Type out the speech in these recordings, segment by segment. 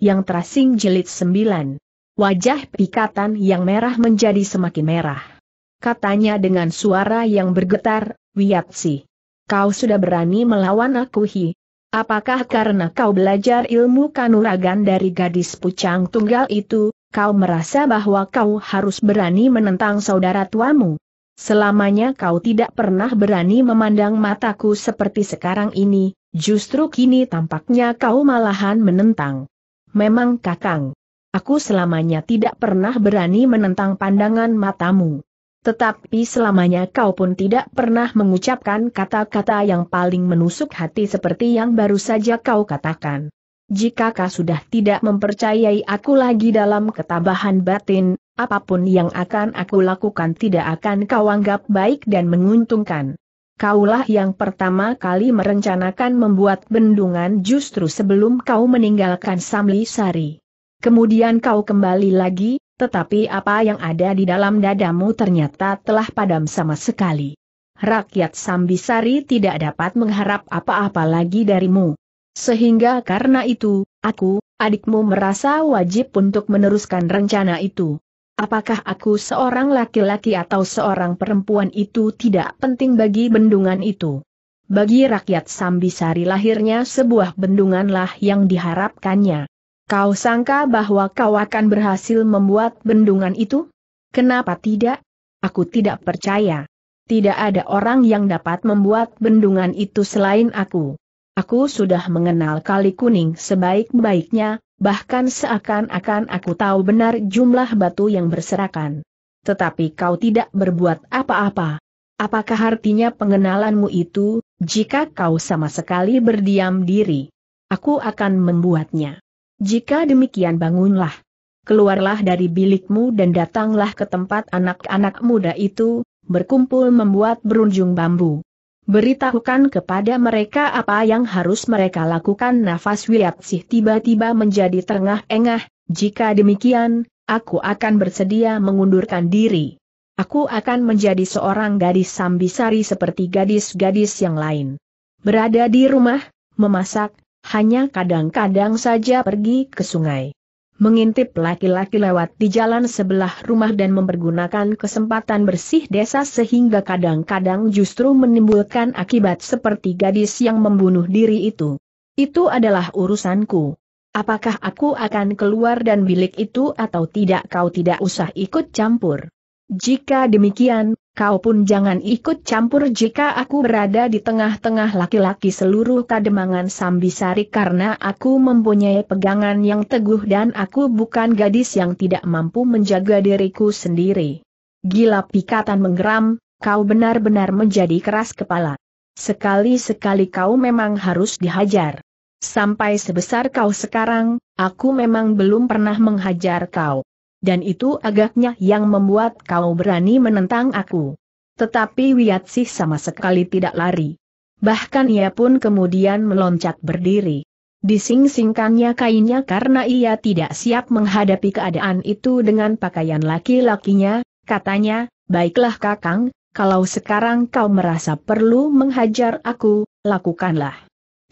yang terasing jelit sembilan. Wajah pikatan yang merah menjadi semakin merah. Katanya dengan suara yang bergetar, Wiatsi. Kau sudah berani melawan aku Hi. Apakah karena kau belajar ilmu kanuragan dari gadis pucang tunggal itu, kau merasa bahwa kau harus berani menentang saudara tuamu? Selamanya kau tidak pernah berani memandang mataku seperti sekarang ini, justru kini tampaknya kau malahan menentang memang kakang. Aku selamanya tidak pernah berani menentang pandangan matamu. Tetapi selamanya kau pun tidak pernah mengucapkan kata-kata yang paling menusuk hati seperti yang baru saja kau katakan. Jika kau sudah tidak mempercayai aku lagi dalam ketabahan batin, apapun yang akan aku lakukan tidak akan kau anggap baik dan menguntungkan kaulah yang pertama kali merencanakan membuat bendungan justru sebelum kau meninggalkan Samli Sari. Kemudian kau kembali lagi, tetapi apa yang ada di dalam dadamu ternyata telah padam sama sekali. Rakyat Sambisari tidak dapat mengharap apa-apa lagi darimu. Sehingga karena itu, aku, adikmu merasa wajib untuk meneruskan rencana itu. Apakah aku seorang laki-laki atau seorang perempuan itu tidak penting bagi bendungan itu. Bagi rakyat Sambisari lahirnya sebuah bendunganlah yang diharapkannya. Kau sangka bahwa kau akan berhasil membuat bendungan itu? Kenapa tidak? Aku tidak percaya. Tidak ada orang yang dapat membuat bendungan itu selain aku. Aku sudah mengenal kali kuning sebaik-baiknya, bahkan seakan-akan aku tahu benar jumlah batu yang berserakan. Tetapi kau tidak berbuat apa-apa. Apakah artinya pengenalanmu itu, jika kau sama sekali berdiam diri? Aku akan membuatnya. Jika demikian bangunlah. Keluarlah dari bilikmu dan datanglah ke tempat anak-anak muda itu, berkumpul membuat berunjung bambu. Beritahukan kepada mereka apa yang harus mereka lakukan nafas Sih tiba-tiba menjadi tengah engah jika demikian, aku akan bersedia mengundurkan diri. Aku akan menjadi seorang gadis sambisari seperti gadis-gadis yang lain. Berada di rumah, memasak, hanya kadang-kadang saja pergi ke sungai mengintip laki-laki lewat di jalan sebelah rumah dan mempergunakan kesempatan bersih desa sehingga kadang-kadang justru menimbulkan akibat seperti gadis yang membunuh diri itu. Itu adalah urusanku. Apakah aku akan keluar dan bilik itu atau tidak kau tidak usah ikut campur. Jika demikian, kau pun jangan ikut campur jika aku berada di tengah-tengah laki-laki seluruh kademangan Sambisari karena aku mempunyai pegangan yang teguh dan aku bukan gadis yang tidak mampu menjaga diriku sendiri. Gila pikatan menggeram, kau benar-benar menjadi keras kepala. Sekali-sekali kau memang harus dihajar. Sampai sebesar kau sekarang, aku memang belum pernah menghajar kau dan itu agaknya yang membuat kau berani menentang aku. Tetapi Wiat sih sama sekali tidak lari. Bahkan ia pun kemudian meloncat berdiri. Dising-singkannya kainnya karena ia tidak siap menghadapi keadaan itu dengan pakaian laki-lakinya, katanya, baiklah kakang, kalau sekarang kau merasa perlu menghajar aku, lakukanlah.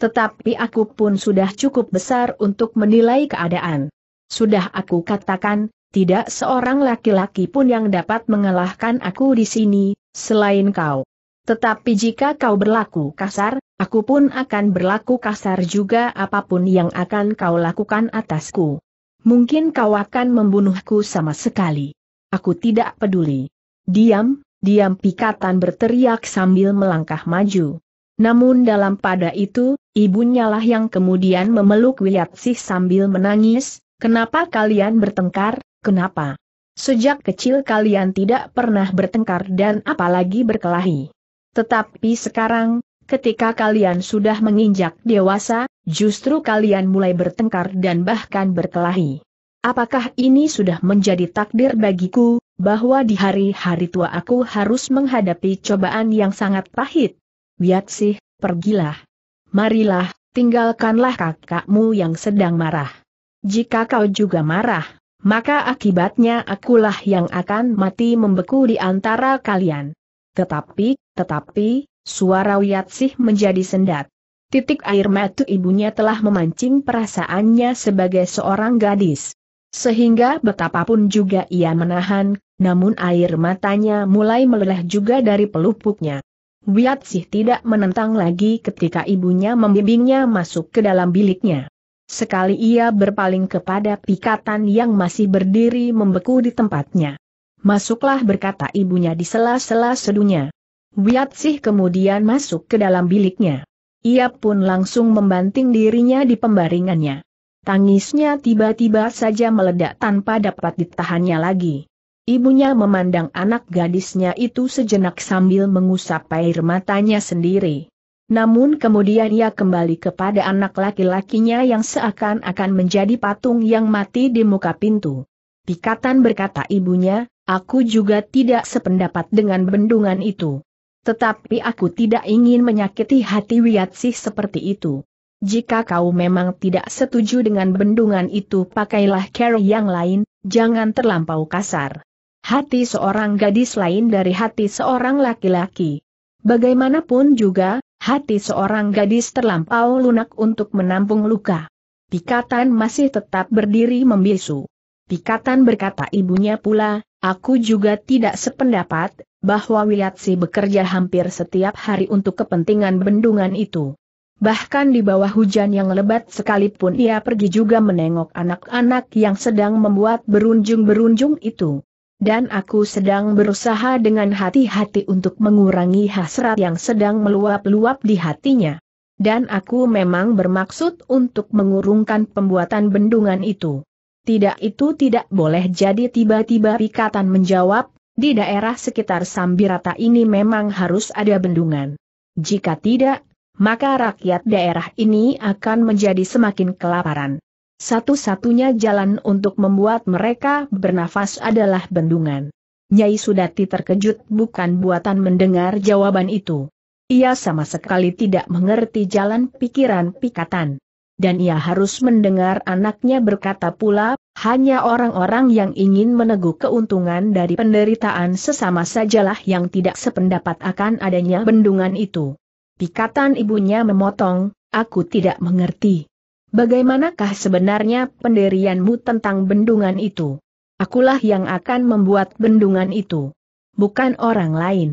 Tetapi aku pun sudah cukup besar untuk menilai keadaan. Sudah aku katakan, tidak seorang laki-laki pun yang dapat mengalahkan aku di sini, selain kau. Tetapi jika kau berlaku kasar, aku pun akan berlaku kasar juga apapun yang akan kau lakukan atasku. Mungkin kau akan membunuhku sama sekali. Aku tidak peduli. Diam, diam pikatan berteriak sambil melangkah maju. Namun dalam pada itu, ibunya lah yang kemudian memeluk Wiyatsih sambil menangis, kenapa kalian bertengkar, Kenapa? Sejak kecil kalian tidak pernah bertengkar dan apalagi berkelahi. Tetapi sekarang, ketika kalian sudah menginjak dewasa, justru kalian mulai bertengkar dan bahkan berkelahi. Apakah ini sudah menjadi takdir bagiku, bahwa di hari-hari tua aku harus menghadapi cobaan yang sangat pahit? sih, pergilah. Marilah, tinggalkanlah kakakmu yang sedang marah. Jika kau juga marah, maka akibatnya akulah yang akan mati membeku di antara kalian. Tetapi, tetapi, suara Wiyatsih menjadi sendat. Titik air mata ibunya telah memancing perasaannya sebagai seorang gadis. Sehingga betapapun juga ia menahan, namun air matanya mulai meleleh juga dari pelupuknya. Wiyatsih tidak menentang lagi ketika ibunya membimbingnya masuk ke dalam biliknya. Sekali ia berpaling kepada pikatan yang masih berdiri membeku di tempatnya. Masuklah berkata ibunya di sela-sela sedunya. sih kemudian masuk ke dalam biliknya. Ia pun langsung membanting dirinya di pembaringannya. Tangisnya tiba-tiba saja meledak tanpa dapat ditahannya lagi. Ibunya memandang anak gadisnya itu sejenak sambil mengusap air matanya sendiri. Namun kemudian ia kembali kepada anak laki-lakinya yang seakan-akan menjadi patung yang mati di muka pintu. Pikatan berkata ibunya, aku juga tidak sependapat dengan bendungan itu. Tetapi aku tidak ingin menyakiti hati Wiatsih seperti itu. Jika kau memang tidak setuju dengan bendungan itu pakailah care yang lain, jangan terlampau kasar. Hati seorang gadis lain dari hati seorang laki-laki. Bagaimanapun juga, Hati seorang gadis terlampau lunak untuk menampung luka. Pikatan masih tetap berdiri membisu. Pikatan berkata ibunya pula, aku juga tidak sependapat, bahwa Wilatsi bekerja hampir setiap hari untuk kepentingan bendungan itu. Bahkan di bawah hujan yang lebat sekalipun ia pergi juga menengok anak-anak yang sedang membuat berunjung-berunjung itu dan aku sedang berusaha dengan hati-hati untuk mengurangi hasrat yang sedang meluap-luap di hatinya. Dan aku memang bermaksud untuk mengurungkan pembuatan bendungan itu. Tidak itu tidak boleh jadi tiba-tiba Pikatan menjawab, di daerah sekitar Sambirata ini memang harus ada bendungan. Jika tidak, maka rakyat daerah ini akan menjadi semakin kelaparan. Satu-satunya jalan untuk membuat mereka bernafas adalah bendungan. Nyai Sudati terkejut bukan buatan mendengar jawaban itu. Ia sama sekali tidak mengerti jalan pikiran pikatan. Dan ia harus mendengar anaknya berkata pula, hanya orang-orang yang ingin meneguh keuntungan dari penderitaan sesama sajalah yang tidak sependapat akan adanya bendungan itu. Pikatan ibunya memotong, aku tidak mengerti bagaimanakah sebenarnya pendirianmu tentang bendungan itu? Akulah yang akan membuat bendungan itu. Bukan orang lain.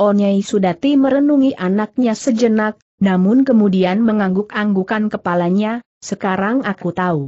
Onyai oh Sudati merenungi anaknya sejenak, namun kemudian mengangguk-anggukan kepalanya, sekarang aku tahu.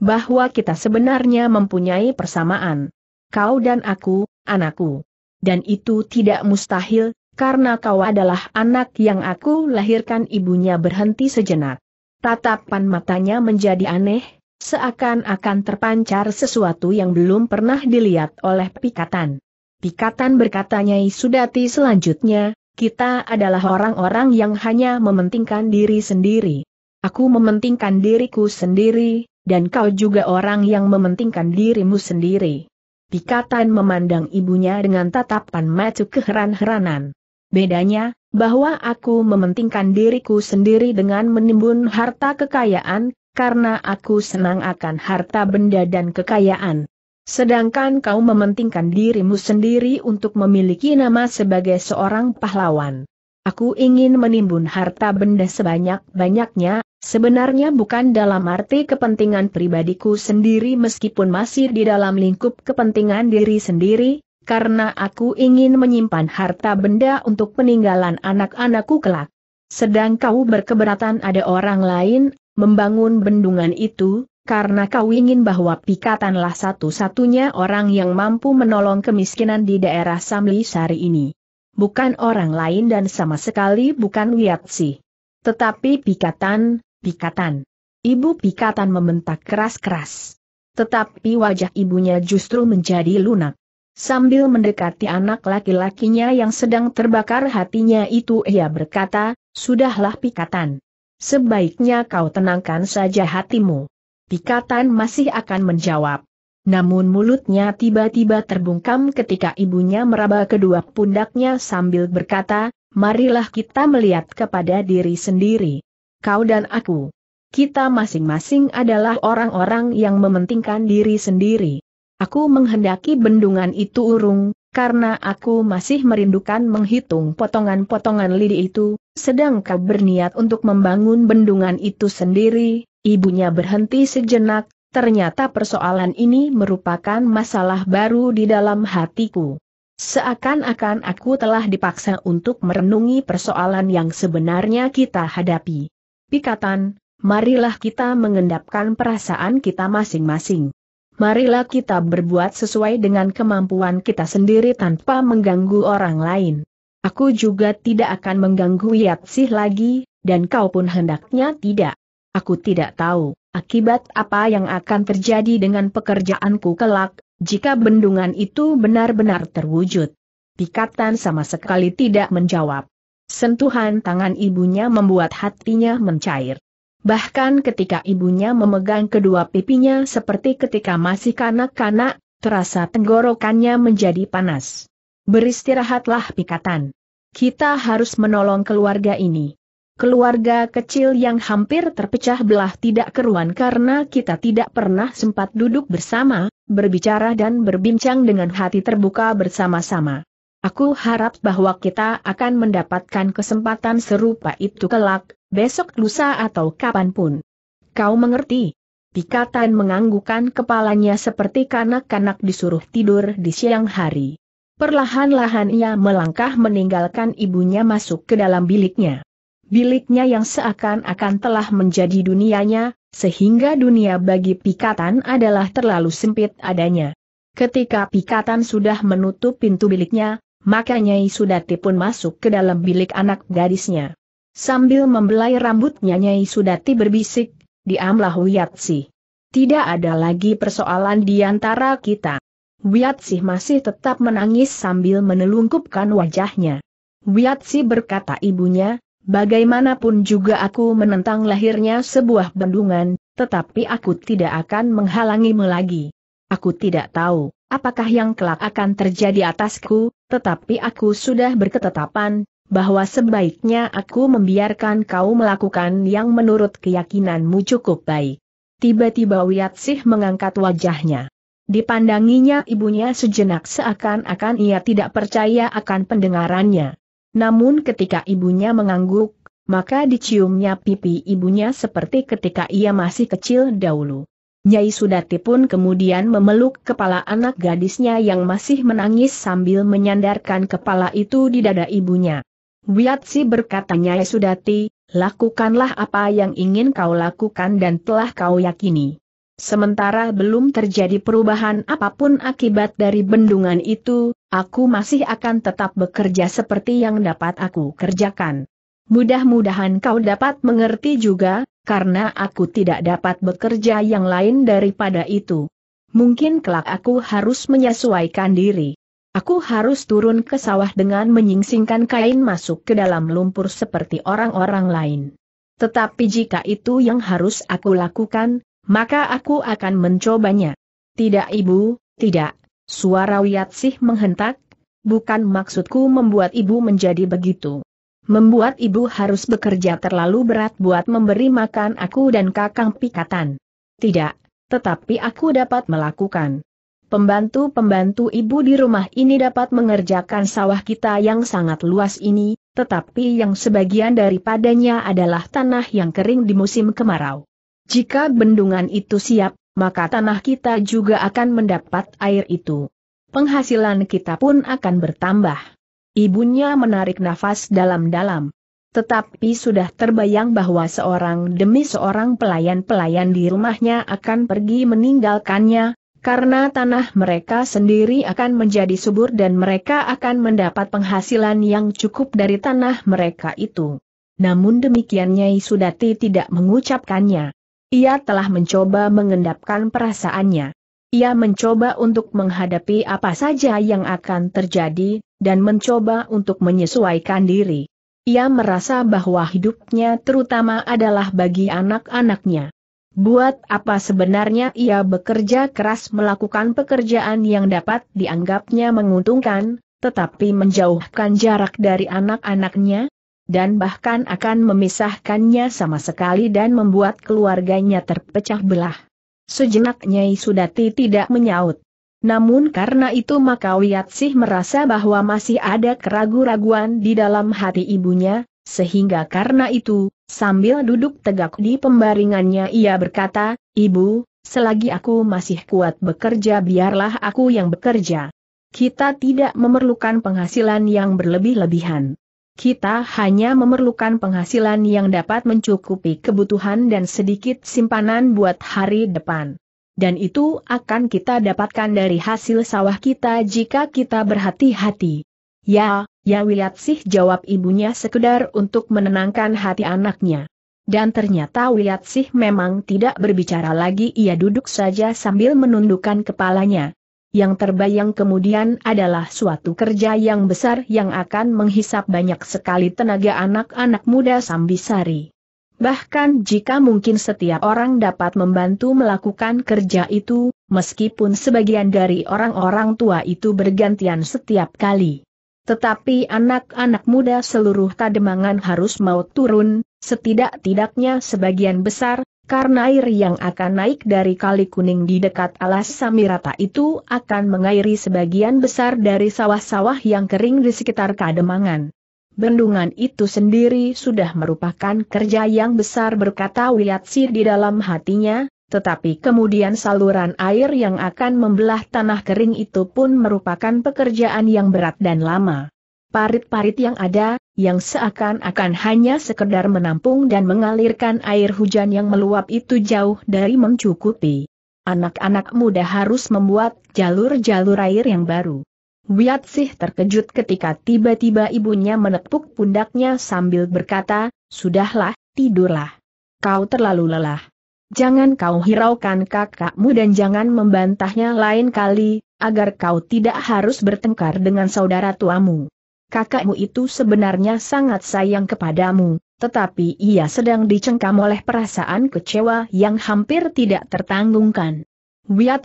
Bahwa kita sebenarnya mempunyai persamaan. Kau dan aku, anakku. Dan itu tidak mustahil, karena kau adalah anak yang aku lahirkan ibunya berhenti sejenak. Tatapan matanya menjadi aneh, seakan-akan terpancar sesuatu yang belum pernah dilihat oleh Pikatan. Pikatan berkatanya Sudati selanjutnya, kita adalah orang-orang yang hanya mementingkan diri sendiri. Aku mementingkan diriku sendiri, dan kau juga orang yang mementingkan dirimu sendiri. Pikatan memandang ibunya dengan tatapan mata keheran-heranan. Bedanya, bahwa aku mementingkan diriku sendiri dengan menimbun harta kekayaan, karena aku senang akan harta benda dan kekayaan. Sedangkan kau mementingkan dirimu sendiri untuk memiliki nama sebagai seorang pahlawan. Aku ingin menimbun harta benda sebanyak-banyaknya, sebenarnya bukan dalam arti kepentingan pribadiku sendiri meskipun masih di dalam lingkup kepentingan diri sendiri, karena aku ingin menyimpan harta benda untuk peninggalan anak-anakku kelak. Sedang kau berkeberatan ada orang lain, membangun bendungan itu, karena kau ingin bahwa Pikatanlah satu-satunya orang yang mampu menolong kemiskinan di daerah Samli Samlisari ini. Bukan orang lain dan sama sekali bukan Wiatsi. Tetapi Pikatan, Pikatan. Ibu Pikatan membentak keras-keras. Tetapi wajah ibunya justru menjadi lunak. Sambil mendekati anak laki-lakinya yang sedang terbakar hatinya itu ia berkata, Sudahlah pikatan. Sebaiknya kau tenangkan saja hatimu. Pikatan masih akan menjawab. Namun mulutnya tiba-tiba terbungkam ketika ibunya meraba kedua pundaknya sambil berkata, marilah kita melihat kepada diri sendiri. Kau dan aku. Kita masing-masing adalah orang-orang yang mementingkan diri sendiri. Aku menghendaki bendungan itu urung, karena aku masih merindukan menghitung potongan-potongan lidi itu, sedang kau berniat untuk membangun bendungan itu sendiri, ibunya berhenti sejenak, ternyata persoalan ini merupakan masalah baru di dalam hatiku. Seakan-akan aku telah dipaksa untuk merenungi persoalan yang sebenarnya kita hadapi. Pikatan, marilah kita mengendapkan perasaan kita masing-masing marilah kita berbuat sesuai dengan kemampuan kita sendiri tanpa mengganggu orang lain. Aku juga tidak akan mengganggu Yatsih lagi, dan kau pun hendaknya tidak. Aku tidak tahu, akibat apa yang akan terjadi dengan pekerjaanku kelak, jika bendungan itu benar-benar terwujud. Pikatan sama sekali tidak menjawab. Sentuhan tangan ibunya membuat hatinya mencair. Bahkan ketika ibunya memegang kedua pipinya seperti ketika masih kanak-kanak, terasa tenggorokannya menjadi panas. Beristirahatlah pikatan. Kita harus menolong keluarga ini. Keluarga kecil yang hampir terpecah belah tidak keruan karena kita tidak pernah sempat duduk bersama, berbicara dan berbincang dengan hati terbuka bersama-sama. Aku harap bahwa kita akan mendapatkan kesempatan serupa itu kelak, besok lusa atau kapanpun. Kau mengerti? Pikatan menganggukan kepalanya seperti kanak-kanak disuruh tidur di siang hari. Perlahan-lahan ia melangkah meninggalkan ibunya masuk ke dalam biliknya. Biliknya yang seakan-akan telah menjadi dunianya, sehingga dunia bagi Pikatan adalah terlalu sempit adanya. Ketika Pikatan sudah menutup pintu biliknya, maka Nyai Sudati pun masuk ke dalam bilik anak gadisnya. Sambil membelai rambutnya Nyai Sudati berbisik, diamlah Wiatsi. Tidak ada lagi persoalan di antara kita. Wiatsi masih tetap menangis sambil menelungkupkan wajahnya. Wiatsi berkata ibunya, bagaimanapun juga aku menentang lahirnya sebuah bendungan, tetapi aku tidak akan menghalangimu lagi. Aku tidak tahu, apakah yang kelak akan terjadi atasku, tetapi aku sudah berketetapan, bahwa sebaiknya aku membiarkan kau melakukan yang menurut keyakinanmu cukup baik. Tiba-tiba Wiatsih mengangkat wajahnya. Dipandanginya ibunya sejenak seakan-akan ia tidak percaya akan pendengarannya. Namun ketika ibunya mengangguk, maka diciumnya pipi ibunya seperti ketika ia masih kecil dahulu. Nyai Sudati pun kemudian memeluk kepala anak gadisnya yang masih menangis sambil menyandarkan kepala itu di dada ibunya. Wiatsi berkata Nyai Sudati, lakukanlah apa yang ingin kau lakukan dan telah kau yakini. Sementara belum terjadi perubahan apapun akibat dari bendungan itu, aku masih akan tetap bekerja seperti yang dapat aku kerjakan. Mudah-mudahan kau dapat mengerti juga, karena aku tidak dapat bekerja yang lain daripada itu. Mungkin kelak aku harus menyesuaikan diri. Aku harus turun ke sawah dengan menyingsingkan kain masuk ke dalam lumpur seperti orang-orang lain. Tetapi jika itu yang harus aku lakukan, maka aku akan mencobanya. Tidak ibu, tidak, suara Wiatsih menghentak, bukan maksudku membuat ibu menjadi begitu membuat ibu harus bekerja terlalu berat buat memberi makan aku dan kakang pikatan. Tidak, tetapi aku dapat melakukan. Pembantu-pembantu ibu di rumah ini dapat mengerjakan sawah kita yang sangat luas ini, tetapi yang sebagian daripadanya adalah tanah yang kering di musim kemarau. Jika bendungan itu siap, maka tanah kita juga akan mendapat air itu. Penghasilan kita pun akan bertambah. Ibunya menarik nafas dalam-dalam. Tetapi sudah terbayang bahwa seorang demi seorang pelayan-pelayan di rumahnya akan pergi meninggalkannya, karena tanah mereka sendiri akan menjadi subur dan mereka akan mendapat penghasilan yang cukup dari tanah mereka itu. Namun demikian Nyai Sudati tidak mengucapkannya. Ia telah mencoba mengendapkan perasaannya. Ia mencoba untuk menghadapi apa saja yang akan terjadi, dan mencoba untuk menyesuaikan diri. Ia merasa bahwa hidupnya terutama adalah bagi anak-anaknya. Buat apa sebenarnya ia bekerja keras melakukan pekerjaan yang dapat dianggapnya menguntungkan, tetapi menjauhkan jarak dari anak-anaknya? Dan bahkan akan memisahkannya sama sekali dan membuat keluarganya terpecah belah. Sejenak Nyai Sudati tidak menyaut. Namun karena itu maka Wiatsih merasa bahwa masih ada keraguan-raguan di dalam hati ibunya, sehingga karena itu, sambil duduk tegak di pembaringannya ia berkata, Ibu, selagi aku masih kuat bekerja biarlah aku yang bekerja. Kita tidak memerlukan penghasilan yang berlebih-lebihan. Kita hanya memerlukan penghasilan yang dapat mencukupi kebutuhan dan sedikit simpanan buat hari depan. Dan itu akan kita dapatkan dari hasil sawah kita jika kita berhati-hati. Ya, ya sih jawab ibunya sekedar untuk menenangkan hati anaknya. Dan ternyata sih memang tidak berbicara lagi ia duduk saja sambil menundukkan kepalanya yang terbayang kemudian adalah suatu kerja yang besar yang akan menghisap banyak sekali tenaga anak-anak muda Sambisari. Bahkan jika mungkin setiap orang dapat membantu melakukan kerja itu, meskipun sebagian dari orang-orang tua itu bergantian setiap kali. Tetapi anak-anak muda seluruh kademangan harus mau turun, setidak-tidaknya sebagian besar, karena air yang akan naik dari kali kuning di dekat alas Samirata itu akan mengairi sebagian besar dari sawah-sawah yang kering di sekitar Kademangan. Bendungan itu sendiri sudah merupakan kerja yang besar berkata Wiyatsi di dalam hatinya, tetapi kemudian saluran air yang akan membelah tanah kering itu pun merupakan pekerjaan yang berat dan lama parit-parit yang ada, yang seakan-akan hanya sekedar menampung dan mengalirkan air hujan yang meluap itu jauh dari mencukupi. Anak-anak muda harus membuat jalur-jalur air yang baru. sih terkejut ketika tiba-tiba ibunya menepuk pundaknya sambil berkata, Sudahlah, tidurlah. Kau terlalu lelah. Jangan kau hiraukan kakakmu dan jangan membantahnya lain kali, agar kau tidak harus bertengkar dengan saudara tuamu kakakmu itu sebenarnya sangat sayang kepadamu, tetapi ia sedang dicengkam oleh perasaan kecewa yang hampir tidak tertanggungkan.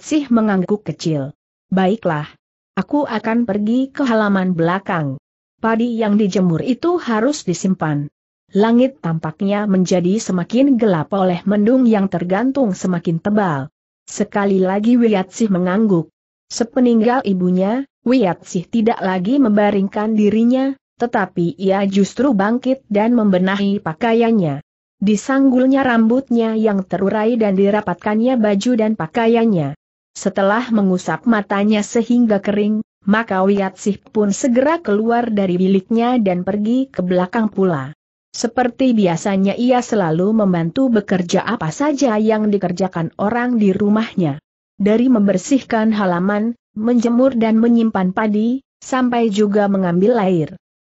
sih mengangguk kecil. Baiklah. Aku akan pergi ke halaman belakang. Padi yang dijemur itu harus disimpan. Langit tampaknya menjadi semakin gelap oleh mendung yang tergantung semakin tebal. Sekali lagi sih mengangguk. Sepeninggal ibunya, Wiatsih tidak lagi membaringkan dirinya, tetapi ia justru bangkit dan membenahi pakaiannya. Disanggulnya rambutnya yang terurai dan dirapatkannya baju dan pakaiannya. Setelah mengusap matanya sehingga kering, maka Wiatsih pun segera keluar dari biliknya dan pergi ke belakang pula. Seperti biasanya ia selalu membantu bekerja apa saja yang dikerjakan orang di rumahnya. Dari membersihkan halaman, menjemur dan menyimpan padi, sampai juga mengambil air.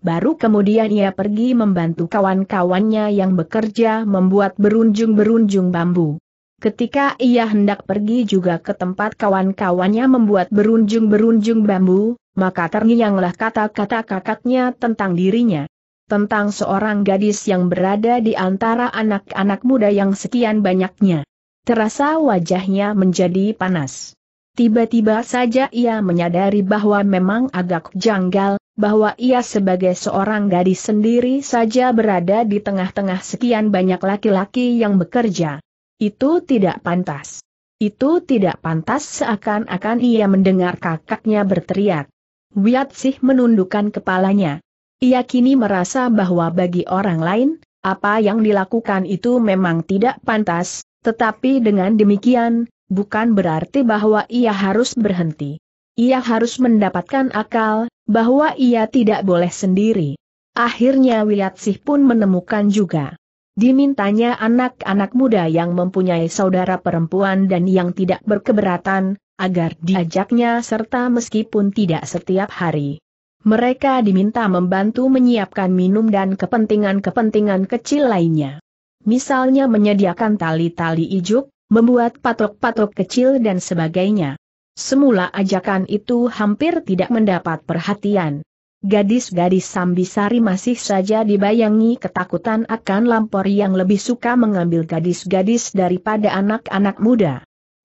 Baru kemudian ia pergi membantu kawan-kawannya yang bekerja membuat berunjung-berunjung bambu. Ketika ia hendak pergi juga ke tempat kawan-kawannya membuat berunjung-berunjung bambu, maka terngianglah kata-kata kakaknya tentang dirinya. Tentang seorang gadis yang berada di antara anak-anak muda yang sekian banyaknya. Terasa wajahnya menjadi panas. Tiba-tiba saja ia menyadari bahwa memang agak janggal, bahwa ia sebagai seorang gadis sendiri saja berada di tengah-tengah sekian banyak laki-laki yang bekerja. Itu tidak pantas. Itu tidak pantas seakan-akan ia mendengar kakaknya berteriak. Wiat Sih menundukkan kepalanya. Ia kini merasa bahwa bagi orang lain, apa yang dilakukan itu memang tidak pantas, tetapi dengan demikian, bukan berarti bahwa ia harus berhenti. Ia harus mendapatkan akal, bahwa ia tidak boleh sendiri. Akhirnya Wiyatsih pun menemukan juga. Dimintanya anak-anak muda yang mempunyai saudara perempuan dan yang tidak berkeberatan, agar diajaknya serta meskipun tidak setiap hari. Mereka diminta membantu menyiapkan minum dan kepentingan-kepentingan kecil lainnya. Misalnya menyediakan tali-tali ijuk, membuat patok-patok kecil dan sebagainya. Semula ajakan itu hampir tidak mendapat perhatian. Gadis-gadis Sambisari masih saja dibayangi ketakutan akan lampor yang lebih suka mengambil gadis-gadis daripada anak-anak muda.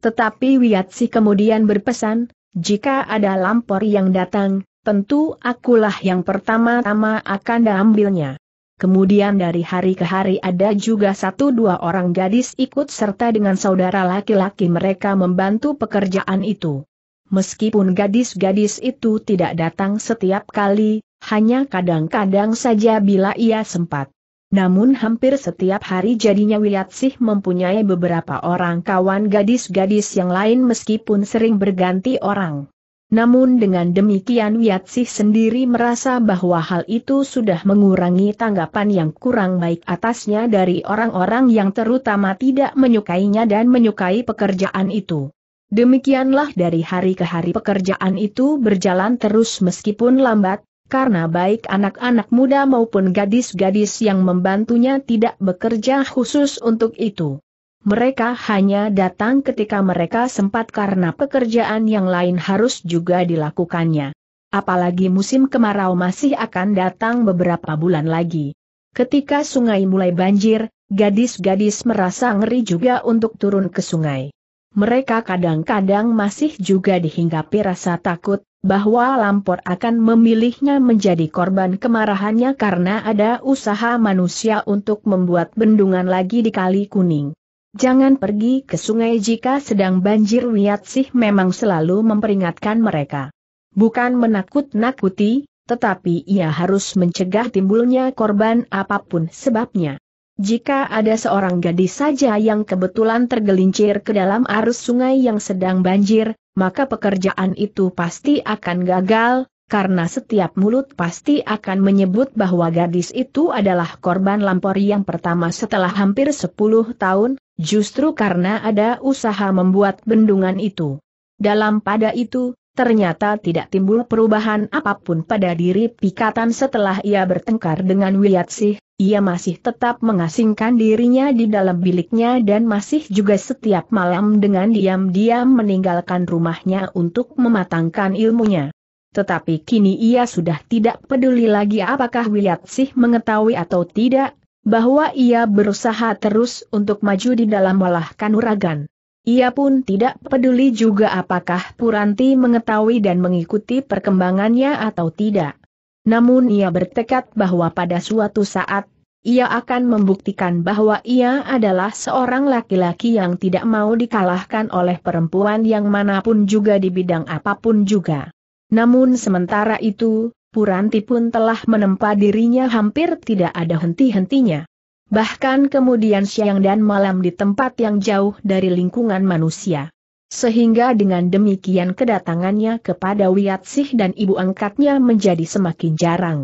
Tetapi Wiyatsi kemudian berpesan, jika ada lampor yang datang, tentu akulah yang pertama-tama akan diambilnya. Kemudian dari hari ke hari ada juga satu dua orang gadis ikut serta dengan saudara laki-laki mereka membantu pekerjaan itu. Meskipun gadis-gadis itu tidak datang setiap kali, hanya kadang-kadang saja bila ia sempat. Namun hampir setiap hari jadinya Wilatsih mempunyai beberapa orang kawan gadis-gadis yang lain meskipun sering berganti orang. Namun dengan demikian Wiatsih sendiri merasa bahwa hal itu sudah mengurangi tanggapan yang kurang baik atasnya dari orang-orang yang terutama tidak menyukainya dan menyukai pekerjaan itu. Demikianlah dari hari ke hari pekerjaan itu berjalan terus meskipun lambat, karena baik anak-anak muda maupun gadis-gadis yang membantunya tidak bekerja khusus untuk itu. Mereka hanya datang ketika mereka sempat karena pekerjaan yang lain harus juga dilakukannya. Apalagi musim kemarau masih akan datang beberapa bulan lagi. Ketika sungai mulai banjir, gadis-gadis merasa ngeri juga untuk turun ke sungai. Mereka kadang-kadang masih juga dihinggapi rasa takut, bahwa Lampor akan memilihnya menjadi korban kemarahannya karena ada usaha manusia untuk membuat bendungan lagi di Kali Kuning. Jangan pergi ke sungai jika sedang banjir sih memang selalu memperingatkan mereka. Bukan menakut-nakuti, tetapi ia harus mencegah timbulnya korban apapun sebabnya. Jika ada seorang gadis saja yang kebetulan tergelincir ke dalam arus sungai yang sedang banjir, maka pekerjaan itu pasti akan gagal, karena setiap mulut pasti akan menyebut bahwa gadis itu adalah korban lampor yang pertama setelah hampir 10 tahun, justru karena ada usaha membuat bendungan itu. Dalam pada itu, ternyata tidak timbul perubahan apapun pada diri Pikatan setelah ia bertengkar dengan Wiyatsih, ia masih tetap mengasingkan dirinya di dalam biliknya dan masih juga setiap malam dengan diam-diam meninggalkan rumahnya untuk mematangkan ilmunya. Tetapi kini ia sudah tidak peduli lagi apakah sih mengetahui atau tidak, bahwa ia berusaha terus untuk maju di dalam walah kanuragan. Ia pun tidak peduli juga apakah Puranti mengetahui dan mengikuti perkembangannya atau tidak. Namun ia bertekad bahwa pada suatu saat, ia akan membuktikan bahwa ia adalah seorang laki-laki yang tidak mau dikalahkan oleh perempuan yang manapun juga di bidang apapun juga. Namun sementara itu, Puranti pun telah menempa dirinya hampir tidak ada henti-hentinya. Bahkan kemudian siang dan malam di tempat yang jauh dari lingkungan manusia. Sehingga dengan demikian kedatangannya kepada Wiatsih dan ibu angkatnya menjadi semakin jarang.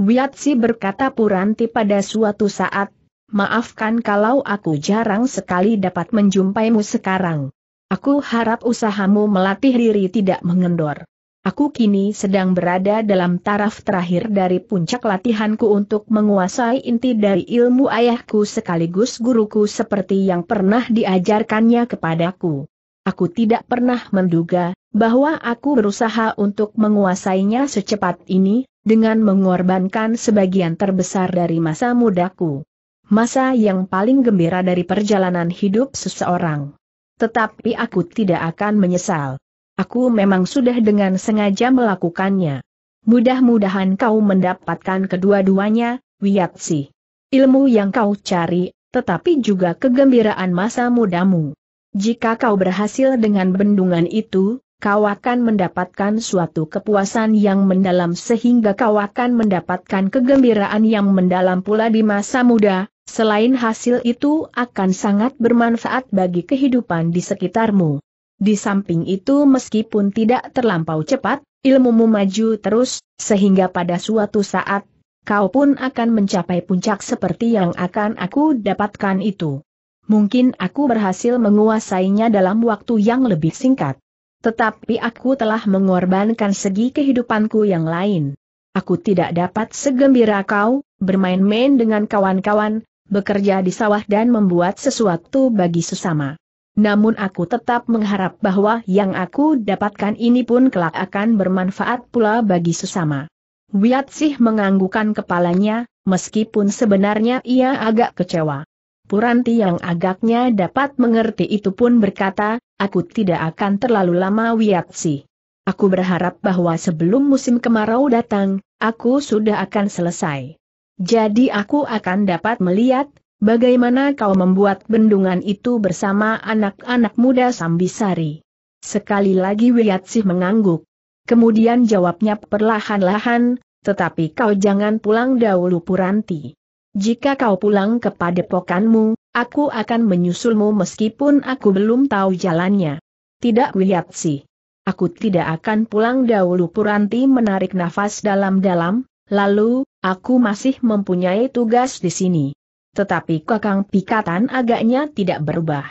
Wiyatsih berkata Puranti pada suatu saat, maafkan kalau aku jarang sekali dapat menjumpaimu sekarang. Aku harap usahamu melatih diri tidak mengendor. Aku kini sedang berada dalam taraf terakhir dari puncak latihanku untuk menguasai inti dari ilmu ayahku sekaligus guruku seperti yang pernah diajarkannya kepadaku. Aku tidak pernah menduga bahwa aku berusaha untuk menguasainya secepat ini, dengan mengorbankan sebagian terbesar dari masa mudaku. Masa yang paling gembira dari perjalanan hidup seseorang. Tetapi aku tidak akan menyesal. Aku memang sudah dengan sengaja melakukannya. Mudah-mudahan kau mendapatkan kedua-duanya, Wiatsi. Ilmu yang kau cari, tetapi juga kegembiraan masa mudamu. Jika kau berhasil dengan bendungan itu, kau akan mendapatkan suatu kepuasan yang mendalam sehingga kau akan mendapatkan kegembiraan yang mendalam pula di masa muda, selain hasil itu akan sangat bermanfaat bagi kehidupan di sekitarmu. Di samping itu meskipun tidak terlampau cepat, ilmumu maju terus, sehingga pada suatu saat, kau pun akan mencapai puncak seperti yang akan aku dapatkan itu. Mungkin aku berhasil menguasainya dalam waktu yang lebih singkat. Tetapi aku telah mengorbankan segi kehidupanku yang lain. Aku tidak dapat segembira kau, bermain-main dengan kawan-kawan, bekerja di sawah dan membuat sesuatu bagi sesama. Namun aku tetap mengharap bahwa yang aku dapatkan ini pun kelak akan bermanfaat pula bagi sesama. Wiatsih menganggukan kepalanya, meskipun sebenarnya ia agak kecewa. Puranti yang agaknya dapat mengerti itu pun berkata, aku tidak akan terlalu lama sih. Aku berharap bahwa sebelum musim kemarau datang, aku sudah akan selesai. Jadi aku akan dapat melihat, Bagaimana kau membuat bendungan itu bersama anak-anak muda Sambisari? Sekali lagi Wiyatsih mengangguk. Kemudian jawabnya perlahan-lahan, tetapi kau jangan pulang dahulu Puranti. Jika kau pulang kepada pokanmu, aku akan menyusulmu meskipun aku belum tahu jalannya. Tidak Wiyatsih. Aku tidak akan pulang dahulu Puranti menarik nafas dalam-dalam, lalu, aku masih mempunyai tugas di sini. Tetapi kakang pikatan agaknya tidak berubah.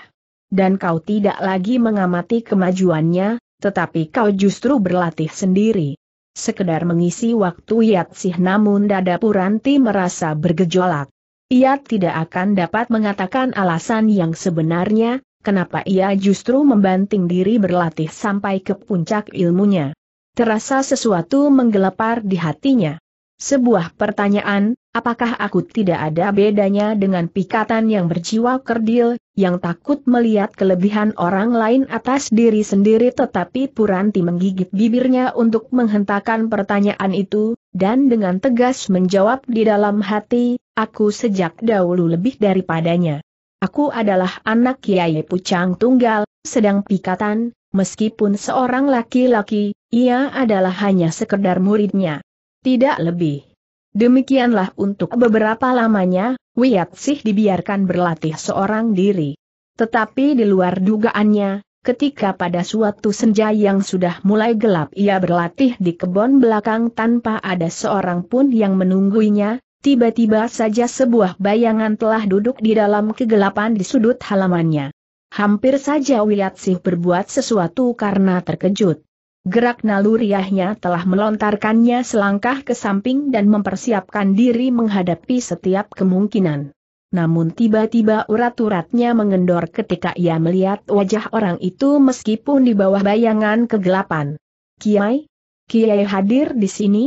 Dan kau tidak lagi mengamati kemajuannya, tetapi kau justru berlatih sendiri. Sekedar mengisi waktu Yatsih namun dada Puranti merasa bergejolak. Ia tidak akan dapat mengatakan alasan yang sebenarnya, kenapa ia justru membanting diri berlatih sampai ke puncak ilmunya. Terasa sesuatu menggelepar di hatinya. Sebuah pertanyaan, apakah aku tidak ada bedanya dengan pikatan yang berjiwa kerdil, yang takut melihat kelebihan orang lain atas diri sendiri tetapi Puranti menggigit bibirnya untuk menghentakkan pertanyaan itu, dan dengan tegas menjawab di dalam hati, aku sejak dahulu lebih daripadanya. Aku adalah anak Kiai Pucang Tunggal, sedang pikatan, meskipun seorang laki-laki, ia adalah hanya sekedar muridnya. Tidak lebih. Demikianlah untuk beberapa lamanya, Wiyatsih dibiarkan berlatih seorang diri. Tetapi di luar dugaannya, ketika pada suatu senja yang sudah mulai gelap ia berlatih di kebun belakang tanpa ada seorang pun yang menunggunya, tiba-tiba saja sebuah bayangan telah duduk di dalam kegelapan di sudut halamannya. Hampir saja Wiyatsih berbuat sesuatu karena terkejut. Gerak naluriahnya telah melontarkannya selangkah ke samping dan mempersiapkan diri menghadapi setiap kemungkinan. Namun tiba-tiba urat-uratnya mengendor ketika ia melihat wajah orang itu meskipun di bawah bayangan kegelapan. Kiai? Kiai hadir di sini?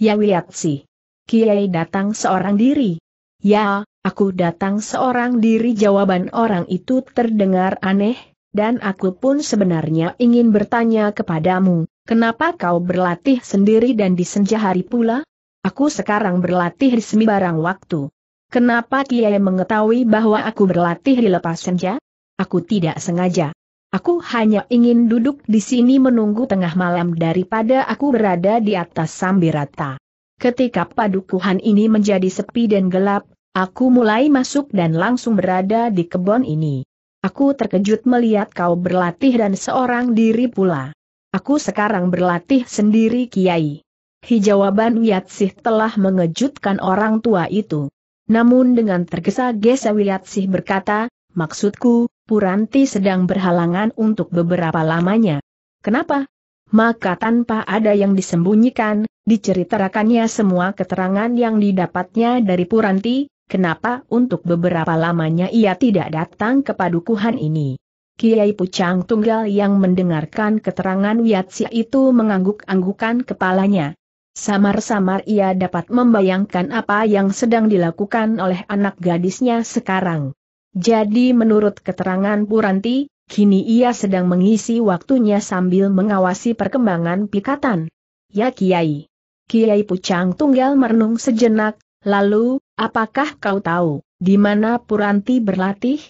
Ya sih. Kiai datang seorang diri. Ya, aku datang seorang diri jawaban orang itu terdengar aneh, dan aku pun sebenarnya ingin bertanya kepadamu, kenapa kau berlatih sendiri dan di senja hari pula? Aku sekarang berlatih resmi barang waktu. Kenapa Kiai mengetahui bahwa aku berlatih di lepas senja? Aku tidak sengaja. Aku hanya ingin duduk di sini menunggu tengah malam daripada aku berada di atas sambirata. Ketika padukuhan ini menjadi sepi dan gelap, aku mulai masuk dan langsung berada di kebun ini. Aku terkejut melihat kau berlatih dan seorang diri pula. Aku sekarang berlatih sendiri Kiai. Hijawaban Wiatsih telah mengejutkan orang tua itu. Namun dengan tergesa-gesa Wiatsih berkata, maksudku, Puranti sedang berhalangan untuk beberapa lamanya. Kenapa? Maka tanpa ada yang disembunyikan, diceritakannya semua keterangan yang didapatnya dari Puranti, Kenapa untuk beberapa lamanya ia tidak datang ke padukuhan ini? Kiai Pucang Tunggal yang mendengarkan keterangan Wiatsi itu mengangguk-anggukan kepalanya. Samar-samar ia dapat membayangkan apa yang sedang dilakukan oleh anak gadisnya sekarang. Jadi menurut keterangan Puranti, kini ia sedang mengisi waktunya sambil mengawasi perkembangan pikatan. Ya Kiai. Kiai Pucang Tunggal merenung sejenak, lalu, Apakah kau tahu, di mana Puranti berlatih?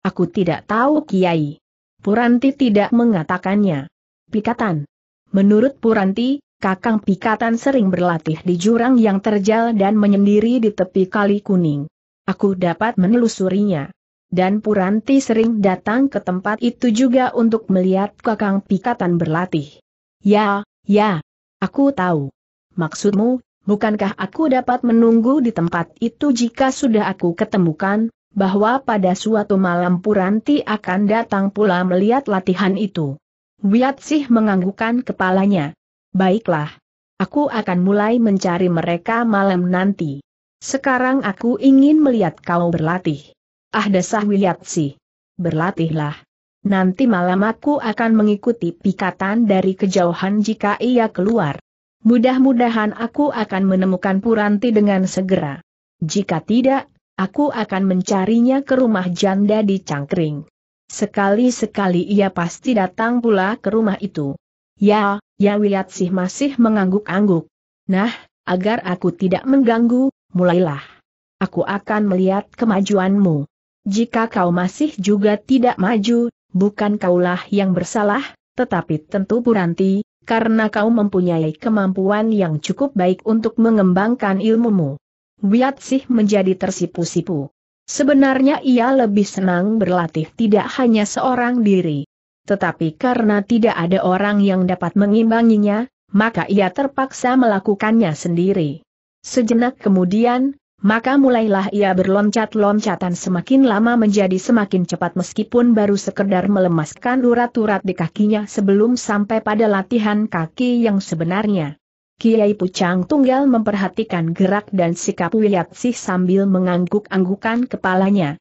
Aku tidak tahu Kiai. Puranti tidak mengatakannya. Pikatan. Menurut Puranti, Kakang Pikatan sering berlatih di jurang yang terjal dan menyendiri di tepi kali kuning. Aku dapat menelusurinya. Dan Puranti sering datang ke tempat itu juga untuk melihat Kakang Pikatan berlatih. Ya, ya. Aku tahu. Maksudmu, bukankah aku dapat menunggu di tempat itu jika sudah aku ketemukan, bahwa pada suatu malam Puranti akan datang pula melihat latihan itu. sih menganggukan kepalanya. Baiklah. Aku akan mulai mencari mereka malam nanti. Sekarang aku ingin melihat kau berlatih. Ah desah sih. Berlatihlah. Nanti malam aku akan mengikuti pikatan dari kejauhan jika ia keluar. Mudah-mudahan aku akan menemukan Puranti dengan segera. Jika tidak, aku akan mencarinya ke rumah janda di Cangkring. Sekali-sekali ia pasti datang pula ke rumah itu. Ya, ya sih masih mengangguk-angguk. Nah, agar aku tidak mengganggu, mulailah. Aku akan melihat kemajuanmu. Jika kau masih juga tidak maju, bukan kaulah yang bersalah, tetapi tentu Puranti, karena kau mempunyai kemampuan yang cukup baik untuk mengembangkan ilmumu. sih menjadi tersipu-sipu. Sebenarnya ia lebih senang berlatih tidak hanya seorang diri. Tetapi karena tidak ada orang yang dapat mengimbanginya, maka ia terpaksa melakukannya sendiri. Sejenak kemudian, maka mulailah ia berloncat-loncatan semakin lama menjadi semakin cepat meskipun baru sekedar melemaskan urat-urat di kakinya sebelum sampai pada latihan kaki yang sebenarnya. Kiai Pucang Tunggal memperhatikan gerak dan sikap Wiyatsih sambil mengangguk-anggukan kepalanya.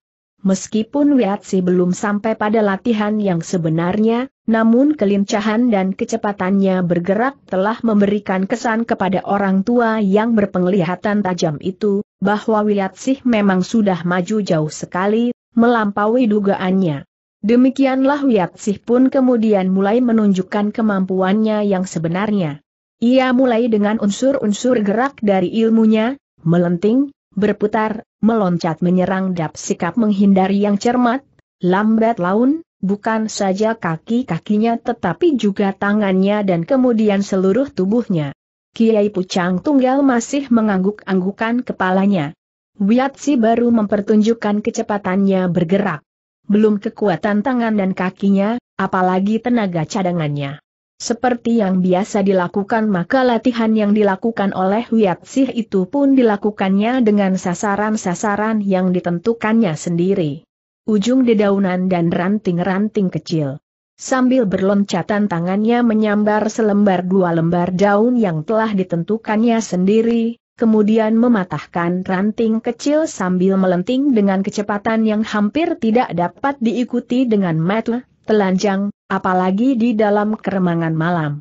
Meskipun Wiatsi belum sampai pada latihan yang sebenarnya, namun kelincahan dan kecepatannya bergerak telah memberikan kesan kepada orang tua yang berpenglihatan tajam itu, bahwa Wiatsi memang sudah maju jauh sekali, melampaui dugaannya. Demikianlah Wiatsi pun kemudian mulai menunjukkan kemampuannya yang sebenarnya. Ia mulai dengan unsur-unsur gerak dari ilmunya, melenting, berputar, meloncat menyerang dap sikap menghindari yang cermat, lambat laun, bukan saja kaki-kakinya tetapi juga tangannya dan kemudian seluruh tubuhnya. Kiai Pucang Tunggal masih mengangguk-anggukan kepalanya. Wiatsi baru mempertunjukkan kecepatannya bergerak. Belum kekuatan tangan dan kakinya, apalagi tenaga cadangannya. Seperti yang biasa dilakukan maka latihan yang dilakukan oleh Wiat Sih itu pun dilakukannya dengan sasaran-sasaran yang ditentukannya sendiri. Ujung dedaunan dan ranting-ranting kecil. Sambil berloncatan tangannya menyambar selembar dua lembar daun yang telah ditentukannya sendiri, kemudian mematahkan ranting kecil sambil melenting dengan kecepatan yang hampir tidak dapat diikuti dengan mata telanjang, apalagi di dalam keremangan malam.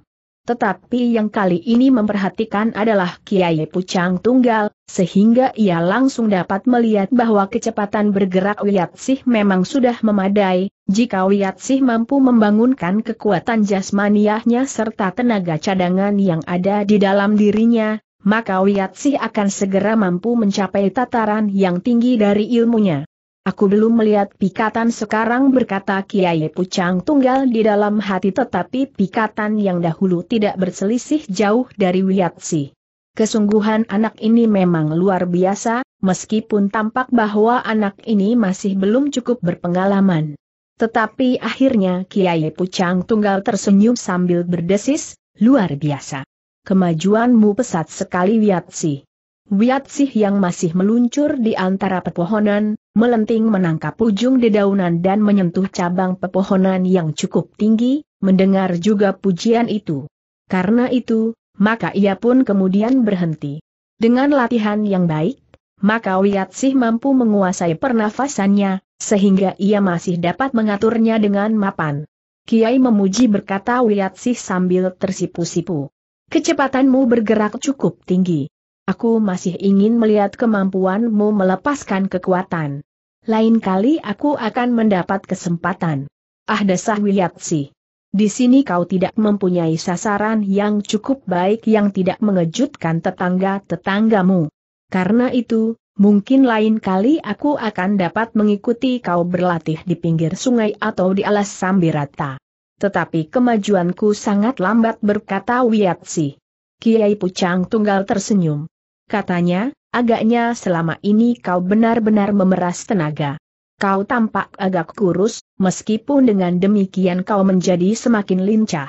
Tetapi yang kali ini memperhatikan adalah Kiai Pucang Tunggal, sehingga ia langsung dapat melihat bahwa kecepatan bergerak Wiyatsih memang sudah memadai, jika Wiyatsih mampu membangunkan kekuatan jasmaniahnya serta tenaga cadangan yang ada di dalam dirinya, maka Wiyatsih akan segera mampu mencapai tataran yang tinggi dari ilmunya. Aku belum melihat pikatan sekarang berkata Kiai Pucang Tunggal di dalam hati tetapi pikatan yang dahulu tidak berselisih jauh dari Wiatsi. Kesungguhan anak ini memang luar biasa, meskipun tampak bahwa anak ini masih belum cukup berpengalaman. Tetapi akhirnya Kiai Pucang Tunggal tersenyum sambil berdesis, luar biasa. Kemajuanmu pesat sekali Wiatsi. Wiatsih yang masih meluncur di antara pepohonan, melenting menangkap ujung dedaunan dan menyentuh cabang pepohonan yang cukup tinggi, mendengar juga pujian itu. Karena itu, maka ia pun kemudian berhenti. Dengan latihan yang baik, maka Wiyatsih mampu menguasai pernafasannya, sehingga ia masih dapat mengaturnya dengan mapan. Kiai memuji berkata Wiyatsih sambil tersipu-sipu. Kecepatanmu bergerak cukup tinggi. Aku masih ingin melihat kemampuanmu melepaskan kekuatan. Lain kali aku akan mendapat kesempatan. Ah desah Wiyatsi. Di sini kau tidak mempunyai sasaran yang cukup baik yang tidak mengejutkan tetangga-tetanggamu. Karena itu, Mungkin lain kali aku akan dapat mengikuti kau berlatih di pinggir sungai atau di alas Sambirata. Tetapi kemajuanku sangat lambat berkata Wiyatsi. Kiai Pucang Tunggal tersenyum katanya, agaknya selama ini kau benar-benar memeras tenaga. Kau tampak agak kurus, meskipun dengan demikian kau menjadi semakin lincah.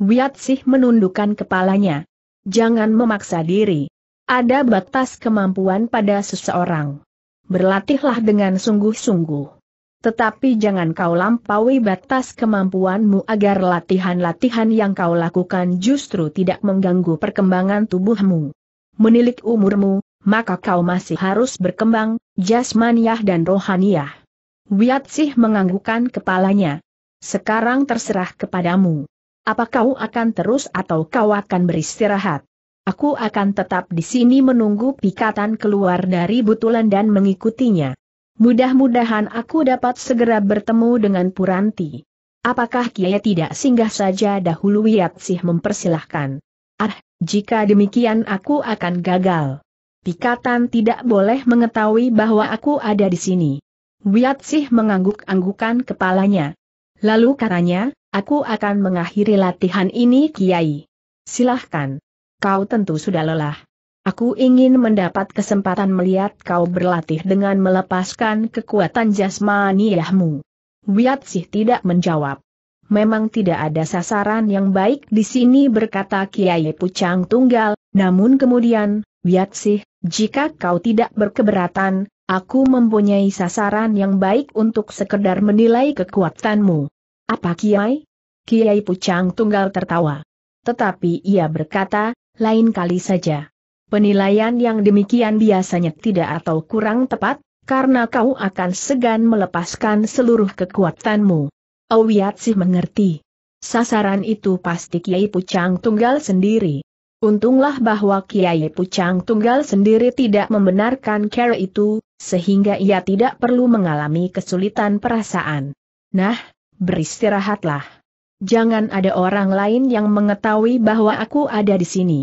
Wiat Sih menundukkan kepalanya. Jangan memaksa diri. Ada batas kemampuan pada seseorang. Berlatihlah dengan sungguh-sungguh. Tetapi jangan kau lampaui batas kemampuanmu agar latihan-latihan yang kau lakukan justru tidak mengganggu perkembangan tubuhmu menilik umurmu, maka kau masih harus berkembang, jasmaniah dan rohaniah. Wiatsih menganggukkan kepalanya. Sekarang terserah kepadamu. Apa kau akan terus atau kau akan beristirahat? Aku akan tetap di sini menunggu pikatan keluar dari butulan dan mengikutinya. Mudah-mudahan aku dapat segera bertemu dengan Puranti. Apakah Kiai tidak singgah saja dahulu Wiatsih mempersilahkan? Ah, jika demikian aku akan gagal. Pikatan tidak boleh mengetahui bahwa aku ada di sini. Wiatsih mengangguk-anggukan kepalanya. Lalu katanya, aku akan mengakhiri latihan ini Kiai. Silahkan. Kau tentu sudah lelah. Aku ingin mendapat kesempatan melihat kau berlatih dengan melepaskan kekuatan jasmaniahmu. Wiatsih tidak menjawab memang tidak ada sasaran yang baik di sini berkata Kiai Pucang Tunggal, namun kemudian, Wiatsih, jika kau tidak berkeberatan, aku mempunyai sasaran yang baik untuk sekedar menilai kekuatanmu. Apa Kiai? Kiai Pucang Tunggal tertawa. Tetapi ia berkata, lain kali saja. Penilaian yang demikian biasanya tidak atau kurang tepat, karena kau akan segan melepaskan seluruh kekuatanmu sih mengerti. Sasaran itu pasti Kiai Pucang Tunggal sendiri. Untunglah bahwa Kiai Pucang Tunggal sendiri tidak membenarkan cara itu, sehingga ia tidak perlu mengalami kesulitan perasaan. Nah, beristirahatlah. Jangan ada orang lain yang mengetahui bahwa aku ada di sini.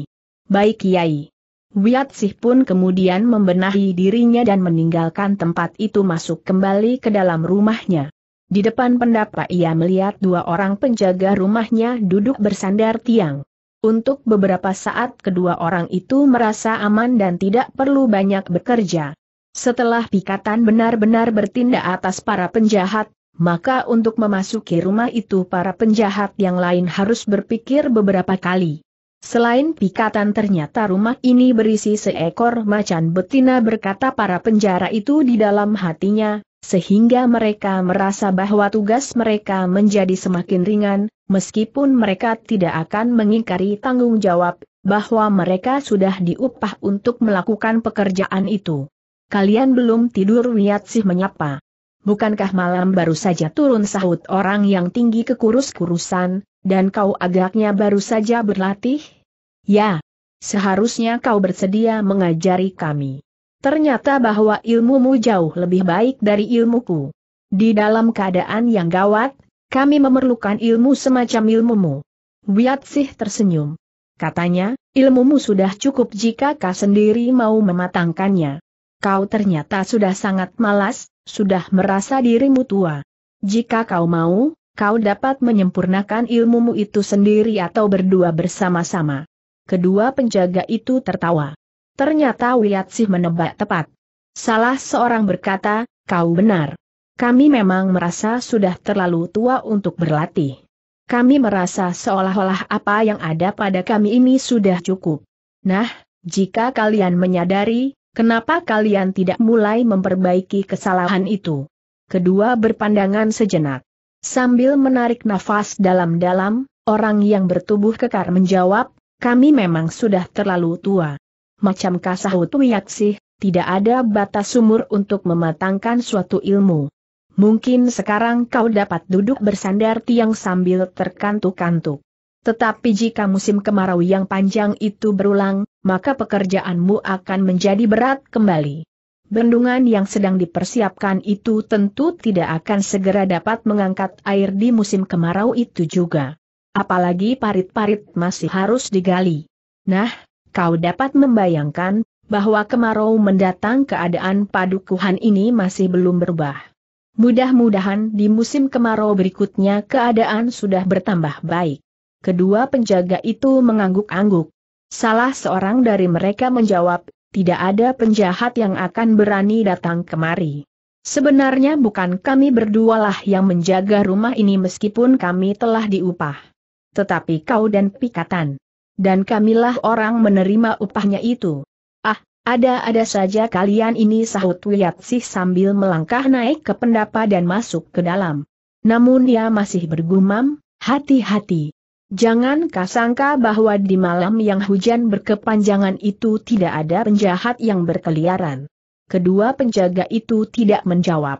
Baik Kiai. Wiatsih pun kemudian membenahi dirinya dan meninggalkan tempat itu masuk kembali ke dalam rumahnya. Di depan pendapa ia melihat dua orang penjaga rumahnya duduk bersandar tiang. Untuk beberapa saat kedua orang itu merasa aman dan tidak perlu banyak bekerja. Setelah pikatan benar-benar bertindak atas para penjahat, maka untuk memasuki rumah itu para penjahat yang lain harus berpikir beberapa kali. Selain pikatan ternyata rumah ini berisi seekor macan betina berkata para penjara itu di dalam hatinya, sehingga mereka merasa bahwa tugas mereka menjadi semakin ringan, meskipun mereka tidak akan mengingkari tanggung jawab, bahwa mereka sudah diupah untuk melakukan pekerjaan itu. Kalian belum tidur sih menyapa. Bukankah malam baru saja turun sahut orang yang tinggi kekurus-kurusan, dan kau agaknya baru saja berlatih? Ya, seharusnya kau bersedia mengajari kami. Ternyata bahwa ilmumu jauh lebih baik dari ilmuku. Di dalam keadaan yang gawat, kami memerlukan ilmu semacam ilmumu. sih tersenyum. Katanya, ilmumu sudah cukup jika kau sendiri mau mematangkannya. Kau ternyata sudah sangat malas, sudah merasa dirimu tua. Jika kau mau, kau dapat menyempurnakan ilmumu itu sendiri atau berdua bersama-sama. Kedua penjaga itu tertawa. Ternyata Wiatsih menebak tepat. Salah seorang berkata, kau benar. Kami memang merasa sudah terlalu tua untuk berlatih. Kami merasa seolah-olah apa yang ada pada kami ini sudah cukup. Nah, jika kalian menyadari, kenapa kalian tidak mulai memperbaiki kesalahan itu? Kedua berpandangan sejenak. Sambil menarik nafas dalam-dalam, orang yang bertubuh kekar menjawab, kami memang sudah terlalu tua macam kasahut sih, tidak ada batas umur untuk mematangkan suatu ilmu. Mungkin sekarang kau dapat duduk bersandar tiang sambil terkantuk-kantuk. Tetapi jika musim kemarau yang panjang itu berulang, maka pekerjaanmu akan menjadi berat kembali. Bendungan yang sedang dipersiapkan itu tentu tidak akan segera dapat mengangkat air di musim kemarau itu juga. Apalagi parit-parit masih harus digali. Nah, Kau dapat membayangkan, bahwa kemarau mendatang keadaan padukuhan ini masih belum berubah. Mudah-mudahan di musim kemarau berikutnya keadaan sudah bertambah baik. Kedua penjaga itu mengangguk-angguk. Salah seorang dari mereka menjawab, tidak ada penjahat yang akan berani datang kemari. Sebenarnya bukan kami berdualah yang menjaga rumah ini meskipun kami telah diupah. Tetapi kau dan pikatan dan kamilah orang menerima upahnya itu. Ah, ada-ada saja kalian ini sahut Wiyatsih sambil melangkah naik ke pendapa dan masuk ke dalam. Namun dia masih bergumam, hati-hati. Jangan kasangka bahwa di malam yang hujan berkepanjangan itu tidak ada penjahat yang berkeliaran. Kedua penjaga itu tidak menjawab.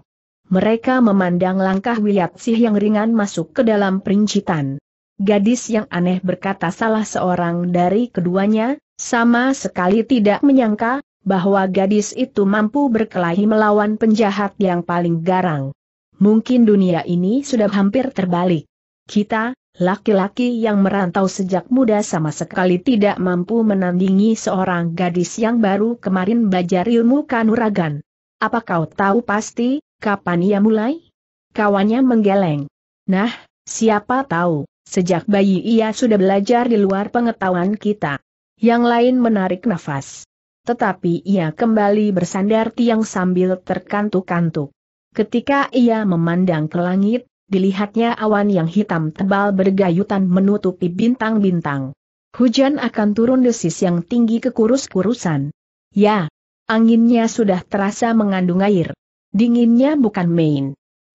Mereka memandang langkah Wiyatsih yang ringan masuk ke dalam perincitan. Gadis yang aneh berkata salah seorang dari keduanya, sama sekali tidak menyangka, bahwa gadis itu mampu berkelahi melawan penjahat yang paling garang. Mungkin dunia ini sudah hampir terbalik. Kita, laki-laki yang merantau sejak muda sama sekali tidak mampu menandingi seorang gadis yang baru kemarin belajar ilmu kanuragan. Apa kau tahu pasti, kapan ia mulai? Kawannya menggeleng. Nah, siapa tahu, Sejak bayi ia sudah belajar di luar pengetahuan kita. Yang lain menarik nafas. Tetapi ia kembali bersandar tiang sambil terkantuk-kantuk. Ketika ia memandang ke langit, dilihatnya awan yang hitam tebal bergayutan menutupi bintang-bintang. Hujan akan turun desis yang tinggi ke kurus-kurusan. Ya, anginnya sudah terasa mengandung air. Dinginnya bukan main.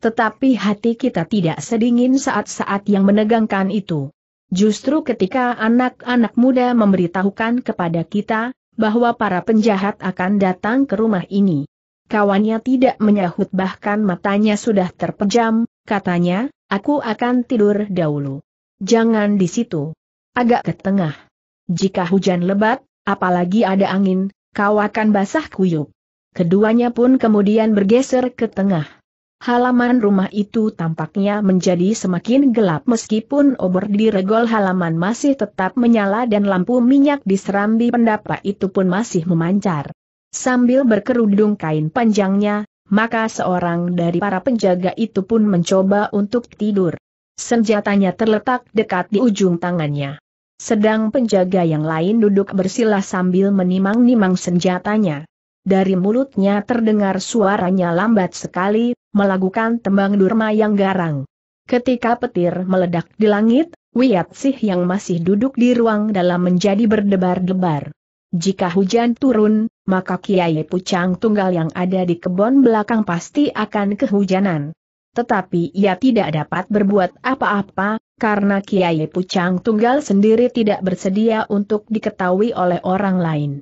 Tetapi hati kita tidak sedingin saat-saat yang menegangkan itu. Justru ketika anak-anak muda memberitahukan kepada kita, bahwa para penjahat akan datang ke rumah ini. Kawannya tidak menyahut bahkan matanya sudah terpejam, katanya, aku akan tidur dahulu. Jangan di situ. Agak ke tengah. Jika hujan lebat, apalagi ada angin, kau akan basah kuyup. Keduanya pun kemudian bergeser ke tengah. Halaman rumah itu tampaknya menjadi semakin gelap meskipun obor di regol halaman masih tetap menyala dan lampu minyak di serambi pendapa itu pun masih memancar. Sambil berkerudung kain panjangnya, maka seorang dari para penjaga itu pun mencoba untuk tidur. Senjatanya terletak dekat di ujung tangannya. Sedang penjaga yang lain duduk bersila sambil menimang-nimang senjatanya dari mulutnya terdengar suaranya lambat sekali, melakukan tembang durma yang garang. Ketika petir meledak di langit, Wiyatsih yang masih duduk di ruang dalam menjadi berdebar-debar. Jika hujan turun, maka Kiai Pucang Tunggal yang ada di kebon belakang pasti akan kehujanan. Tetapi ia tidak dapat berbuat apa-apa, karena Kiai Pucang Tunggal sendiri tidak bersedia untuk diketahui oleh orang lain.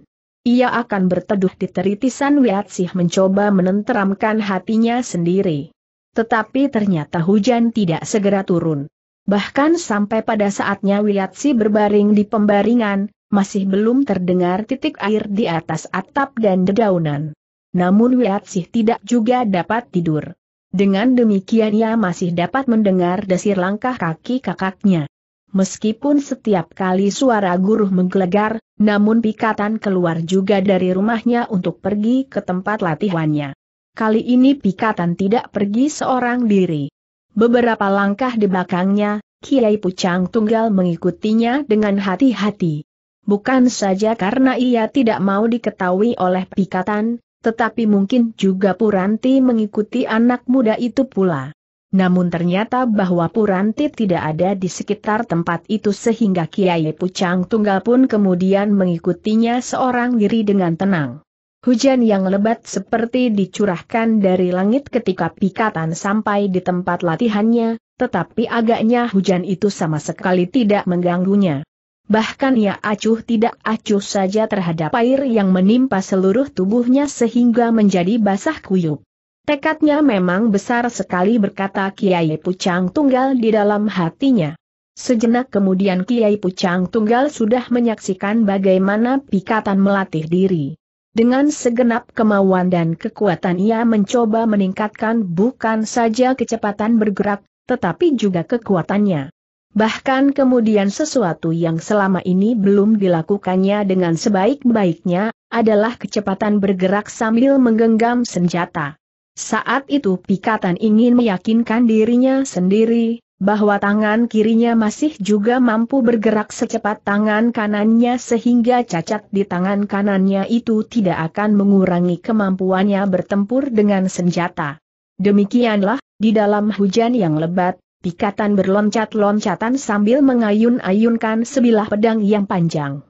Ia akan berteduh di teritisan Wiatsih mencoba menenteramkan hatinya sendiri. Tetapi ternyata hujan tidak segera turun. Bahkan sampai pada saatnya Wiatsi berbaring di pembaringan, masih belum terdengar titik air di atas atap dan dedaunan. Namun Wiatsi tidak juga dapat tidur. Dengan demikian ia masih dapat mendengar desir langkah kaki kakaknya. Meskipun setiap kali suara guru menggelegar, namun pikatan keluar juga dari rumahnya untuk pergi ke tempat latihannya. Kali ini pikatan tidak pergi seorang diri. Beberapa langkah di belakangnya, Kiai Pucang Tunggal mengikutinya dengan hati-hati. Bukan saja karena ia tidak mau diketahui oleh pikatan, tetapi mungkin juga Puranti mengikuti anak muda itu pula. Namun ternyata bahwa Puranti tidak ada di sekitar tempat itu sehingga Kiai Pucang Tunggal pun kemudian mengikutinya seorang diri dengan tenang. Hujan yang lebat seperti dicurahkan dari langit ketika pikatan sampai di tempat latihannya, tetapi agaknya hujan itu sama sekali tidak mengganggunya. Bahkan ia acuh tidak acuh saja terhadap air yang menimpa seluruh tubuhnya sehingga menjadi basah kuyup. Tekadnya memang besar sekali berkata Kiai Pucang Tunggal di dalam hatinya. Sejenak kemudian Kiai Pucang Tunggal sudah menyaksikan bagaimana Pikatan melatih diri. Dengan segenap kemauan dan kekuatan ia mencoba meningkatkan bukan saja kecepatan bergerak, tetapi juga kekuatannya. Bahkan kemudian sesuatu yang selama ini belum dilakukannya dengan sebaik-baiknya, adalah kecepatan bergerak sambil menggenggam senjata. Saat itu Pikatan ingin meyakinkan dirinya sendiri, bahwa tangan kirinya masih juga mampu bergerak secepat tangan kanannya sehingga cacat di tangan kanannya itu tidak akan mengurangi kemampuannya bertempur dengan senjata. Demikianlah, di dalam hujan yang lebat, Pikatan berloncat-loncatan sambil mengayun-ayunkan sebilah pedang yang panjang.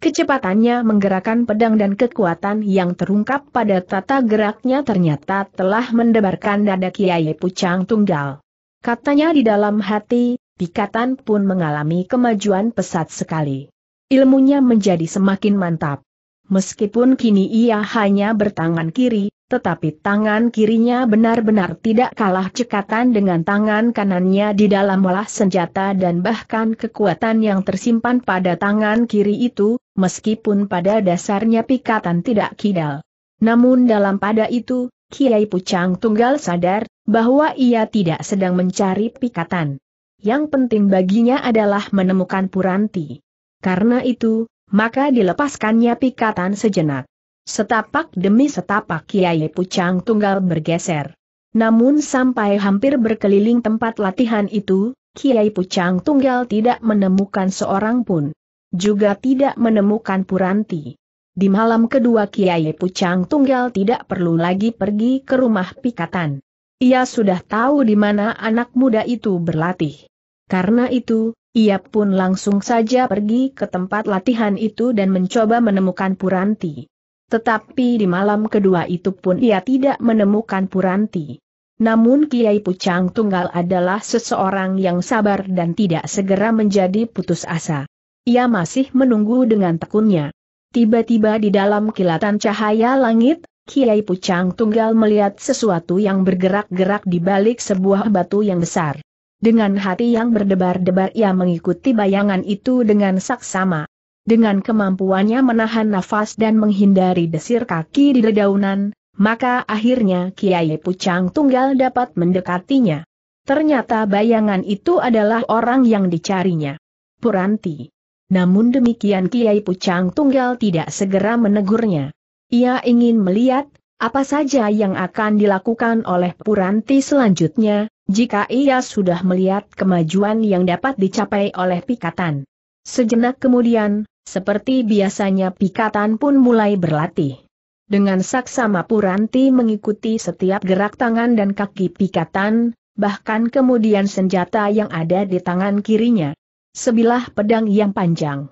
Kecepatannya menggerakkan pedang dan kekuatan yang terungkap pada tata geraknya ternyata telah mendebarkan dada Kiai Pucang Tunggal. Katanya di dalam hati, Pikatan pun mengalami kemajuan pesat sekali. Ilmunya menjadi semakin mantap. Meskipun kini ia hanya bertangan kiri, tetapi tangan kirinya benar-benar tidak kalah cekatan dengan tangan kanannya di dalam olah senjata dan bahkan kekuatan yang tersimpan pada tangan kiri itu, meskipun pada dasarnya pikatan tidak kidal. Namun dalam pada itu, Kiai Pucang Tunggal sadar, bahwa ia tidak sedang mencari pikatan. Yang penting baginya adalah menemukan Puranti. Karena itu, maka dilepaskannya pikatan sejenak. Setapak demi setapak Kiai Pucang Tunggal bergeser. Namun sampai hampir berkeliling tempat latihan itu, Kiai Pucang Tunggal tidak menemukan seorang pun. Juga tidak menemukan Puranti. Di malam kedua Kiai Pucang Tunggal tidak perlu lagi pergi ke rumah Pikatan. Ia sudah tahu di mana anak muda itu berlatih. Karena itu, ia pun langsung saja pergi ke tempat latihan itu dan mencoba menemukan Puranti. Tetapi di malam kedua itu pun ia tidak menemukan Puranti. Namun Kiai Pucang Tunggal adalah seseorang yang sabar dan tidak segera menjadi putus asa. Ia masih menunggu dengan tekunnya. Tiba-tiba di dalam kilatan cahaya langit, Kiai Pucang Tunggal melihat sesuatu yang bergerak-gerak di balik sebuah batu yang besar. Dengan hati yang berdebar-debar ia mengikuti bayangan itu dengan saksama dengan kemampuannya menahan nafas dan menghindari desir kaki di dedaunan, maka akhirnya Kiai Pucang Tunggal dapat mendekatinya. Ternyata bayangan itu adalah orang yang dicarinya. Puranti. Namun demikian Kiai Pucang Tunggal tidak segera menegurnya. Ia ingin melihat, apa saja yang akan dilakukan oleh Puranti selanjutnya, jika ia sudah melihat kemajuan yang dapat dicapai oleh Pikatan. Sejenak kemudian, seperti biasanya pikatan pun mulai berlatih. Dengan saksama Puranti mengikuti setiap gerak tangan dan kaki pikatan, bahkan kemudian senjata yang ada di tangan kirinya. Sebilah pedang yang panjang.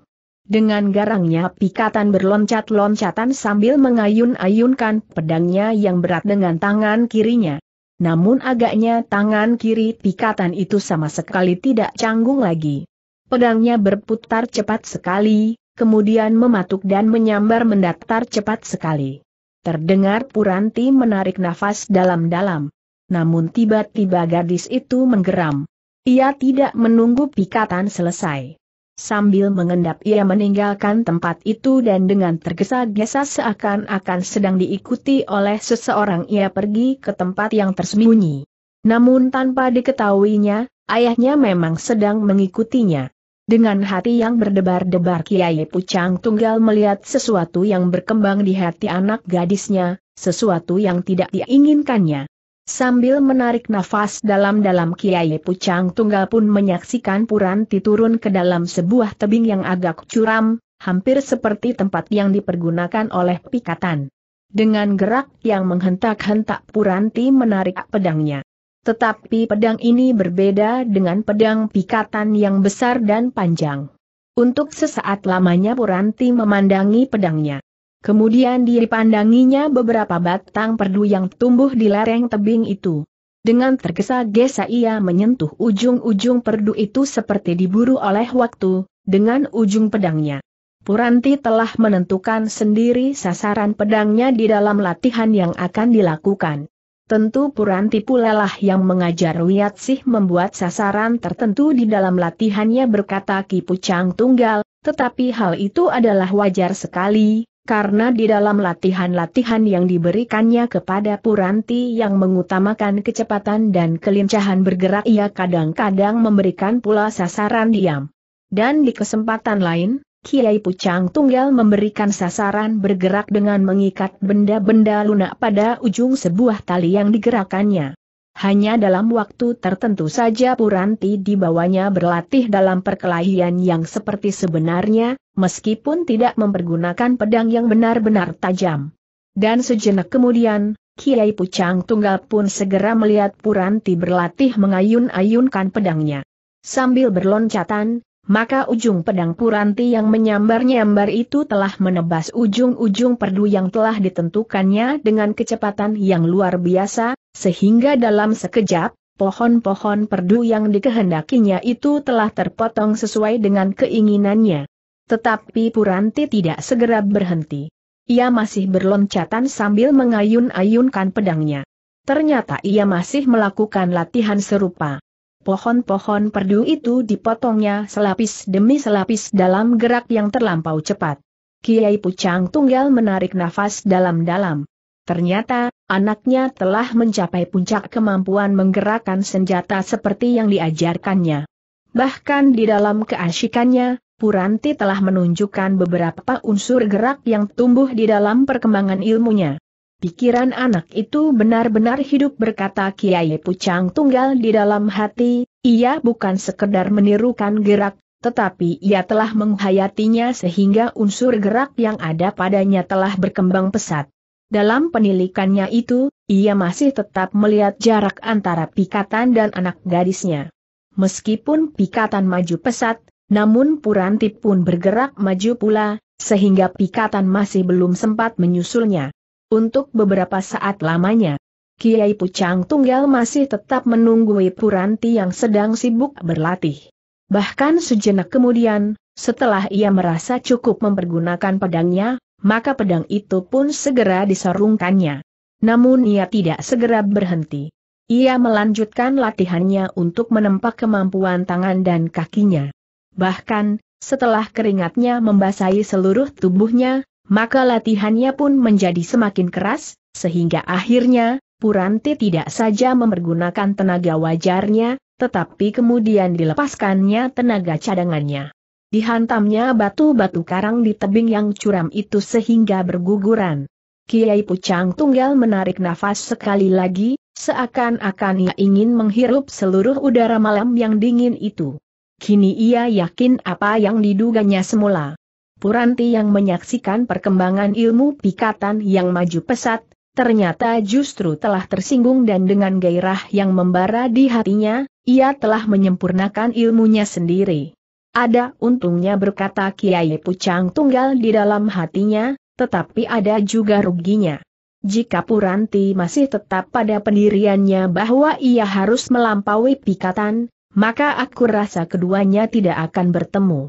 Dengan garangnya pikatan berloncat-loncatan sambil mengayun-ayunkan pedangnya yang berat dengan tangan kirinya. Namun agaknya tangan kiri pikatan itu sama sekali tidak canggung lagi. Pedangnya berputar cepat sekali, kemudian mematuk dan menyambar mendatar cepat sekali. Terdengar Puranti menarik nafas dalam-dalam. Namun tiba-tiba gadis itu menggeram. Ia tidak menunggu pikatan selesai. Sambil mengendap ia meninggalkan tempat itu dan dengan tergesa-gesa seakan-akan sedang diikuti oleh seseorang ia pergi ke tempat yang tersembunyi. Namun tanpa diketahuinya, ayahnya memang sedang mengikutinya. Dengan hati yang berdebar-debar Kiai Pucang Tunggal melihat sesuatu yang berkembang di hati anak gadisnya, sesuatu yang tidak diinginkannya. Sambil menarik nafas dalam-dalam Kiai Pucang Tunggal pun menyaksikan Puranti turun ke dalam sebuah tebing yang agak curam, hampir seperti tempat yang dipergunakan oleh pikatan. Dengan gerak yang menghentak-hentak Puranti menarik pedangnya. Tetapi pedang ini berbeda dengan pedang pikatan yang besar dan panjang. Untuk sesaat lamanya Puranti memandangi pedangnya. Kemudian dipandanginya beberapa batang perdu yang tumbuh di lereng tebing itu. Dengan tergesa-gesa ia menyentuh ujung-ujung perdu itu seperti diburu oleh waktu, dengan ujung pedangnya. Puranti telah menentukan sendiri sasaran pedangnya di dalam latihan yang akan dilakukan. Tentu Puranti pulalah yang mengajar Wiat Sih membuat sasaran tertentu di dalam latihannya berkata Ki Pucang Tunggal, tetapi hal itu adalah wajar sekali, karena di dalam latihan-latihan yang diberikannya kepada Puranti yang mengutamakan kecepatan dan kelincahan bergerak ia kadang-kadang memberikan pula sasaran diam. Dan di kesempatan lain, Kiai Pucang Tunggal memberikan sasaran bergerak dengan mengikat benda-benda lunak pada ujung sebuah tali yang digerakannya. Hanya dalam waktu tertentu saja Puranti dibawanya berlatih dalam perkelahian yang seperti sebenarnya, meskipun tidak mempergunakan pedang yang benar-benar tajam. Dan sejenak kemudian, Kiai Pucang Tunggal pun segera melihat Puranti berlatih mengayun-ayunkan pedangnya. Sambil berloncatan, maka ujung pedang Puranti yang menyambar-nyambar itu telah menebas ujung-ujung perdu yang telah ditentukannya dengan kecepatan yang luar biasa, sehingga dalam sekejap, pohon-pohon perdu yang dikehendakinya itu telah terpotong sesuai dengan keinginannya. Tetapi Puranti tidak segera berhenti. Ia masih berloncatan sambil mengayun-ayunkan pedangnya. Ternyata ia masih melakukan latihan serupa pohon-pohon perdu itu dipotongnya selapis demi selapis dalam gerak yang terlampau cepat. Kiai Pucang Tunggal menarik nafas dalam-dalam. Ternyata, anaknya telah mencapai puncak kemampuan menggerakkan senjata seperti yang diajarkannya. Bahkan di dalam keasikannya, Puranti telah menunjukkan beberapa unsur gerak yang tumbuh di dalam perkembangan ilmunya. Pikiran anak itu benar-benar hidup berkata Kiai Pucang Tunggal di dalam hati, ia bukan sekedar menirukan gerak, tetapi ia telah menghayatinya sehingga unsur gerak yang ada padanya telah berkembang pesat. Dalam penilikannya itu, ia masih tetap melihat jarak antara pikatan dan anak gadisnya. Meskipun pikatan maju pesat, namun Puranti pun bergerak maju pula, sehingga pikatan masih belum sempat menyusulnya untuk beberapa saat lamanya. Kiai Pucang Tunggal masih tetap menunggui Puranti yang sedang sibuk berlatih. Bahkan sejenak kemudian, setelah ia merasa cukup mempergunakan pedangnya, maka pedang itu pun segera disarungkannya. Namun ia tidak segera berhenti. Ia melanjutkan latihannya untuk menempa kemampuan tangan dan kakinya. Bahkan, setelah keringatnya membasahi seluruh tubuhnya, maka latihannya pun menjadi semakin keras, sehingga akhirnya, Puranti tidak saja mempergunakan tenaga wajarnya, tetapi kemudian dilepaskannya tenaga cadangannya. Dihantamnya batu-batu karang di tebing yang curam itu sehingga berguguran. Kiai Pucang Tunggal menarik nafas sekali lagi, seakan-akan ia ingin menghirup seluruh udara malam yang dingin itu. Kini ia yakin apa yang diduganya semula. Puranti yang menyaksikan perkembangan ilmu pikatan yang maju pesat, ternyata justru telah tersinggung dan dengan gairah yang membara di hatinya, ia telah menyempurnakan ilmunya sendiri. Ada untungnya berkata Kiai Pucang Tunggal di dalam hatinya, tetapi ada juga ruginya. Jika Puranti masih tetap pada pendiriannya bahwa ia harus melampaui pikatan, maka aku rasa keduanya tidak akan bertemu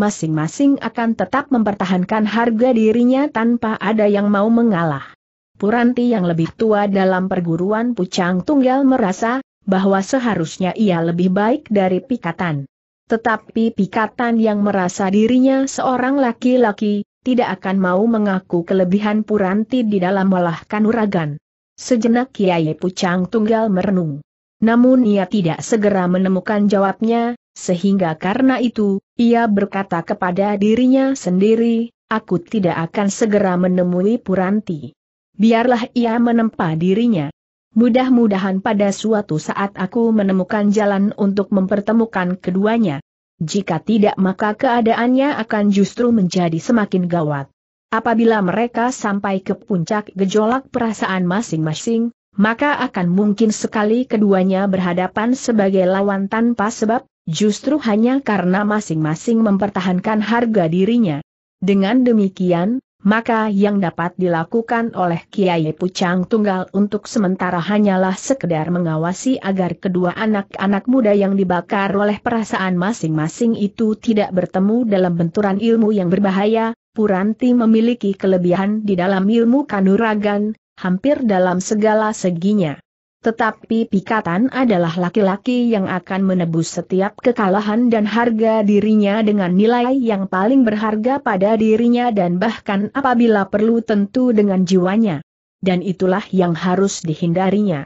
masing-masing akan tetap mempertahankan harga dirinya tanpa ada yang mau mengalah. Puranti yang lebih tua dalam perguruan Pucang Tunggal merasa bahwa seharusnya ia lebih baik dari Pikatan. Tetapi Pikatan yang merasa dirinya seorang laki-laki, tidak akan mau mengaku kelebihan Puranti di dalam melahkan kanuragan. Sejenak Kiai Pucang Tunggal merenung. Namun ia tidak segera menemukan jawabnya, sehingga karena itu, ia berkata kepada dirinya sendiri, aku tidak akan segera menemui Puranti. Biarlah ia menempa dirinya. Mudah-mudahan pada suatu saat aku menemukan jalan untuk mempertemukan keduanya. Jika tidak maka keadaannya akan justru menjadi semakin gawat. Apabila mereka sampai ke puncak gejolak perasaan masing-masing, maka akan mungkin sekali keduanya berhadapan sebagai lawan tanpa sebab, justru hanya karena masing-masing mempertahankan harga dirinya. Dengan demikian, maka yang dapat dilakukan oleh Kiai Pucang Tunggal untuk sementara hanyalah sekedar mengawasi agar kedua anak-anak muda yang dibakar oleh perasaan masing-masing itu tidak bertemu dalam benturan ilmu yang berbahaya, Puranti memiliki kelebihan di dalam ilmu kanuragan, hampir dalam segala seginya. Tetapi Pikatan adalah laki-laki yang akan menebus setiap kekalahan dan harga dirinya dengan nilai yang paling berharga pada dirinya dan bahkan apabila perlu tentu dengan jiwanya. Dan itulah yang harus dihindarinya.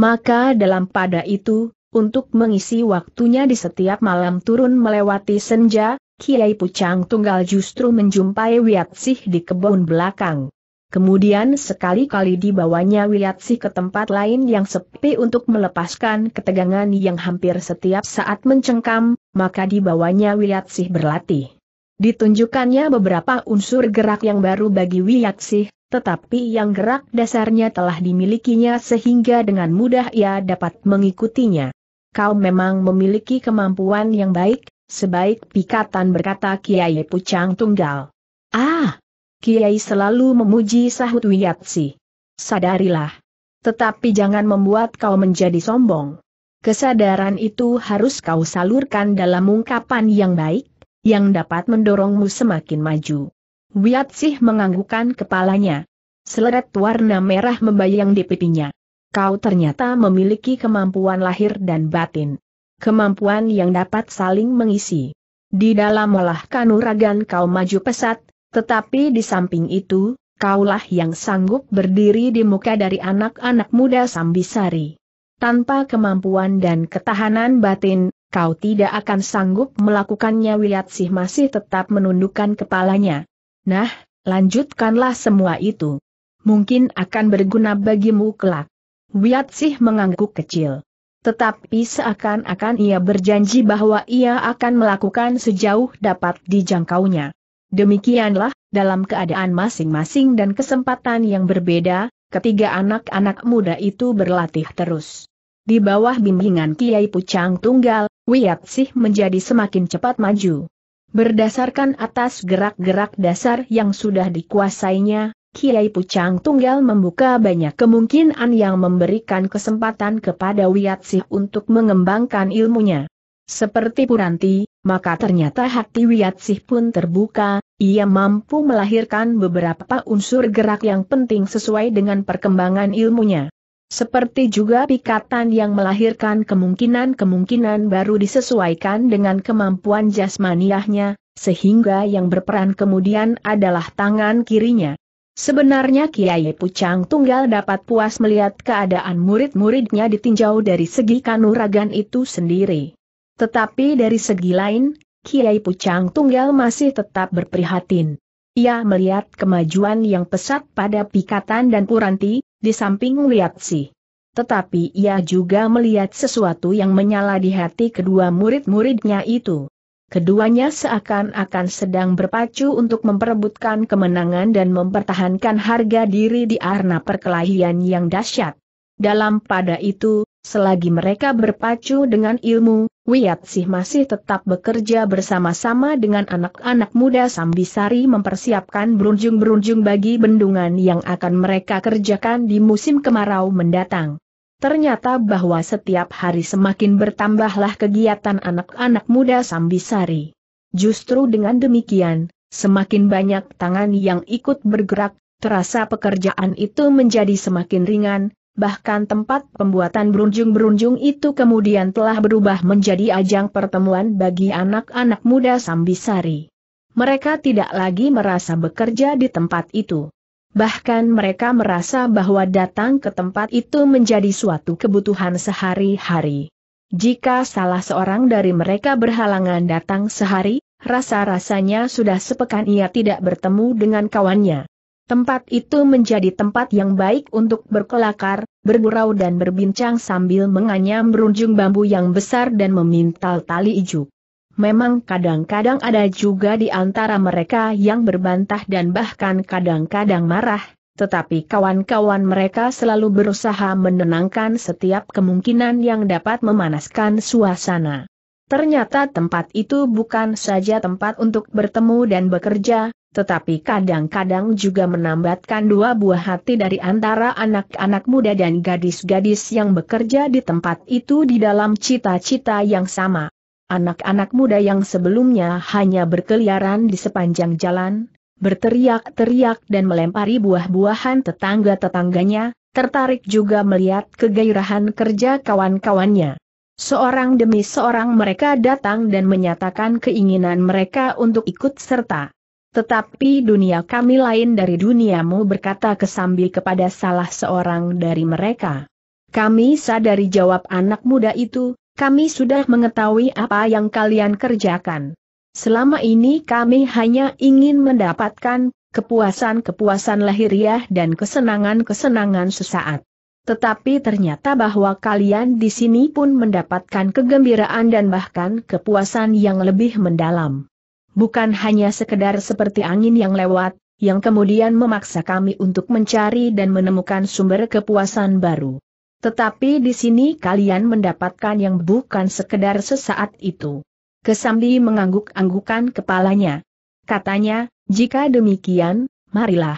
Maka dalam pada itu, untuk mengisi waktunya di setiap malam turun melewati senja, Kiai Pucang Tunggal justru menjumpai Wiatsih di kebun belakang. Kemudian sekali-kali dibawanya Wiyatsi ke tempat lain yang sepi untuk melepaskan ketegangan yang hampir setiap saat mencengkam, maka dibawanya Wiyatsi berlatih. Ditunjukkannya beberapa unsur gerak yang baru bagi Wiyatsi, tetapi yang gerak dasarnya telah dimilikinya sehingga dengan mudah ia dapat mengikutinya. Kau memang memiliki kemampuan yang baik, sebaik pikatan berkata Kiai Pucang Tunggal. Ah, Kiai selalu memuji sahut Wiyatsi. Sadarilah. Tetapi jangan membuat kau menjadi sombong. Kesadaran itu harus kau salurkan dalam ungkapan yang baik, yang dapat mendorongmu semakin maju. Wiyatsih menganggukkan kepalanya. Seleret warna merah membayang di pipinya. Kau ternyata memiliki kemampuan lahir dan batin. Kemampuan yang dapat saling mengisi. Di dalam olah kanuragan kau maju pesat, tetapi di samping itu, kaulah yang sanggup berdiri di muka dari anak-anak muda Sambisari. Tanpa kemampuan dan ketahanan batin, kau tidak akan sanggup melakukannya Wiyatsih masih tetap menundukkan kepalanya. Nah, lanjutkanlah semua itu. Mungkin akan berguna bagimu kelak. Wiyatsih mengangguk kecil. Tetapi seakan-akan ia berjanji bahwa ia akan melakukan sejauh dapat dijangkaunya. Demikianlah, dalam keadaan masing-masing dan kesempatan yang berbeda, ketiga anak-anak muda itu berlatih terus. Di bawah bimbingan Kiai Pucang Tunggal, Wiyatsih Sih menjadi semakin cepat maju. Berdasarkan atas gerak-gerak dasar yang sudah dikuasainya, Kiai Pucang Tunggal membuka banyak kemungkinan yang memberikan kesempatan kepada Wiyatsih Sih untuk mengembangkan ilmunya. Seperti Puranti, maka ternyata hati Wiatsih pun terbuka, ia mampu melahirkan beberapa unsur gerak yang penting sesuai dengan perkembangan ilmunya. Seperti juga pikatan yang melahirkan kemungkinan-kemungkinan baru disesuaikan dengan kemampuan jasmaniahnya, sehingga yang berperan kemudian adalah tangan kirinya. Sebenarnya Kiai Pucang Tunggal dapat puas melihat keadaan murid-muridnya ditinjau dari segi kanuragan itu sendiri. Tetapi dari segi lain, Kiai Pucang Tunggal masih tetap berprihatin. Ia melihat kemajuan yang pesat pada Pikatan dan Puranti, di samping melihat si. Tetapi ia juga melihat sesuatu yang menyala di hati kedua murid-muridnya itu. Keduanya seakan-akan sedang berpacu untuk memperebutkan kemenangan dan mempertahankan harga diri di arena perkelahian yang dahsyat. Dalam pada itu, selagi mereka berpacu dengan ilmu, Wiat Sih masih tetap bekerja bersama-sama dengan anak-anak muda Sambisari mempersiapkan berunjung-berunjung bagi bendungan yang akan mereka kerjakan di musim kemarau mendatang. Ternyata bahwa setiap hari semakin bertambahlah kegiatan anak-anak muda Sambisari. Justru dengan demikian, semakin banyak tangan yang ikut bergerak, terasa pekerjaan itu menjadi semakin ringan, bahkan tempat pembuatan berunjung-berunjung itu kemudian telah berubah menjadi ajang pertemuan bagi anak-anak muda Sambisari. Mereka tidak lagi merasa bekerja di tempat itu. Bahkan mereka merasa bahwa datang ke tempat itu menjadi suatu kebutuhan sehari-hari. Jika salah seorang dari mereka berhalangan datang sehari, rasa-rasanya sudah sepekan ia tidak bertemu dengan kawannya. Tempat itu menjadi tempat yang baik untuk berkelakar, bergurau dan berbincang sambil menganyam berunjung bambu yang besar dan memintal tali ijuk. Memang kadang-kadang ada juga di antara mereka yang berbantah dan bahkan kadang-kadang marah, tetapi kawan-kawan mereka selalu berusaha menenangkan setiap kemungkinan yang dapat memanaskan suasana. Ternyata tempat itu bukan saja tempat untuk bertemu dan bekerja, tetapi kadang-kadang juga menambatkan dua buah hati dari antara anak-anak muda dan gadis-gadis yang bekerja di tempat itu di dalam cita-cita yang sama. Anak-anak muda yang sebelumnya hanya berkeliaran di sepanjang jalan, berteriak-teriak dan melempari buah-buahan tetangga-tetangganya, tertarik juga melihat kegairahan kerja kawan-kawannya. Seorang demi seorang mereka datang dan menyatakan keinginan mereka untuk ikut serta. Tetapi dunia kami lain dari duniamu berkata kesambi kepada salah seorang dari mereka. Kami sadari jawab anak muda itu, kami sudah mengetahui apa yang kalian kerjakan. Selama ini kami hanya ingin mendapatkan kepuasan-kepuasan lahiriah dan kesenangan-kesenangan sesaat. Tetapi ternyata bahwa kalian di sini pun mendapatkan kegembiraan dan bahkan kepuasan yang lebih mendalam bukan hanya sekedar seperti angin yang lewat, yang kemudian memaksa kami untuk mencari dan menemukan sumber kepuasan baru. Tetapi di sini kalian mendapatkan yang bukan sekedar sesaat itu. Kesambi mengangguk-anggukan kepalanya. Katanya, jika demikian, marilah.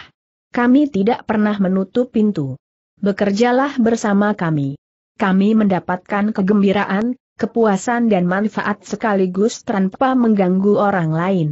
Kami tidak pernah menutup pintu. Bekerjalah bersama kami. Kami mendapatkan kegembiraan, kepuasan dan manfaat sekaligus tanpa mengganggu orang lain.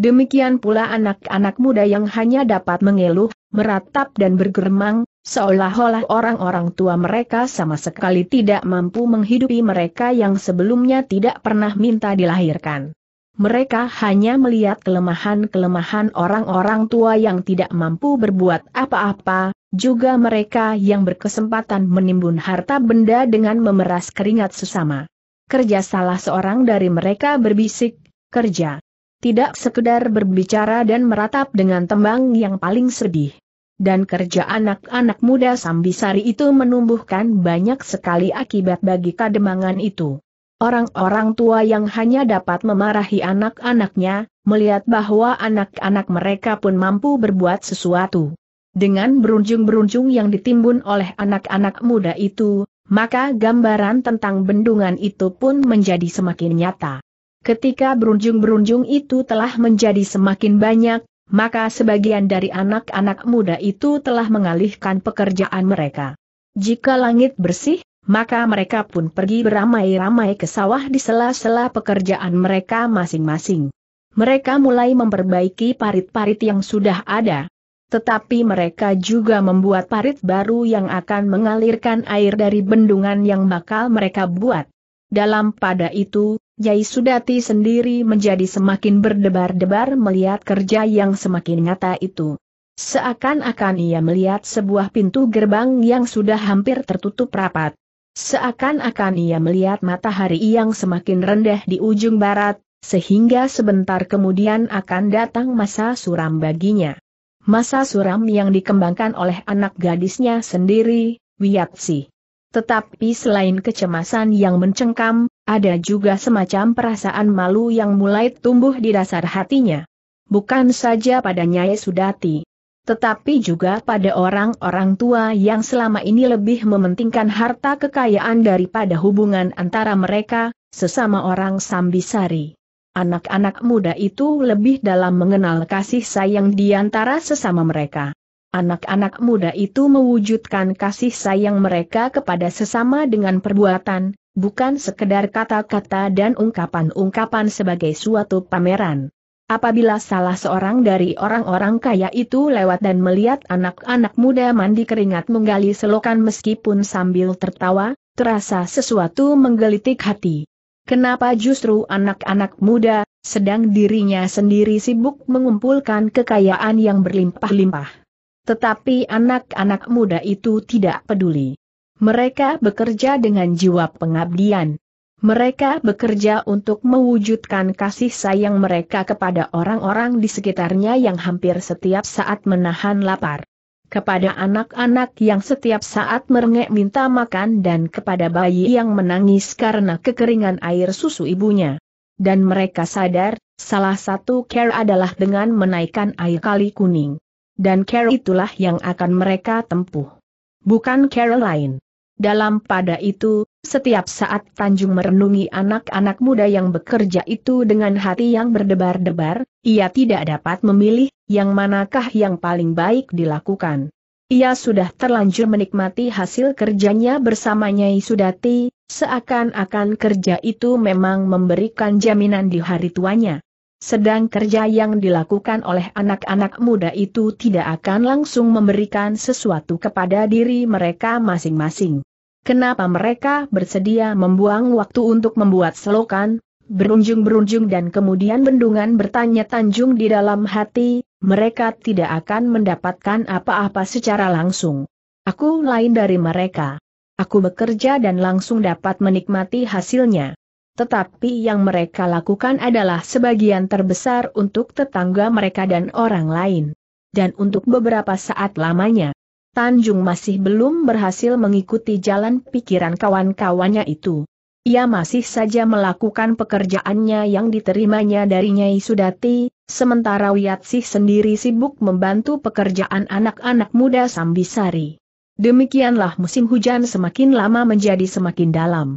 Demikian pula anak-anak muda yang hanya dapat mengeluh, meratap dan bergeremang, seolah-olah orang-orang tua mereka sama sekali tidak mampu menghidupi mereka yang sebelumnya tidak pernah minta dilahirkan. Mereka hanya melihat kelemahan-kelemahan orang-orang tua yang tidak mampu berbuat apa-apa, juga mereka yang berkesempatan menimbun harta benda dengan memeras keringat sesama kerja salah seorang dari mereka berbisik, kerja. Tidak sekedar berbicara dan meratap dengan tembang yang paling sedih. Dan kerja anak-anak muda Sambisari itu menumbuhkan banyak sekali akibat bagi kademangan itu. Orang-orang tua yang hanya dapat memarahi anak-anaknya, melihat bahwa anak-anak mereka pun mampu berbuat sesuatu. Dengan berunjung-berunjung yang ditimbun oleh anak-anak muda itu, maka gambaran tentang bendungan itu pun menjadi semakin nyata. Ketika berunjung-berunjung itu telah menjadi semakin banyak, maka sebagian dari anak-anak muda itu telah mengalihkan pekerjaan mereka. Jika langit bersih, maka mereka pun pergi beramai-ramai ke sawah di sela-sela pekerjaan mereka masing-masing. Mereka mulai memperbaiki parit-parit yang sudah ada, tetapi mereka juga membuat parit baru yang akan mengalirkan air dari bendungan yang bakal mereka buat. Dalam pada itu, Yai Sudati sendiri menjadi semakin berdebar-debar melihat kerja yang semakin nyata itu. Seakan-akan ia melihat sebuah pintu gerbang yang sudah hampir tertutup rapat. Seakan-akan ia melihat matahari yang semakin rendah di ujung barat, sehingga sebentar kemudian akan datang masa suram baginya masa suram yang dikembangkan oleh anak gadisnya sendiri, Wiyatsi. Tetapi selain kecemasan yang mencengkam, ada juga semacam perasaan malu yang mulai tumbuh di dasar hatinya. Bukan saja pada Nyai Sudati, tetapi juga pada orang-orang tua yang selama ini lebih mementingkan harta kekayaan daripada hubungan antara mereka, sesama orang Sambisari. Anak-anak muda itu lebih dalam mengenal kasih sayang di antara sesama mereka. Anak-anak muda itu mewujudkan kasih sayang mereka kepada sesama dengan perbuatan, bukan sekedar kata-kata dan ungkapan-ungkapan sebagai suatu pameran. Apabila salah seorang dari orang-orang kaya itu lewat dan melihat anak-anak muda mandi keringat menggali selokan meskipun sambil tertawa, terasa sesuatu menggelitik hati. Kenapa justru anak-anak muda, sedang dirinya sendiri sibuk mengumpulkan kekayaan yang berlimpah-limpah? Tetapi anak-anak muda itu tidak peduli. Mereka bekerja dengan jiwa pengabdian. Mereka bekerja untuk mewujudkan kasih sayang mereka kepada orang-orang di sekitarnya yang hampir setiap saat menahan lapar kepada anak-anak yang setiap saat merengek minta makan dan kepada bayi yang menangis karena kekeringan air susu ibunya. Dan mereka sadar, salah satu care adalah dengan menaikkan air kali kuning. Dan care itulah yang akan mereka tempuh. Bukan care lain. Dalam pada itu, setiap saat Tanjung merenungi anak-anak muda yang bekerja itu dengan hati yang berdebar-debar, ia tidak dapat memilih yang manakah yang paling baik dilakukan. Ia sudah terlanjur menikmati hasil kerjanya bersama Nyai Sudati, seakan-akan kerja itu memang memberikan jaminan di hari tuanya sedang kerja yang dilakukan oleh anak-anak muda itu tidak akan langsung memberikan sesuatu kepada diri mereka masing-masing. Kenapa mereka bersedia membuang waktu untuk membuat selokan, berunjung-berunjung dan kemudian bendungan bertanya tanjung di dalam hati, mereka tidak akan mendapatkan apa-apa secara langsung. Aku lain dari mereka. Aku bekerja dan langsung dapat menikmati hasilnya tetapi yang mereka lakukan adalah sebagian terbesar untuk tetangga mereka dan orang lain. Dan untuk beberapa saat lamanya, Tanjung masih belum berhasil mengikuti jalan pikiran kawan-kawannya itu. Ia masih saja melakukan pekerjaannya yang diterimanya dari Nyai Sudati, sementara Wiyatsih sendiri sibuk membantu pekerjaan anak-anak muda Sambisari. Demikianlah musim hujan semakin lama menjadi semakin dalam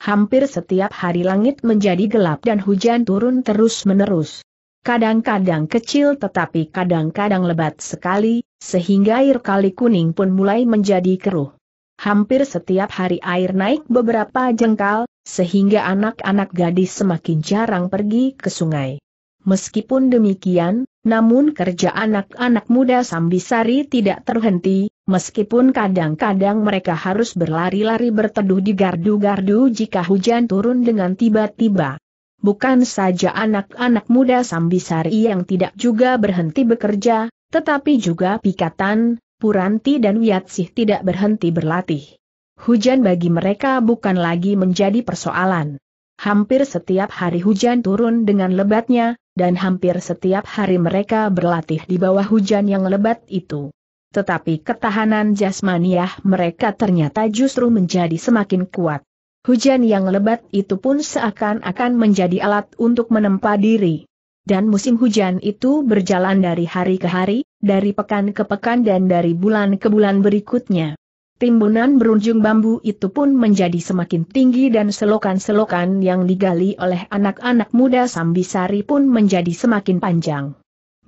hampir setiap hari langit menjadi gelap dan hujan turun terus-menerus. Kadang-kadang kecil tetapi kadang-kadang lebat sekali, sehingga air kali kuning pun mulai menjadi keruh. Hampir setiap hari air naik beberapa jengkal, sehingga anak-anak gadis semakin jarang pergi ke sungai. Meskipun demikian, namun kerja anak-anak muda Sambisari tidak terhenti, meskipun kadang-kadang mereka harus berlari-lari berteduh di gardu-gardu jika hujan turun dengan tiba-tiba. Bukan saja anak-anak muda Sambisari yang tidak juga berhenti bekerja, tetapi juga Pikatan, Puranti dan Wiatsih tidak berhenti berlatih. Hujan bagi mereka bukan lagi menjadi persoalan. Hampir setiap hari hujan turun dengan lebatnya, dan hampir setiap hari mereka berlatih di bawah hujan yang lebat itu tetapi ketahanan jasmaniah mereka ternyata justru menjadi semakin kuat. Hujan yang lebat itu pun seakan-akan menjadi alat untuk menempa diri. Dan musim hujan itu berjalan dari hari ke hari, dari pekan ke pekan dan dari bulan ke bulan berikutnya. Timbunan berunjung bambu itu pun menjadi semakin tinggi dan selokan-selokan yang digali oleh anak-anak muda Sambisari pun menjadi semakin panjang.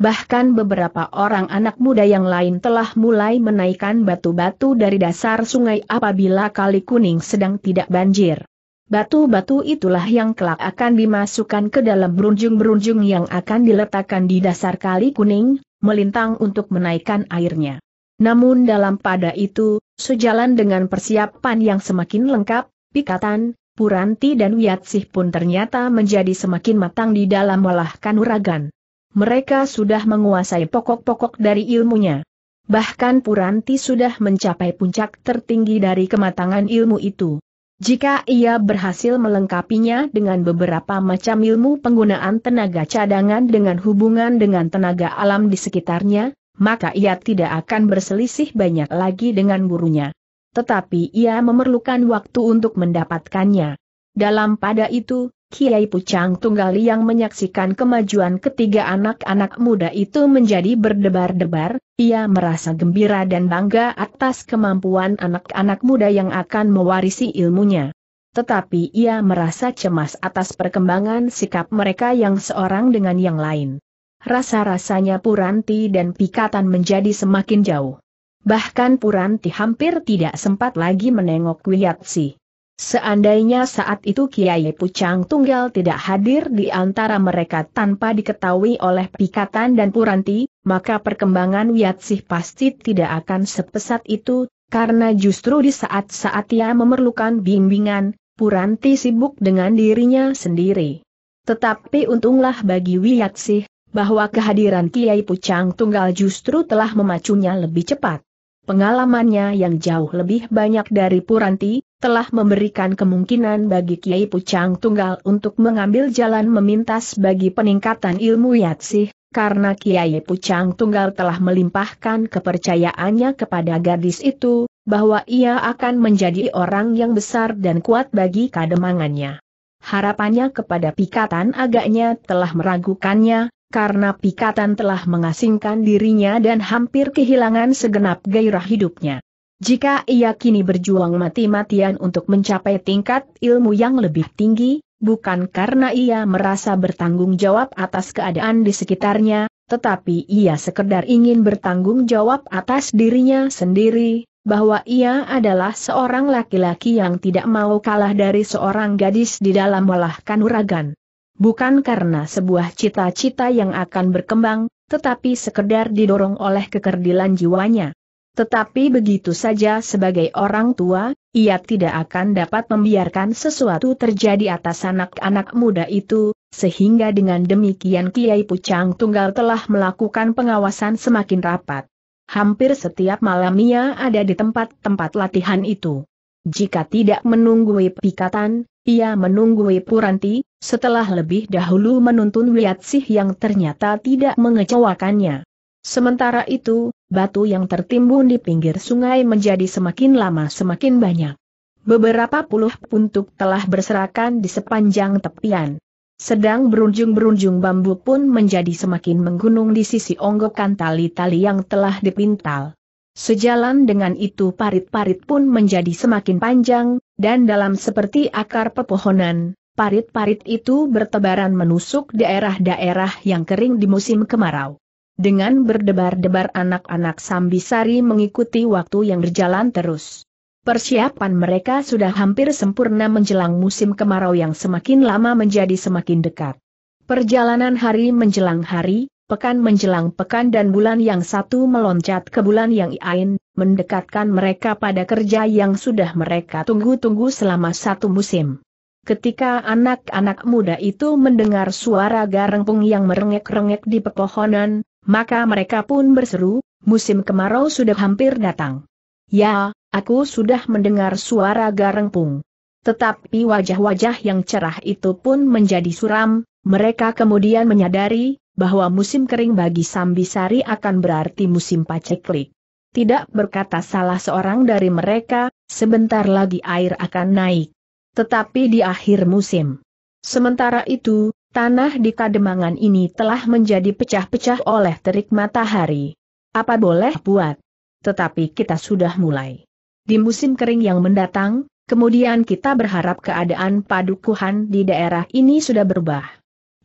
Bahkan beberapa orang anak muda yang lain telah mulai menaikkan batu-batu dari dasar sungai apabila kali kuning sedang tidak banjir. Batu-batu itulah yang kelak akan dimasukkan ke dalam berunjung-berunjung yang akan diletakkan di dasar kali kuning, melintang untuk menaikkan airnya. Namun dalam pada itu, sejalan dengan persiapan yang semakin lengkap, Pikatan, Puranti dan Wiatsih pun ternyata menjadi semakin matang di dalam melahkan kanuragan mereka sudah menguasai pokok-pokok dari ilmunya. Bahkan Puranti sudah mencapai puncak tertinggi dari kematangan ilmu itu. Jika ia berhasil melengkapinya dengan beberapa macam ilmu penggunaan tenaga cadangan dengan hubungan dengan tenaga alam di sekitarnya, maka ia tidak akan berselisih banyak lagi dengan gurunya. Tetapi ia memerlukan waktu untuk mendapatkannya. Dalam pada itu, Kiai Pucang Tunggali yang menyaksikan kemajuan ketiga anak-anak muda itu menjadi berdebar-debar, ia merasa gembira dan bangga atas kemampuan anak-anak muda yang akan mewarisi ilmunya. Tetapi ia merasa cemas atas perkembangan sikap mereka yang seorang dengan yang lain. Rasa-rasanya Puranti dan Pikatan menjadi semakin jauh. Bahkan Puranti hampir tidak sempat lagi menengok Wiyatsi. Seandainya saat itu Kiai Pucang Tunggal tidak hadir di antara mereka tanpa diketahui oleh Pikatan dan Puranti, maka perkembangan Wiatsih pasti tidak akan sepesat itu, karena justru di saat-saat ia memerlukan bimbingan, Puranti sibuk dengan dirinya sendiri. Tetapi untunglah bagi Wiatsih, bahwa kehadiran Kiai Pucang Tunggal justru telah memacunya lebih cepat. Pengalamannya yang jauh lebih banyak dari Puranti, telah memberikan kemungkinan bagi Kiai Pucang Tunggal untuk mengambil jalan memintas bagi peningkatan ilmu Yatsih, karena Kiai Pucang Tunggal telah melimpahkan kepercayaannya kepada gadis itu, bahwa ia akan menjadi orang yang besar dan kuat bagi kademangannya. Harapannya kepada Pikatan agaknya telah meragukannya, karena Pikatan telah mengasingkan dirinya dan hampir kehilangan segenap gairah hidupnya. Jika ia kini berjuang mati-matian untuk mencapai tingkat ilmu yang lebih tinggi, bukan karena ia merasa bertanggung jawab atas keadaan di sekitarnya, tetapi ia sekedar ingin bertanggung jawab atas dirinya sendiri, bahwa ia adalah seorang laki-laki yang tidak mau kalah dari seorang gadis di dalam olah kanuragan. Bukan karena sebuah cita-cita yang akan berkembang, tetapi sekedar didorong oleh kekerdilan jiwanya. Tetapi begitu saja sebagai orang tua, ia tidak akan dapat membiarkan sesuatu terjadi atas anak-anak muda itu, sehingga dengan demikian Kiai Pucang Tunggal telah melakukan pengawasan semakin rapat. Hampir setiap malam ia ada di tempat-tempat latihan itu. Jika tidak menunggu pikatan, ia menunggu Puranti, setelah lebih dahulu menuntun Wiatsih yang ternyata tidak mengecewakannya. Sementara itu, batu yang tertimbun di pinggir sungai menjadi semakin lama semakin banyak. Beberapa puluh puntuk telah berserakan di sepanjang tepian. Sedang berunjung-berunjung bambu pun menjadi semakin menggunung di sisi onggokan tali-tali yang telah dipintal. Sejalan dengan itu parit-parit pun menjadi semakin panjang, dan dalam seperti akar pepohonan, parit-parit itu bertebaran menusuk daerah-daerah yang kering di musim kemarau. Dengan berdebar-debar anak-anak Sambisari mengikuti waktu yang berjalan terus. Persiapan mereka sudah hampir sempurna menjelang musim kemarau yang semakin lama menjadi semakin dekat. Perjalanan hari menjelang hari, pekan menjelang pekan dan bulan yang satu meloncat ke bulan yang lain, mendekatkan mereka pada kerja yang sudah mereka tunggu-tunggu selama satu musim. Ketika anak-anak muda itu mendengar suara garengpung yang merengek-rengek di pepohonan, maka mereka pun berseru, musim kemarau sudah hampir datang. Ya, aku sudah mendengar suara garengpung. Tetapi wajah-wajah yang cerah itu pun menjadi suram, mereka kemudian menyadari, bahwa musim kering bagi Sambisari akan berarti musim paceklik. Tidak berkata salah seorang dari mereka, sebentar lagi air akan naik. Tetapi di akhir musim. Sementara itu, Tanah di kademangan ini telah menjadi pecah-pecah oleh terik matahari. Apa boleh buat? Tetapi kita sudah mulai. Di musim kering yang mendatang, kemudian kita berharap keadaan padukuhan di daerah ini sudah berubah.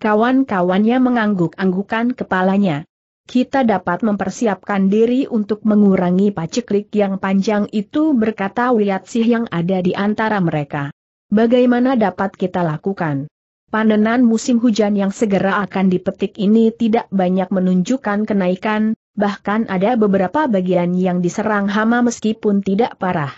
Kawan-kawannya mengangguk-anggukan kepalanya. Kita dapat mempersiapkan diri untuk mengurangi paceklik yang panjang itu berkata Wiyatsih yang ada di antara mereka. Bagaimana dapat kita lakukan? Pandenan musim hujan yang segera akan dipetik ini tidak banyak menunjukkan kenaikan, bahkan ada beberapa bagian yang diserang hama meskipun tidak parah.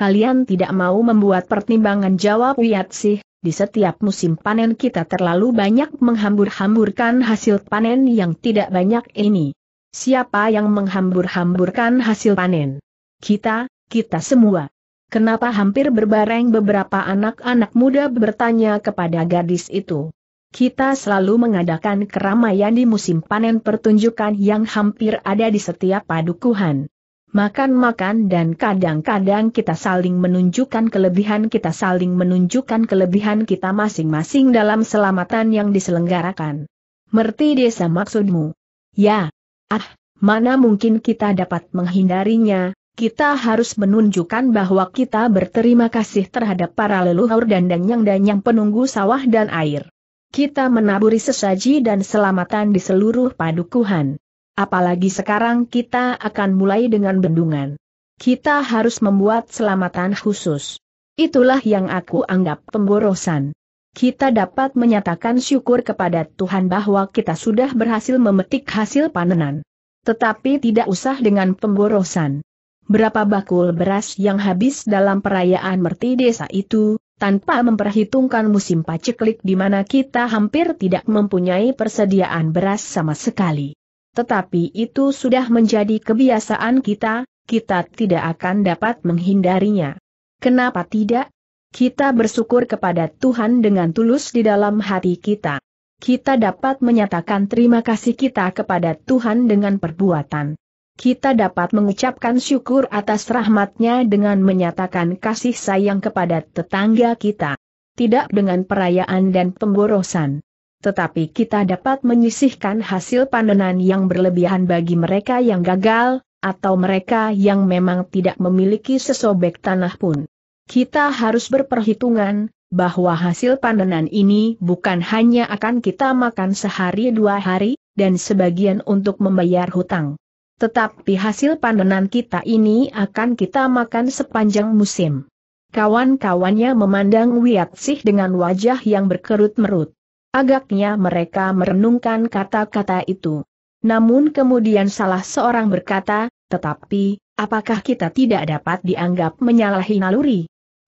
Kalian tidak mau membuat pertimbangan jawab sih. di setiap musim panen kita terlalu banyak menghambur-hamburkan hasil panen yang tidak banyak ini. Siapa yang menghambur-hamburkan hasil panen? Kita, kita semua. Kenapa hampir berbareng beberapa anak-anak muda bertanya kepada gadis itu? Kita selalu mengadakan keramaian di musim panen pertunjukan yang hampir ada di setiap padukuhan. Makan-makan dan kadang-kadang kita saling menunjukkan kelebihan kita saling menunjukkan kelebihan kita masing-masing dalam selamatan yang diselenggarakan. Merti desa maksudmu? Ya. Ah, mana mungkin kita dapat menghindarinya, kita harus menunjukkan bahwa kita berterima kasih terhadap para leluhur dan danyang-danyang penunggu sawah dan air. Kita menaburi sesaji dan selamatan di seluruh padukuhan. Apalagi sekarang kita akan mulai dengan bendungan. Kita harus membuat selamatan khusus. Itulah yang aku anggap pemborosan. Kita dapat menyatakan syukur kepada Tuhan bahwa kita sudah berhasil memetik hasil panenan. Tetapi tidak usah dengan pemborosan berapa bakul beras yang habis dalam perayaan merti desa itu, tanpa memperhitungkan musim paceklik di mana kita hampir tidak mempunyai persediaan beras sama sekali. Tetapi itu sudah menjadi kebiasaan kita, kita tidak akan dapat menghindarinya. Kenapa tidak? Kita bersyukur kepada Tuhan dengan tulus di dalam hati kita. Kita dapat menyatakan terima kasih kita kepada Tuhan dengan perbuatan kita dapat mengucapkan syukur atas rahmatnya dengan menyatakan kasih sayang kepada tetangga kita. Tidak dengan perayaan dan pemborosan. Tetapi kita dapat menyisihkan hasil panenan yang berlebihan bagi mereka yang gagal, atau mereka yang memang tidak memiliki sesobek tanah pun. Kita harus berperhitungan, bahwa hasil panenan ini bukan hanya akan kita makan sehari dua hari, dan sebagian untuk membayar hutang tetapi hasil panenan kita ini akan kita makan sepanjang musim. Kawan-kawannya memandang Sih dengan wajah yang berkerut merut. Agaknya mereka merenungkan kata-kata itu. Namun kemudian salah seorang berkata, tetapi, apakah kita tidak dapat dianggap menyalahi naluri?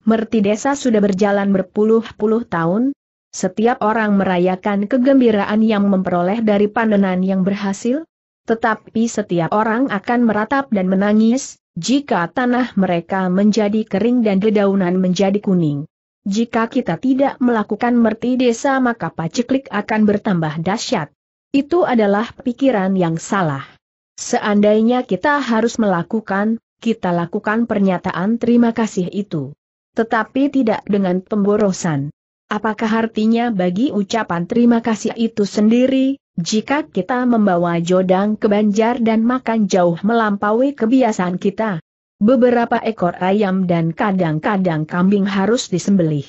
Merti desa sudah berjalan berpuluh-puluh tahun, setiap orang merayakan kegembiraan yang memperoleh dari panenan yang berhasil, tetapi setiap orang akan meratap dan menangis, jika tanah mereka menjadi kering dan dedaunan menjadi kuning. Jika kita tidak melakukan merti desa maka paceklik akan bertambah dahsyat. Itu adalah pikiran yang salah. Seandainya kita harus melakukan, kita lakukan pernyataan terima kasih itu. Tetapi tidak dengan pemborosan. Apakah artinya bagi ucapan terima kasih itu sendiri, jika kita membawa jodang ke Banjar dan makan jauh melampaui kebiasaan kita. Beberapa ekor ayam dan kadang-kadang kambing harus disembelih.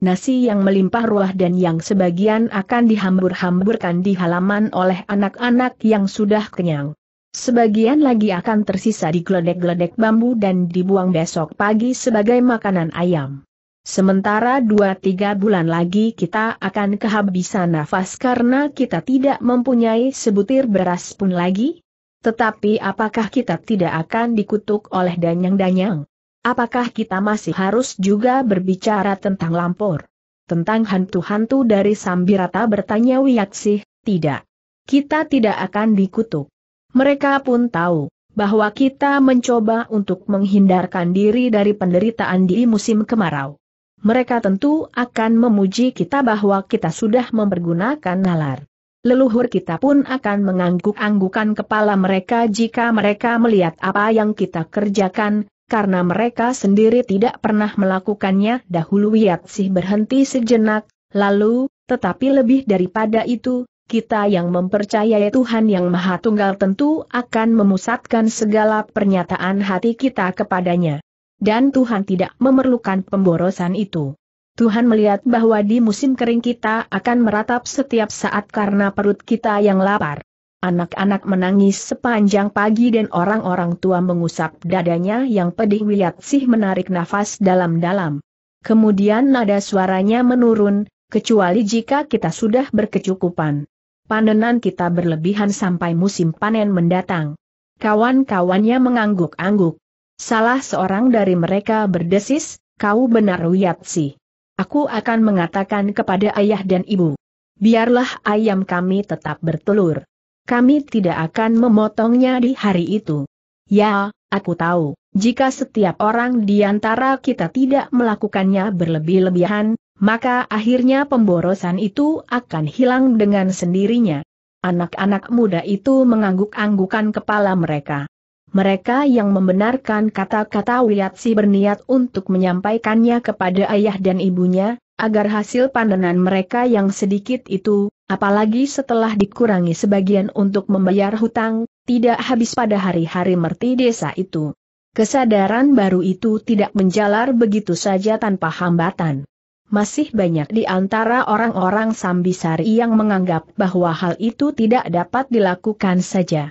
Nasi yang melimpah ruah dan yang sebagian akan dihambur-hamburkan di halaman oleh anak-anak yang sudah kenyang. Sebagian lagi akan tersisa di geledek geledek bambu dan dibuang besok pagi sebagai makanan ayam. Sementara dua-tiga bulan lagi kita akan kehabisan nafas karena kita tidak mempunyai sebutir beras pun lagi? Tetapi apakah kita tidak akan dikutuk oleh danyang-danyang? Apakah kita masih harus juga berbicara tentang lampor? Tentang hantu-hantu dari Sambirata bertanya Wiyaksih, tidak. Kita tidak akan dikutuk. Mereka pun tahu, bahwa kita mencoba untuk menghindarkan diri dari penderitaan di musim kemarau mereka tentu akan memuji kita bahwa kita sudah mempergunakan nalar. Leluhur kita pun akan mengangguk-anggukan kepala mereka jika mereka melihat apa yang kita kerjakan, karena mereka sendiri tidak pernah melakukannya dahulu Yatsih berhenti sejenak, lalu, tetapi lebih daripada itu, kita yang mempercayai Tuhan Yang Maha Tunggal tentu akan memusatkan segala pernyataan hati kita kepadanya dan Tuhan tidak memerlukan pemborosan itu. Tuhan melihat bahwa di musim kering kita akan meratap setiap saat karena perut kita yang lapar. Anak-anak menangis sepanjang pagi dan orang-orang tua mengusap dadanya yang pedih Wiliat sih menarik nafas dalam-dalam. Kemudian nada suaranya menurun, kecuali jika kita sudah berkecukupan. Panenan kita berlebihan sampai musim panen mendatang. Kawan-kawannya mengangguk-angguk. Salah seorang dari mereka berdesis, kau benar Wiatsi. Aku akan mengatakan kepada ayah dan ibu. Biarlah ayam kami tetap bertelur. Kami tidak akan memotongnya di hari itu. Ya, aku tahu, jika setiap orang di antara kita tidak melakukannya berlebih-lebihan, maka akhirnya pemborosan itu akan hilang dengan sendirinya. Anak-anak muda itu mengangguk-anggukan kepala mereka mereka yang membenarkan kata-kata Wiyatsi berniat untuk menyampaikannya kepada ayah dan ibunya, agar hasil pandanan mereka yang sedikit itu, apalagi setelah dikurangi sebagian untuk membayar hutang, tidak habis pada hari-hari merti desa itu. Kesadaran baru itu tidak menjalar begitu saja tanpa hambatan. Masih banyak di antara orang-orang Sambisari yang menganggap bahwa hal itu tidak dapat dilakukan saja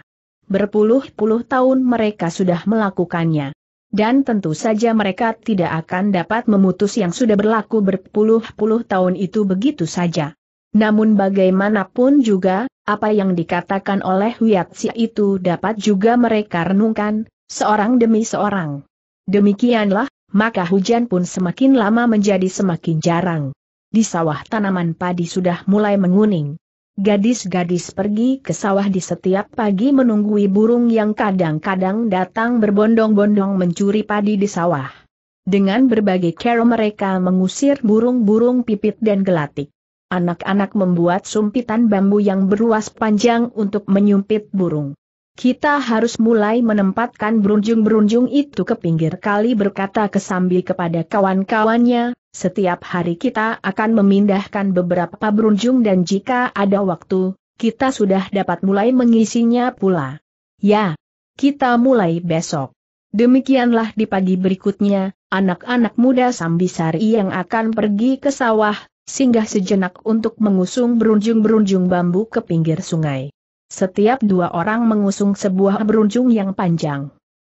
berpuluh-puluh tahun mereka sudah melakukannya. Dan tentu saja mereka tidak akan dapat memutus yang sudah berlaku berpuluh-puluh tahun itu begitu saja. Namun bagaimanapun juga, apa yang dikatakan oleh Wiatsi itu dapat juga mereka renungkan, seorang demi seorang. Demikianlah, maka hujan pun semakin lama menjadi semakin jarang. Di sawah tanaman padi sudah mulai menguning. Gadis-gadis pergi ke sawah di setiap pagi menunggui burung yang kadang-kadang datang berbondong-bondong mencuri padi di sawah. Dengan berbagai cara mereka mengusir burung-burung pipit dan gelatik. Anak-anak membuat sumpitan bambu yang beruas panjang untuk menyumpit burung. Kita harus mulai menempatkan berunjung-berunjung itu ke pinggir kali berkata kesambi kepada kawan-kawannya, setiap hari kita akan memindahkan beberapa berunjung dan jika ada waktu, kita sudah dapat mulai mengisinya pula. Ya, kita mulai besok. Demikianlah di pagi berikutnya, anak-anak muda Sambisari yang akan pergi ke sawah, singgah sejenak untuk mengusung berunjung-berunjung bambu ke pinggir sungai. Setiap dua orang mengusung sebuah berunjung yang panjang.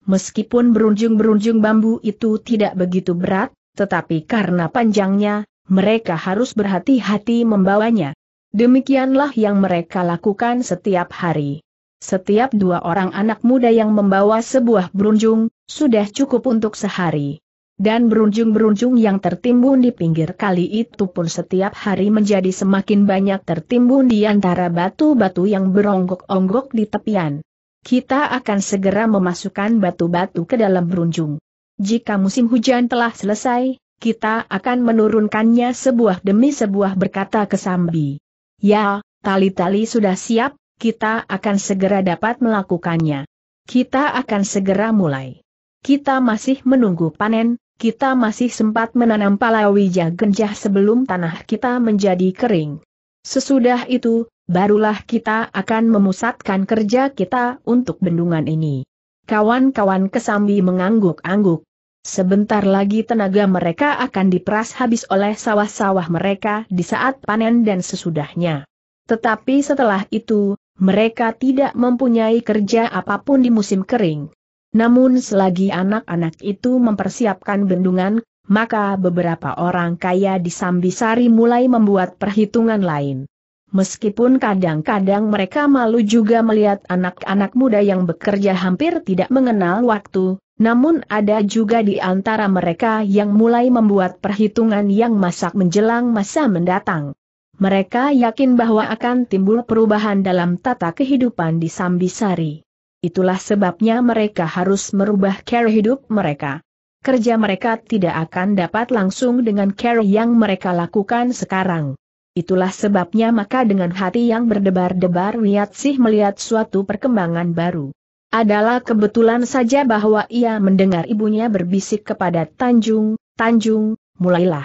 Meskipun berunjung-berunjung bambu itu tidak begitu berat, tetapi karena panjangnya, mereka harus berhati-hati membawanya. Demikianlah yang mereka lakukan setiap hari. Setiap dua orang anak muda yang membawa sebuah berunjung, sudah cukup untuk sehari. Dan berunjung-berunjung yang tertimbun di pinggir kali itu pun setiap hari menjadi semakin banyak tertimbun di antara batu-batu yang beronggok-onggok di tepian. Kita akan segera memasukkan batu-batu ke dalam berunjung. Jika musim hujan telah selesai, kita akan menurunkannya sebuah demi sebuah berkata ke Sambi. Ya, tali-tali sudah siap, kita akan segera dapat melakukannya. Kita akan segera mulai. Kita masih menunggu panen, kita masih sempat menanam palawija genjah sebelum tanah kita menjadi kering. Sesudah itu, barulah kita akan memusatkan kerja kita untuk bendungan ini. Kawan-kawan Kesambi mengangguk-angguk. Sebentar lagi tenaga mereka akan diperas habis oleh sawah-sawah mereka di saat panen dan sesudahnya. Tetapi setelah itu, mereka tidak mempunyai kerja apapun di musim kering. Namun selagi anak-anak itu mempersiapkan bendungan, maka beberapa orang kaya di Sambisari mulai membuat perhitungan lain. Meskipun kadang-kadang mereka malu juga melihat anak-anak muda yang bekerja hampir tidak mengenal waktu, namun ada juga di antara mereka yang mulai membuat perhitungan yang masak menjelang masa mendatang. Mereka yakin bahwa akan timbul perubahan dalam tata kehidupan di Sambisari. Itulah sebabnya mereka harus merubah cara hidup mereka. Kerja mereka tidak akan dapat langsung dengan cara yang mereka lakukan sekarang. Itulah sebabnya maka dengan hati yang berdebar-debar Sih melihat suatu perkembangan baru. Adalah kebetulan saja bahwa ia mendengar ibunya berbisik kepada Tanjung, Tanjung, mulailah.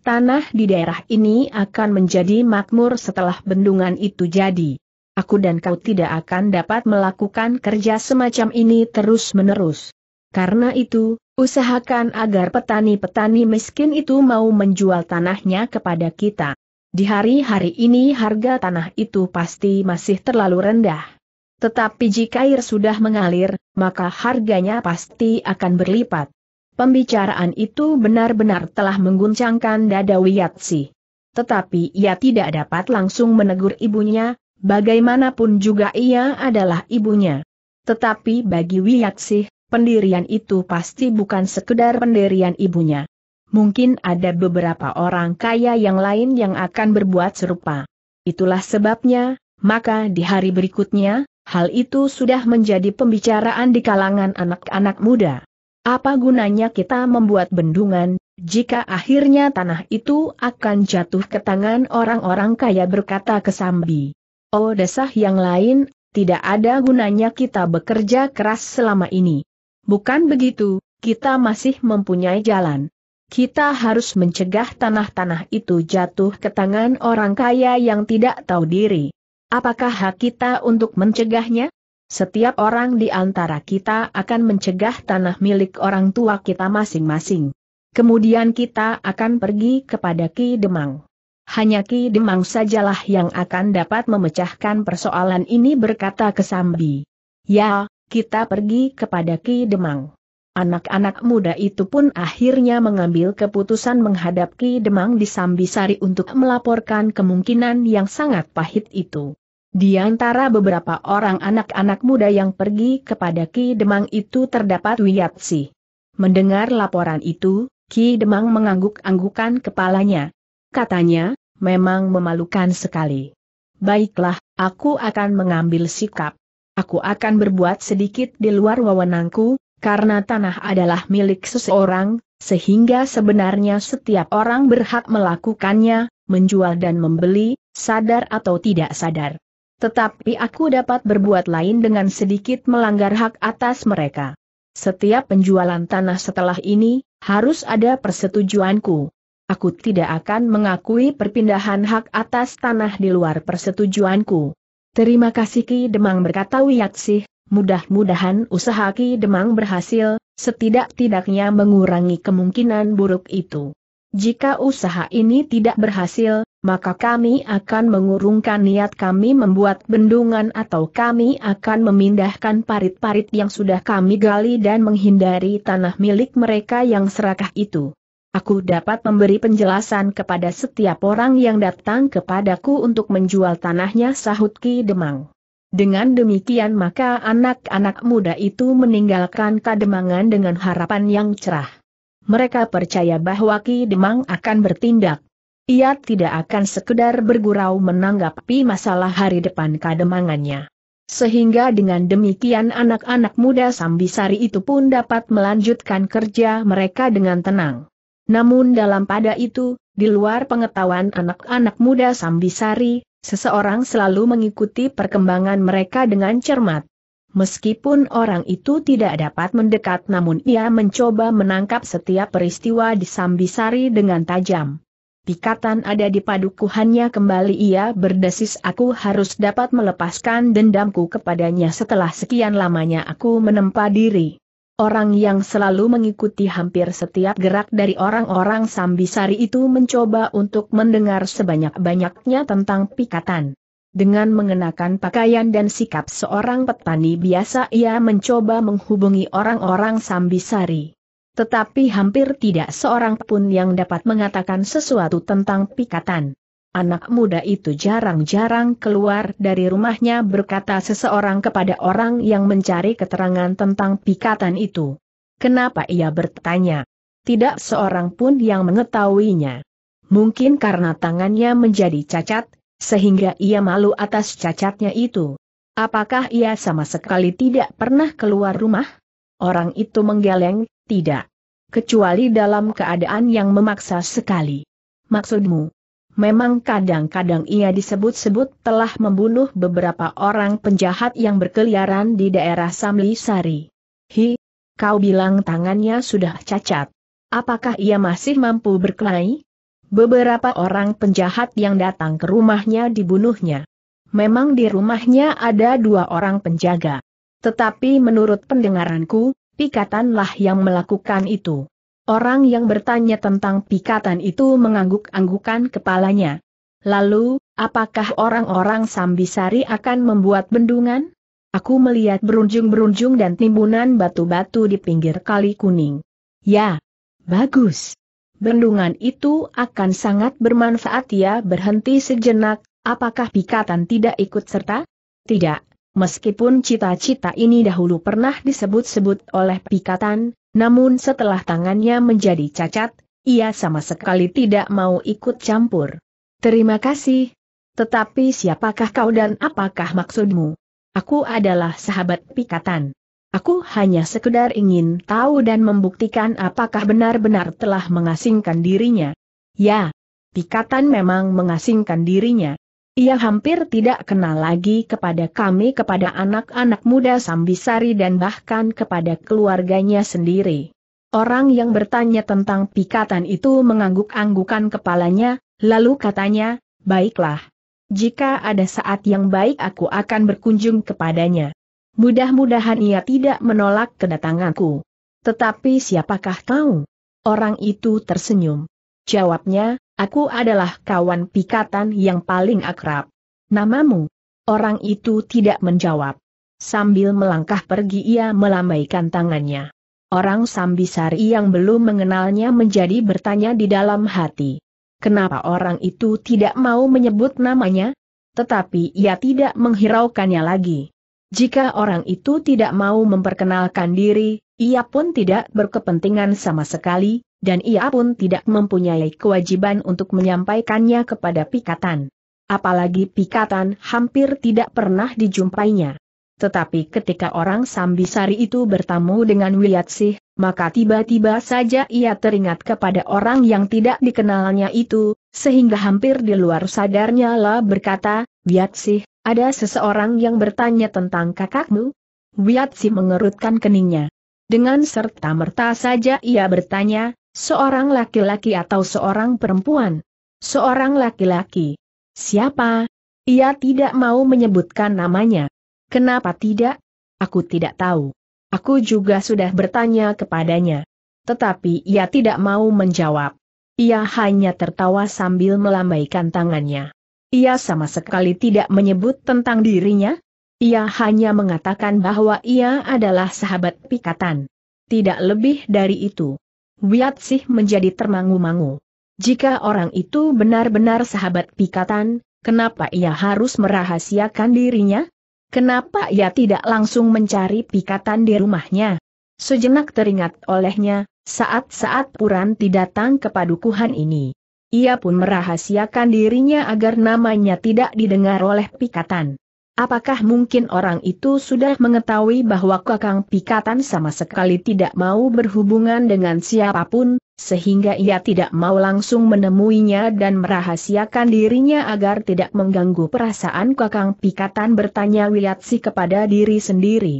Tanah di daerah ini akan menjadi makmur setelah bendungan itu jadi. Aku dan kau tidak akan dapat melakukan kerja semacam ini terus-menerus. Karena itu, usahakan agar petani-petani miskin itu mau menjual tanahnya kepada kita. Di hari-hari ini harga tanah itu pasti masih terlalu rendah. Tetapi jika air sudah mengalir, maka harganya pasti akan berlipat. Pembicaraan itu benar-benar telah mengguncangkan dada Wiyatsi. Tetapi ia tidak dapat langsung menegur ibunya, bagaimanapun juga ia adalah ibunya. Tetapi bagi Wiyatsi, pendirian itu pasti bukan sekedar pendirian ibunya mungkin ada beberapa orang kaya yang lain yang akan berbuat serupa. Itulah sebabnya, maka di hari berikutnya, hal itu sudah menjadi pembicaraan di kalangan anak-anak muda. Apa gunanya kita membuat bendungan, jika akhirnya tanah itu akan jatuh ke tangan orang-orang kaya berkata Kesambi. Oh desah yang lain, tidak ada gunanya kita bekerja keras selama ini. Bukan begitu, kita masih mempunyai jalan. Kita harus mencegah tanah-tanah itu jatuh ke tangan orang kaya yang tidak tahu diri. Apakah hak kita untuk mencegahnya? Setiap orang di antara kita akan mencegah tanah milik orang tua kita masing-masing. Kemudian kita akan pergi kepada Ki Demang. Hanya Ki Demang sajalah yang akan dapat memecahkan persoalan ini berkata Kesambi. Ya, kita pergi kepada Ki Demang. Anak-anak muda itu pun akhirnya mengambil keputusan menghadap Ki Demang di Sambisari untuk melaporkan kemungkinan yang sangat pahit itu. Di antara beberapa orang anak-anak muda yang pergi kepada Ki Demang itu terdapat Wiyatsi. Mendengar laporan itu, Ki Demang mengangguk-anggukan kepalanya. Katanya, memang memalukan sekali. Baiklah, aku akan mengambil sikap. Aku akan berbuat sedikit di luar wewenangku, karena tanah adalah milik seseorang, sehingga sebenarnya setiap orang berhak melakukannya, menjual dan membeli, sadar atau tidak sadar. Tetapi aku dapat berbuat lain dengan sedikit melanggar hak atas mereka. Setiap penjualan tanah setelah ini, harus ada persetujuanku. Aku tidak akan mengakui perpindahan hak atas tanah di luar persetujuanku. Terima kasih Ki Demang berkata Wiyaksih, mudah-mudahan usaha Ki Demang berhasil, setidak-tidaknya mengurangi kemungkinan buruk itu. Jika usaha ini tidak berhasil, maka kami akan mengurungkan niat kami membuat bendungan atau kami akan memindahkan parit-parit yang sudah kami gali dan menghindari tanah milik mereka yang serakah itu. Aku dapat memberi penjelasan kepada setiap orang yang datang kepadaku untuk menjual tanahnya sahut Ki Demang. Dengan demikian maka anak-anak muda itu meninggalkan Kademangan dengan harapan yang cerah. Mereka percaya bahwa Ki Demang akan bertindak. Ia tidak akan sekedar bergurau menanggapi masalah hari depan Kademangannya. Sehingga dengan demikian anak-anak muda Sambisari itu pun dapat melanjutkan kerja mereka dengan tenang. Namun dalam pada itu, di luar pengetahuan anak-anak muda Sambisari, Seseorang selalu mengikuti perkembangan mereka dengan cermat. Meskipun orang itu tidak dapat mendekat namun ia mencoba menangkap setiap peristiwa di Sambisari dengan tajam. Pikatan ada di padukuhannya kembali ia berdesis aku harus dapat melepaskan dendamku kepadanya setelah sekian lamanya aku menempa diri. Orang yang selalu mengikuti hampir setiap gerak dari orang-orang Sambisari itu mencoba untuk mendengar sebanyak-banyaknya tentang pikatan. Dengan mengenakan pakaian dan sikap seorang petani biasa ia mencoba menghubungi orang-orang Sambisari. Tetapi hampir tidak seorang pun yang dapat mengatakan sesuatu tentang pikatan. Anak muda itu jarang-jarang keluar dari rumahnya berkata seseorang kepada orang yang mencari keterangan tentang pikatan itu. Kenapa ia bertanya? Tidak seorang pun yang mengetahuinya. Mungkin karena tangannya menjadi cacat, sehingga ia malu atas cacatnya itu. Apakah ia sama sekali tidak pernah keluar rumah? Orang itu menggeleng, tidak. Kecuali dalam keadaan yang memaksa sekali. Maksudmu, Memang kadang-kadang ia disebut-sebut telah membunuh beberapa orang penjahat yang berkeliaran di daerah Samlisari. Hi, kau bilang tangannya sudah cacat. Apakah ia masih mampu berkelahi? Beberapa orang penjahat yang datang ke rumahnya dibunuhnya. Memang di rumahnya ada dua orang penjaga. Tetapi menurut pendengaranku, Pikatanlah yang melakukan itu. Orang yang bertanya tentang pikatan itu mengangguk-anggukan kepalanya. Lalu, apakah orang-orang Sambisari akan membuat bendungan? Aku melihat berunjung-berunjung dan timbunan batu-batu di pinggir kali kuning. Ya, bagus. Bendungan itu akan sangat bermanfaat ya berhenti sejenak, apakah pikatan tidak ikut serta? Tidak, meskipun cita-cita ini dahulu pernah disebut-sebut oleh pikatan, namun setelah tangannya menjadi cacat, ia sama sekali tidak mau ikut campur. Terima kasih. Tetapi siapakah kau dan apakah maksudmu? Aku adalah sahabat pikatan. Aku hanya sekedar ingin tahu dan membuktikan apakah benar-benar telah mengasingkan dirinya. Ya, pikatan memang mengasingkan dirinya. Ia hampir tidak kenal lagi kepada kami kepada anak-anak muda Sambisari dan bahkan kepada keluarganya sendiri. Orang yang bertanya tentang pikatan itu mengangguk-anggukan kepalanya, lalu katanya, baiklah. Jika ada saat yang baik aku akan berkunjung kepadanya. Mudah-mudahan ia tidak menolak kedatanganku. Tetapi siapakah kau? Orang itu tersenyum. Jawabnya, aku adalah kawan pikatan yang paling akrab. Namamu? Orang itu tidak menjawab. Sambil melangkah pergi ia melambaikan tangannya. Orang Sambisari yang belum mengenalnya menjadi bertanya di dalam hati. Kenapa orang itu tidak mau menyebut namanya? Tetapi ia tidak menghiraukannya lagi. Jika orang itu tidak mau memperkenalkan diri, ia pun tidak berkepentingan sama sekali, dan ia pun tidak mempunyai kewajiban untuk menyampaikannya kepada Pikatan. Apalagi Pikatan hampir tidak pernah dijumpainya. Tetapi ketika orang Sambisari itu bertamu dengan Wiyatsih, maka tiba-tiba saja ia teringat kepada orang yang tidak dikenalnya itu, sehingga hampir di luar sadarnya lah berkata, Wiyatsih, ada seseorang yang bertanya tentang kakakmu? Wiyatsih mengerutkan keningnya. Dengan serta-merta saja ia bertanya, Seorang laki-laki atau seorang perempuan? Seorang laki-laki. Siapa? Ia tidak mau menyebutkan namanya. Kenapa tidak? Aku tidak tahu. Aku juga sudah bertanya kepadanya. Tetapi ia tidak mau menjawab. Ia hanya tertawa sambil melambaikan tangannya. Ia sama sekali tidak menyebut tentang dirinya. Ia hanya mengatakan bahwa ia adalah sahabat pikatan. Tidak lebih dari itu. Wiat sih menjadi termangu-mangu. Jika orang itu benar-benar sahabat pikatan, kenapa ia harus merahasiakan dirinya? Kenapa ia tidak langsung mencari pikatan di rumahnya? Sejenak teringat olehnya, saat-saat Puran tidak datang ke padukuhan ini. Ia pun merahasiakan dirinya agar namanya tidak didengar oleh pikatan. Apakah mungkin orang itu sudah mengetahui bahwa Kakang Pikatan sama sekali tidak mau berhubungan dengan siapapun, sehingga ia tidak mau langsung menemuinya dan merahasiakan dirinya agar tidak mengganggu perasaan Kakang Pikatan bertanya Wiliatsi kepada diri sendiri.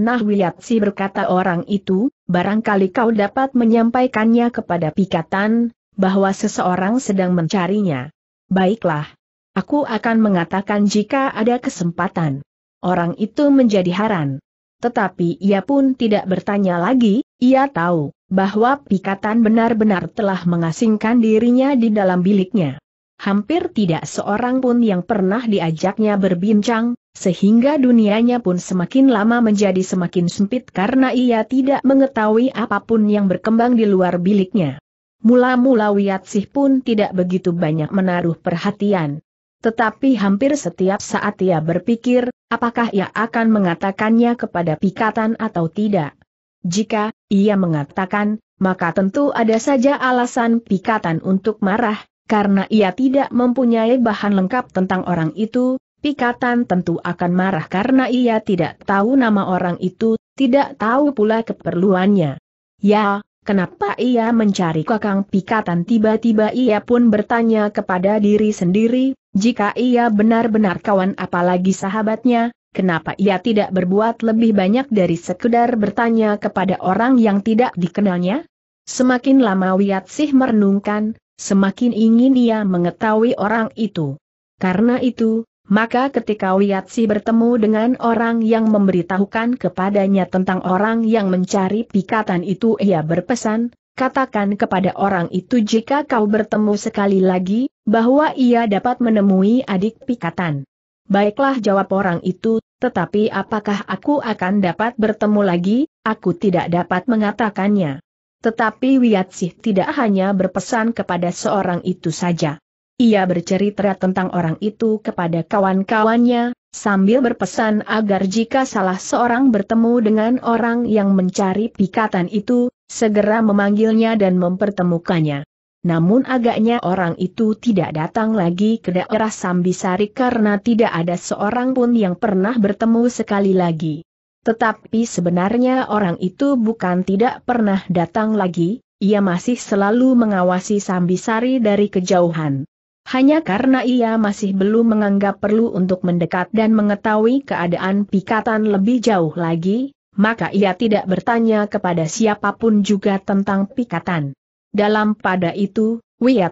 Nah Wiliatsi berkata orang itu, barangkali kau dapat menyampaikannya kepada Pikatan, bahwa seseorang sedang mencarinya. Baiklah, Aku akan mengatakan jika ada kesempatan. Orang itu menjadi haran. Tetapi ia pun tidak bertanya lagi, ia tahu bahwa pikatan benar-benar telah mengasingkan dirinya di dalam biliknya. Hampir tidak seorang pun yang pernah diajaknya berbincang, sehingga dunianya pun semakin lama menjadi semakin sempit karena ia tidak mengetahui apapun yang berkembang di luar biliknya. Mula-mula Wiatsih pun tidak begitu banyak menaruh perhatian, tetapi hampir setiap saat ia berpikir, apakah ia akan mengatakannya kepada Pikatan atau tidak. Jika ia mengatakan, maka tentu ada saja alasan Pikatan untuk marah, karena ia tidak mempunyai bahan lengkap tentang orang itu, Pikatan tentu akan marah karena ia tidak tahu nama orang itu, tidak tahu pula keperluannya. Ya, Kenapa ia mencari kakang pikatan tiba-tiba ia pun bertanya kepada diri sendiri, jika ia benar-benar kawan apalagi sahabatnya, kenapa ia tidak berbuat lebih banyak dari sekedar bertanya kepada orang yang tidak dikenalnya? Semakin lama Wiat sih merenungkan, semakin ingin ia mengetahui orang itu. Karena itu, maka ketika Wiatsi bertemu dengan orang yang memberitahukan kepadanya tentang orang yang mencari pikatan itu ia berpesan, katakan kepada orang itu jika kau bertemu sekali lagi, bahwa ia dapat menemui adik pikatan. Baiklah jawab orang itu, tetapi apakah aku akan dapat bertemu lagi, aku tidak dapat mengatakannya. Tetapi Wiyatsih tidak hanya berpesan kepada seorang itu saja. Ia bercerita tentang orang itu kepada kawan-kawannya, sambil berpesan agar jika salah seorang bertemu dengan orang yang mencari pikatan itu, segera memanggilnya dan mempertemukannya. Namun agaknya orang itu tidak datang lagi ke daerah Sambisari karena tidak ada seorang pun yang pernah bertemu sekali lagi. Tetapi sebenarnya orang itu bukan tidak pernah datang lagi, ia masih selalu mengawasi Sambisari dari kejauhan. Hanya karena ia masih belum menganggap perlu untuk mendekat dan mengetahui keadaan pikatan lebih jauh lagi, maka ia tidak bertanya kepada siapapun juga tentang pikatan. Dalam pada itu,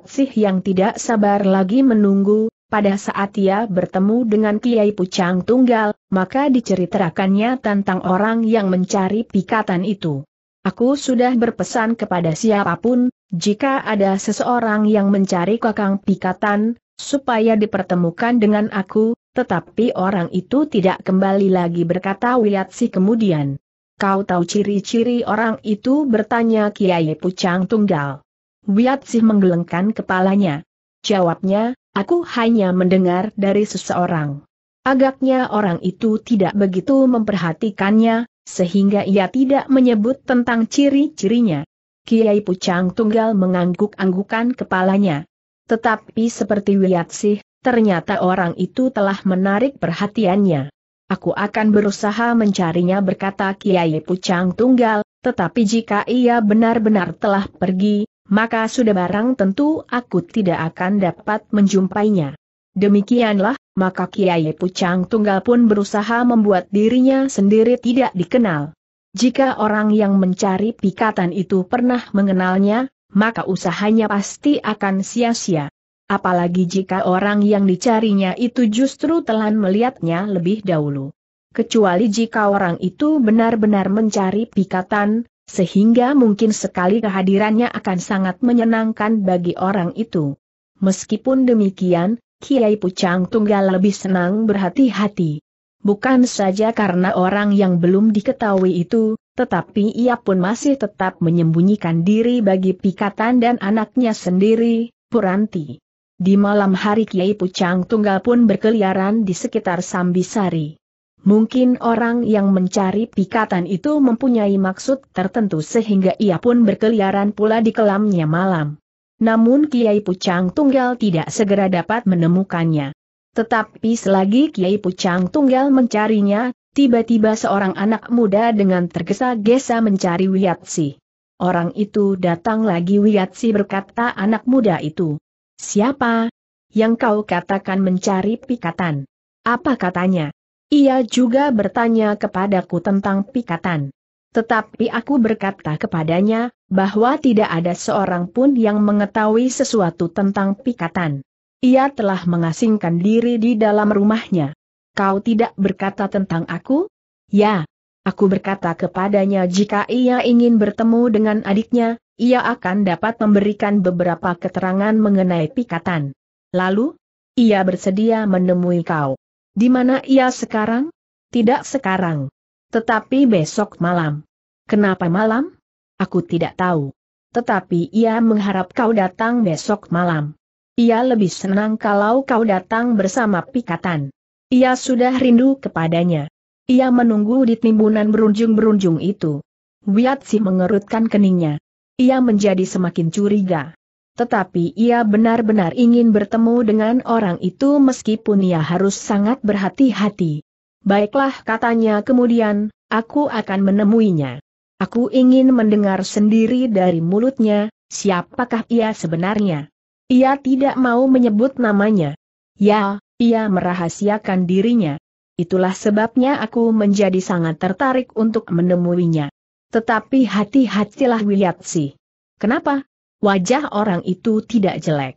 Sih yang tidak sabar lagi menunggu, pada saat ia bertemu dengan Kiai Pucang Tunggal, maka diceritakannya tentang orang yang mencari pikatan itu. Aku sudah berpesan kepada siapapun, jika ada seseorang yang mencari kakang pikatan, supaya dipertemukan dengan aku, tetapi orang itu tidak kembali lagi berkata Wilatsi kemudian. Kau tahu ciri-ciri orang itu bertanya Kiai Pucang Tunggal. Wiatsi menggelengkan kepalanya. Jawabnya, aku hanya mendengar dari seseorang. Agaknya orang itu tidak begitu memperhatikannya, sehingga ia tidak menyebut tentang ciri-cirinya. Kiai Pucang Tunggal mengangguk-anggukan kepalanya. Tetapi seperti sih, ternyata orang itu telah menarik perhatiannya. Aku akan berusaha mencarinya berkata Kiai Pucang Tunggal, tetapi jika ia benar-benar telah pergi, maka sudah barang tentu aku tidak akan dapat menjumpainya. Demikianlah, maka Kiai Pucang Tunggal pun berusaha membuat dirinya sendiri tidak dikenal. Jika orang yang mencari pikatan itu pernah mengenalnya, maka usahanya pasti akan sia-sia. Apalagi jika orang yang dicarinya itu justru telan melihatnya lebih dahulu. Kecuali jika orang itu benar-benar mencari pikatan, sehingga mungkin sekali kehadirannya akan sangat menyenangkan bagi orang itu. Meskipun demikian, Kiai Pucang Tunggal lebih senang berhati-hati. Bukan saja karena orang yang belum diketahui itu, tetapi ia pun masih tetap menyembunyikan diri bagi Pikatan dan anaknya sendiri, Puranti. Di malam hari Kiai Pucang Tunggal pun berkeliaran di sekitar Sambisari. Mungkin orang yang mencari Pikatan itu mempunyai maksud tertentu sehingga ia pun berkeliaran pula di kelamnya malam. Namun Kiai Pucang Tunggal tidak segera dapat menemukannya. Tetapi selagi Kiai Pucang Tunggal mencarinya, tiba-tiba seorang anak muda dengan tergesa-gesa mencari Wiyatsi. Orang itu datang lagi Wiyatsi berkata anak muda itu. Siapa? Yang kau katakan mencari pikatan. Apa katanya? Ia juga bertanya kepadaku tentang pikatan. Tetapi aku berkata kepadanya, bahwa tidak ada seorang pun yang mengetahui sesuatu tentang pikatan. Ia telah mengasingkan diri di dalam rumahnya. Kau tidak berkata tentang aku? Ya. Aku berkata kepadanya jika ia ingin bertemu dengan adiknya, ia akan dapat memberikan beberapa keterangan mengenai pikatan. Lalu, ia bersedia menemui kau. Di mana ia sekarang? Tidak sekarang. Tetapi besok malam. Kenapa malam? Aku tidak tahu. Tetapi ia mengharap kau datang besok malam. Ia lebih senang kalau kau datang bersama pikatan. Ia sudah rindu kepadanya. Ia menunggu di timbunan berunjung-berunjung itu. Wiatsi mengerutkan keningnya. Ia menjadi semakin curiga. Tetapi ia benar-benar ingin bertemu dengan orang itu meskipun ia harus sangat berhati-hati. Baiklah katanya kemudian, aku akan menemuinya. Aku ingin mendengar sendiri dari mulutnya, siapakah ia sebenarnya. Ia tidak mau menyebut namanya. Ya, ia merahasiakan dirinya. Itulah sebabnya aku menjadi sangat tertarik untuk menemuinya. Tetapi hati-hatilah Wiliatsi. Kenapa? Wajah orang itu tidak jelek.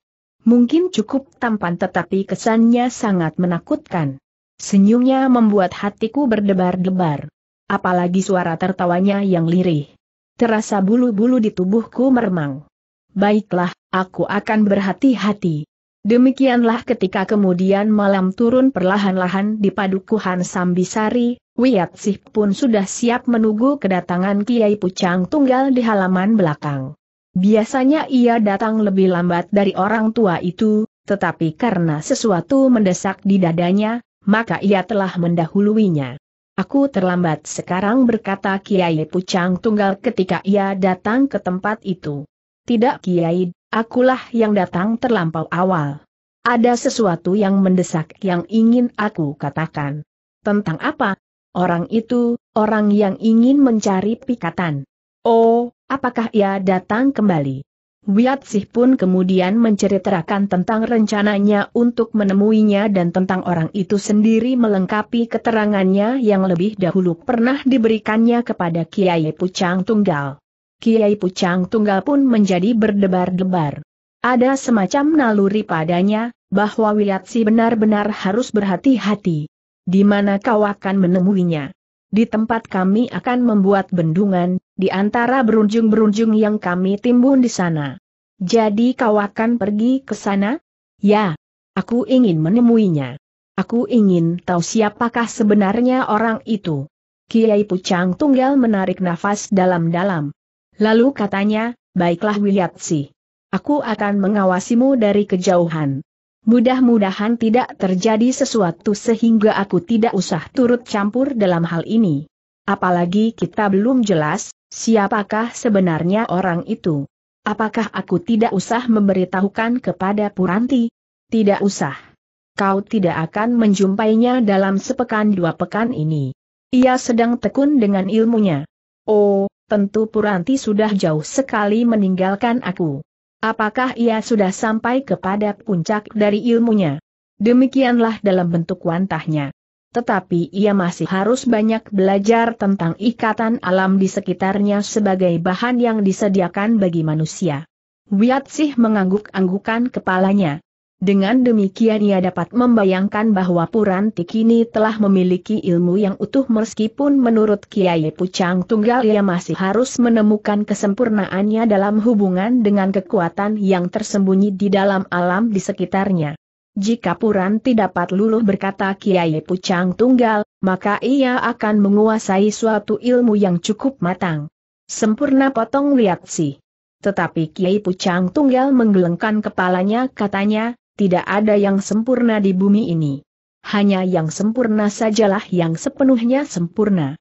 Mungkin cukup tampan tetapi kesannya sangat menakutkan. Senyumnya membuat hatiku berdebar-debar apalagi suara tertawanya yang lirih. Terasa bulu-bulu di tubuhku meremang. Baiklah, aku akan berhati-hati. Demikianlah ketika kemudian malam turun perlahan-lahan di padukuhan Sambisari, Wiyatsih pun sudah siap menunggu kedatangan Kiai Pucang Tunggal di halaman belakang. Biasanya ia datang lebih lambat dari orang tua itu, tetapi karena sesuatu mendesak di dadanya, maka ia telah mendahuluinya. Aku terlambat sekarang berkata Kiai Pucang Tunggal ketika ia datang ke tempat itu. Tidak Kiai, akulah yang datang terlampau awal. Ada sesuatu yang mendesak yang ingin aku katakan. Tentang apa? Orang itu, orang yang ingin mencari pikatan. Oh, apakah ia datang kembali? Sih pun kemudian menceritakan tentang rencananya untuk menemuinya dan tentang orang itu sendiri melengkapi keterangannya yang lebih dahulu pernah diberikannya kepada Kiai Pucang Tunggal. Kiai Pucang Tunggal pun menjadi berdebar-debar. Ada semacam naluri padanya, bahwa Sih benar-benar harus berhati-hati. Di mana kau akan menemuinya? Di tempat kami akan membuat bendungan, di antara berunjung-berunjung yang kami timbun di sana. Jadi kau akan pergi ke sana? Ya, aku ingin menemuinya. Aku ingin tahu siapakah sebenarnya orang itu. Kiai Pucang Tunggal menarik nafas dalam-dalam. Lalu katanya, baiklah Wiyatsi. Aku akan mengawasimu dari kejauhan. Mudah-mudahan tidak terjadi sesuatu sehingga aku tidak usah turut campur dalam hal ini. Apalagi kita belum jelas, Siapakah sebenarnya orang itu? Apakah aku tidak usah memberitahukan kepada Puranti? Tidak usah. Kau tidak akan menjumpainya dalam sepekan dua pekan ini. Ia sedang tekun dengan ilmunya. Oh, tentu Puranti sudah jauh sekali meninggalkan aku. Apakah ia sudah sampai kepada puncak dari ilmunya? Demikianlah dalam bentuk wantahnya tetapi ia masih harus banyak belajar tentang ikatan alam di sekitarnya sebagai bahan yang disediakan bagi manusia. sih mengangguk-anggukan kepalanya. Dengan demikian ia dapat membayangkan bahwa Puranti kini telah memiliki ilmu yang utuh meskipun menurut Kiai Pucang Tunggal ia masih harus menemukan kesempurnaannya dalam hubungan dengan kekuatan yang tersembunyi di dalam alam di sekitarnya. Jika Puran tidak dapat luluh berkata Kiai Pucang Tunggal, maka ia akan menguasai suatu ilmu yang cukup matang. Sempurna potong liat sih. Tetapi Kiai Pucang Tunggal menggelengkan kepalanya katanya, tidak ada yang sempurna di bumi ini. Hanya yang sempurna sajalah yang sepenuhnya sempurna.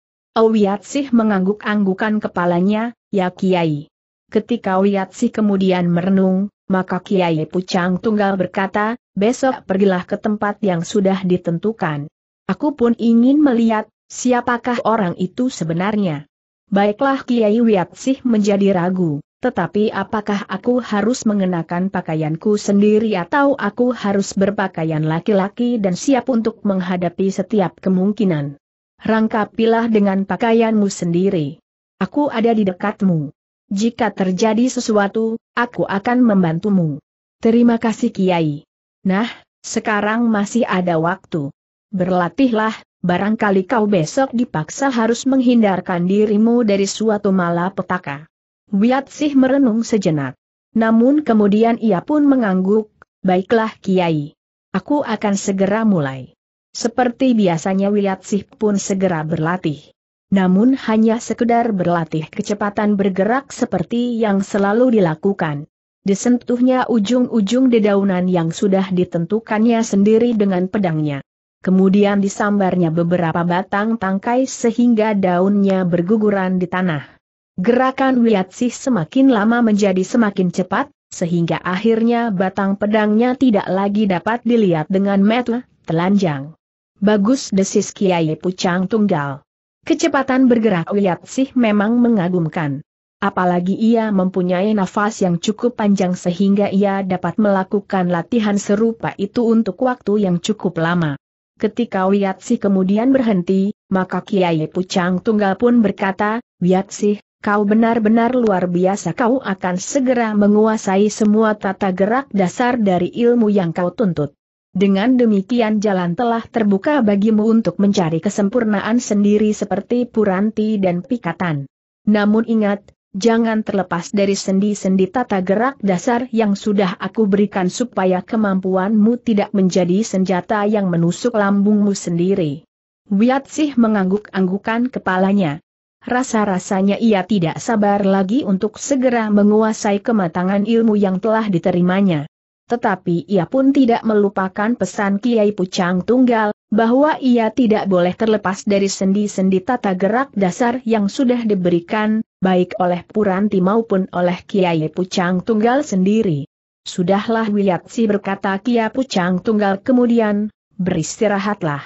sih mengangguk-anggukan kepalanya, ya Kiai. Ketika sih kemudian merenung, maka Kiai Pucang Tunggal berkata, besok pergilah ke tempat yang sudah ditentukan. Aku pun ingin melihat, siapakah orang itu sebenarnya. Baiklah Kiai Wiatsih menjadi ragu, tetapi apakah aku harus mengenakan pakaianku sendiri atau aku harus berpakaian laki-laki dan siap untuk menghadapi setiap kemungkinan? Rangkapilah dengan pakaianmu sendiri. Aku ada di dekatmu. Jika terjadi sesuatu, aku akan membantumu. Terima kasih Kiai. Nah, sekarang masih ada waktu. Berlatihlah, barangkali kau besok dipaksa harus menghindarkan dirimu dari suatu malapetaka. Wiatsih merenung sejenak. Namun kemudian ia pun mengangguk, baiklah Kiai. Aku akan segera mulai. Seperti biasanya Wiatsih pun segera berlatih namun hanya sekedar berlatih kecepatan bergerak seperti yang selalu dilakukan disentuhnya ujung-ujung dedaunan yang sudah ditentukannya sendiri dengan pedangnya. Kemudian disambarnya beberapa batang tangkai sehingga daunnya berguguran di tanah. Gerakan Wiatsih semakin lama menjadi semakin cepat, sehingga akhirnya batang pedangnya tidak lagi dapat dilihat dengan mata telanjang. Bagus desis Kiai Pucang Tunggal. Kecepatan bergerak Wiatsih memang mengagumkan. Apalagi ia mempunyai nafas yang cukup panjang sehingga ia dapat melakukan latihan serupa itu untuk waktu yang cukup lama. Ketika Wiatsi kemudian berhenti, maka Kiai Pucang Tunggal pun berkata, Wiatsi, kau benar-benar luar biasa kau akan segera menguasai semua tata gerak dasar dari ilmu yang kau tuntut. Dengan demikian jalan telah terbuka bagimu untuk mencari kesempurnaan sendiri seperti Puranti dan Pikatan. Namun ingat, jangan terlepas dari sendi-sendi tata gerak dasar yang sudah aku berikan supaya kemampuanmu tidak menjadi senjata yang menusuk lambungmu sendiri. sih mengangguk-anggukan kepalanya. Rasa-rasanya ia tidak sabar lagi untuk segera menguasai kematangan ilmu yang telah diterimanya. Tetapi ia pun tidak melupakan pesan Kiai Pucang Tunggal, bahwa ia tidak boleh terlepas dari sendi-sendi tata gerak dasar yang sudah diberikan, baik oleh Puranti maupun oleh Kiai Pucang Tunggal sendiri. Sudahlah Wiyatsi berkata Kiai Pucang Tunggal kemudian, beristirahatlah.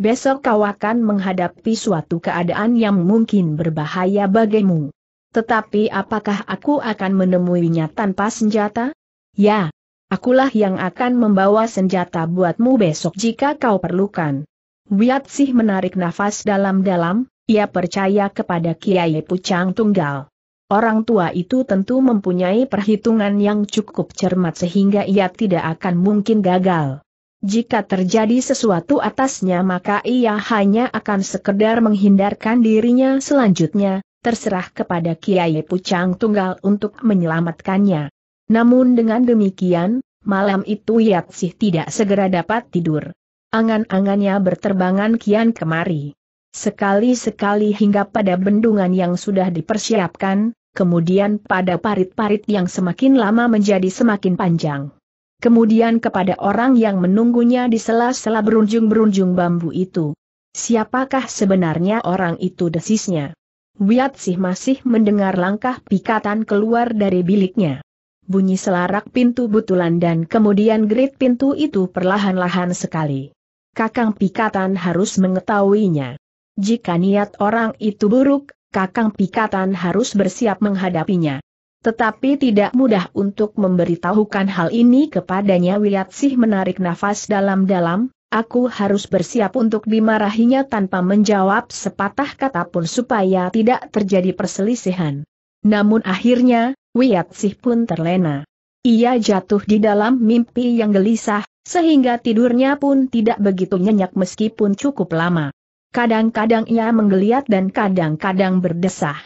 Besok kau akan menghadapi suatu keadaan yang mungkin berbahaya bagimu. Tetapi apakah aku akan menemuinya tanpa senjata? Ya, akulah yang akan membawa senjata buatmu besok jika kau perlukan. Wiat sih menarik nafas dalam-dalam, ia percaya kepada Kiai Pucang Tunggal. Orang tua itu tentu mempunyai perhitungan yang cukup cermat sehingga ia tidak akan mungkin gagal. Jika terjadi sesuatu atasnya maka ia hanya akan sekedar menghindarkan dirinya selanjutnya, terserah kepada Kiai Pucang Tunggal untuk menyelamatkannya. Namun dengan demikian, malam itu Yatsih tidak segera dapat tidur. Angan-angannya berterbangan kian kemari. Sekali-sekali hingga pada bendungan yang sudah dipersiapkan, kemudian pada parit-parit yang semakin lama menjadi semakin panjang. Kemudian kepada orang yang menunggunya di sela-sela berunjung-berunjung bambu itu. Siapakah sebenarnya orang itu desisnya? Wiat sih masih mendengar langkah pikatan keluar dari biliknya. Bunyi selarak pintu butulan dan kemudian gerit pintu itu perlahan-lahan sekali. Kakang pikatan harus mengetahuinya. Jika niat orang itu buruk, Kakang Pikatan harus bersiap menghadapinya. Tetapi tidak mudah untuk memberitahukan hal ini kepadanya Sih menarik nafas dalam-dalam, aku harus bersiap untuk dimarahinya tanpa menjawab sepatah kata pun supaya tidak terjadi perselisihan. Namun akhirnya, Wiat Sih pun terlena. Ia jatuh di dalam mimpi yang gelisah, sehingga tidurnya pun tidak begitu nyenyak meskipun cukup lama. Kadang-kadang ia menggeliat dan kadang-kadang berdesah.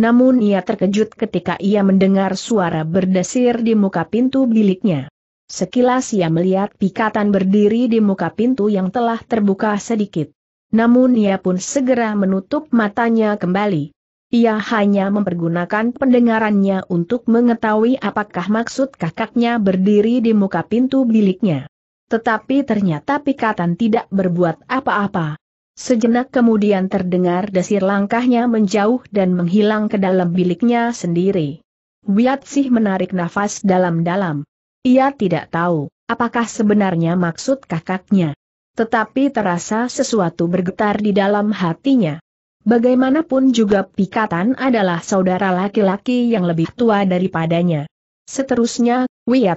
Namun ia terkejut ketika ia mendengar suara berdesir di muka pintu biliknya. Sekilas ia melihat pikatan berdiri di muka pintu yang telah terbuka sedikit. Namun ia pun segera menutup matanya kembali. Ia hanya mempergunakan pendengarannya untuk mengetahui apakah maksud kakaknya berdiri di muka pintu biliknya. Tetapi ternyata pikatan tidak berbuat apa-apa. Sejenak kemudian terdengar desir langkahnya menjauh dan menghilang ke dalam biliknya sendiri. Wiatsih menarik nafas dalam-dalam. Ia tidak tahu, apakah sebenarnya maksud kakaknya. Tetapi terasa sesuatu bergetar di dalam hatinya. Bagaimanapun juga Pikatan adalah saudara laki-laki yang lebih tua daripadanya. Seterusnya,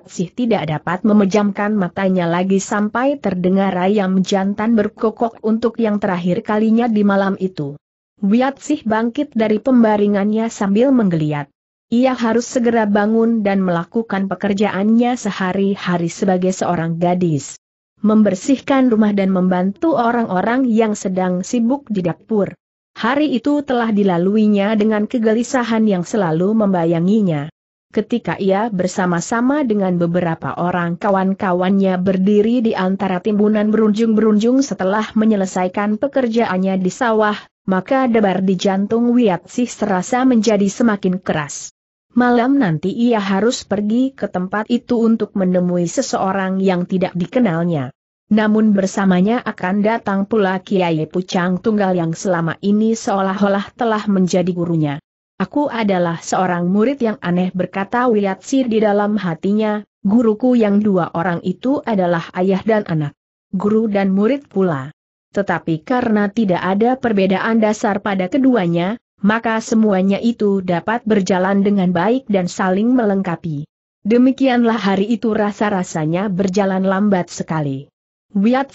sih tidak dapat memejamkan matanya lagi sampai terdengar ayam jantan berkokok untuk yang terakhir kalinya di malam itu. sih bangkit dari pembaringannya sambil menggeliat. Ia harus segera bangun dan melakukan pekerjaannya sehari-hari sebagai seorang gadis. Membersihkan rumah dan membantu orang-orang yang sedang sibuk di dapur. Hari itu telah dilaluinya dengan kegelisahan yang selalu membayanginya ketika ia bersama-sama dengan beberapa orang kawan-kawannya berdiri di antara timbunan berunjung-berunjung setelah menyelesaikan pekerjaannya di sawah, maka debar di jantung Wiatsih serasa menjadi semakin keras. Malam nanti ia harus pergi ke tempat itu untuk menemui seseorang yang tidak dikenalnya. Namun bersamanya akan datang pula Kiai Pucang Tunggal yang selama ini seolah-olah telah menjadi gurunya. Aku adalah seorang murid yang aneh berkata Wiatsi di dalam hatinya, guruku yang dua orang itu adalah ayah dan anak. Guru dan murid pula. Tetapi karena tidak ada perbedaan dasar pada keduanya, maka semuanya itu dapat berjalan dengan baik dan saling melengkapi. Demikianlah hari itu rasa-rasanya berjalan lambat sekali.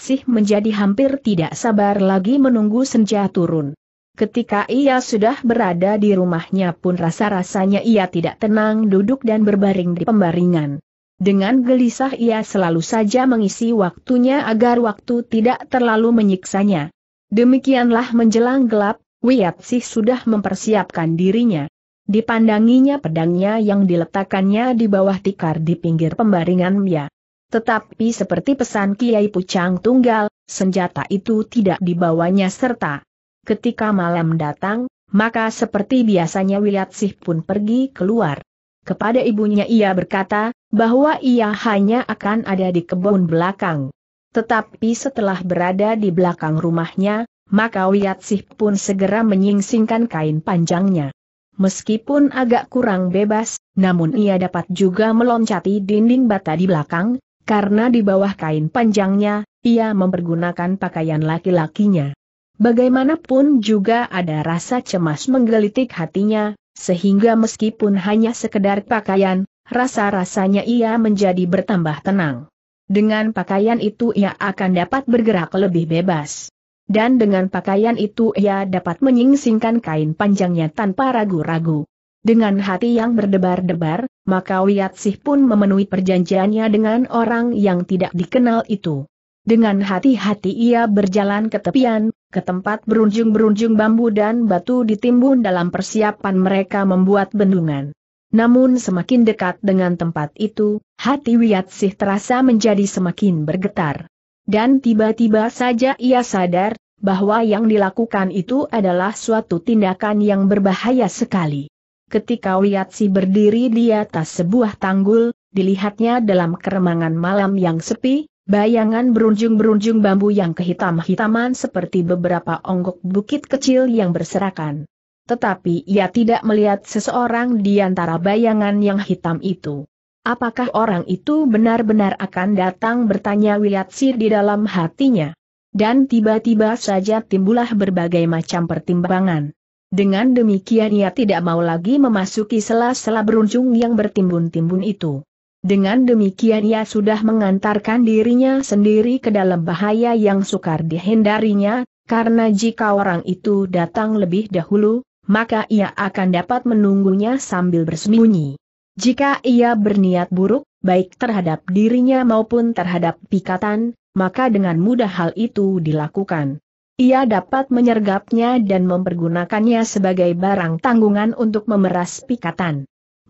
Sih menjadi hampir tidak sabar lagi menunggu senja turun. Ketika ia sudah berada di rumahnya pun rasa-rasanya ia tidak tenang duduk dan berbaring di pembaringan. Dengan gelisah ia selalu saja mengisi waktunya agar waktu tidak terlalu menyiksanya. Demikianlah menjelang gelap, Wiyatsih sudah mempersiapkan dirinya. Dipandanginya pedangnya yang diletakkannya di bawah tikar di pinggir pembaringan Mia. Ya. Tetapi seperti pesan Kiai Pucang Tunggal, senjata itu tidak dibawanya serta. Ketika malam datang, maka seperti biasanya Wilatsih pun pergi keluar. Kepada ibunya ia berkata, bahwa ia hanya akan ada di kebun belakang. Tetapi setelah berada di belakang rumahnya, maka Sih pun segera menyingsingkan kain panjangnya. Meskipun agak kurang bebas, namun ia dapat juga meloncati dinding bata di belakang, karena di bawah kain panjangnya, ia mempergunakan pakaian laki-lakinya. Bagaimanapun juga ada rasa cemas menggelitik hatinya, sehingga meskipun hanya sekedar pakaian, rasa-rasanya ia menjadi bertambah tenang. Dengan pakaian itu ia akan dapat bergerak lebih bebas. Dan dengan pakaian itu ia dapat menyingsingkan kain panjangnya tanpa ragu-ragu. Dengan hati yang berdebar-debar, maka Wiatsih pun memenuhi perjanjiannya dengan orang yang tidak dikenal itu. Dengan hati-hati ia berjalan ke tepian, ke tempat berunjung-berunjung bambu dan batu ditimbun dalam persiapan mereka membuat bendungan. Namun semakin dekat dengan tempat itu, hati Sih terasa menjadi semakin bergetar. Dan tiba-tiba saja ia sadar, bahwa yang dilakukan itu adalah suatu tindakan yang berbahaya sekali. Ketika Sih berdiri di atas sebuah tanggul, dilihatnya dalam keremangan malam yang sepi, Bayangan berunjung-berunjung bambu yang kehitam-hitaman seperti beberapa onggok bukit kecil yang berserakan. Tetapi ia tidak melihat seseorang di antara bayangan yang hitam itu. Apakah orang itu benar-benar akan datang bertanya Sir di dalam hatinya? Dan tiba-tiba saja timbullah berbagai macam pertimbangan. Dengan demikian ia tidak mau lagi memasuki sela-sela beruncung yang bertimbun-timbun itu. Dengan demikian ia sudah mengantarkan dirinya sendiri ke dalam bahaya yang sukar dihindarinya, karena jika orang itu datang lebih dahulu, maka ia akan dapat menunggunya sambil bersembunyi. Jika ia berniat buruk, baik terhadap dirinya maupun terhadap pikatan, maka dengan mudah hal itu dilakukan. Ia dapat menyergapnya dan mempergunakannya sebagai barang tanggungan untuk memeras pikatan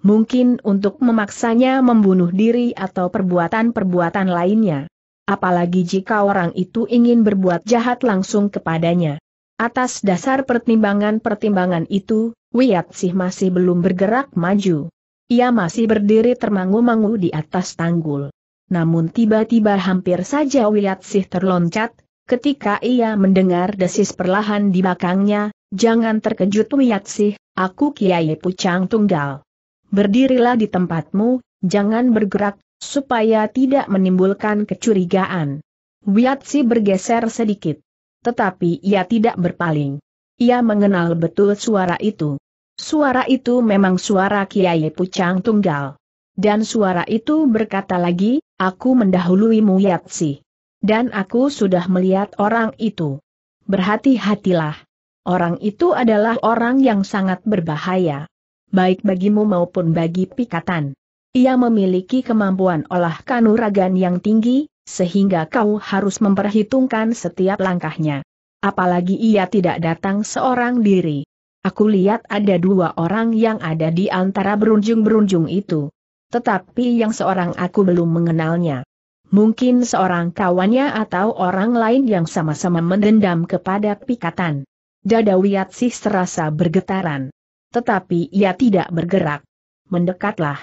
mungkin untuk memaksanya membunuh diri atau perbuatan-perbuatan lainnya. Apalagi jika orang itu ingin berbuat jahat langsung kepadanya. Atas dasar pertimbangan-pertimbangan itu, Wiyatsih masih belum bergerak maju. Ia masih berdiri termangu-mangu di atas tanggul. Namun tiba-tiba hampir saja Wiyatsih terloncat, ketika ia mendengar desis perlahan di belakangnya, jangan terkejut Wiyatsih, aku Kiai Pucang Tunggal berdirilah di tempatmu, jangan bergerak, supaya tidak menimbulkan kecurigaan. Wiatsi bergeser sedikit. Tetapi ia tidak berpaling. Ia mengenal betul suara itu. Suara itu memang suara Kiai Pucang Tunggal. Dan suara itu berkata lagi, aku mendahuluimu Yatsi. Dan aku sudah melihat orang itu. Berhati-hatilah. Orang itu adalah orang yang sangat berbahaya baik bagimu maupun bagi pikatan. Ia memiliki kemampuan olah kanuragan yang tinggi, sehingga kau harus memperhitungkan setiap langkahnya. Apalagi ia tidak datang seorang diri. Aku lihat ada dua orang yang ada di antara berunjung-berunjung itu. Tetapi yang seorang aku belum mengenalnya. Mungkin seorang kawannya atau orang lain yang sama-sama mendendam kepada pikatan. Dada Wiat sih terasa bergetaran. Tetapi ia tidak bergerak. Mendekatlah.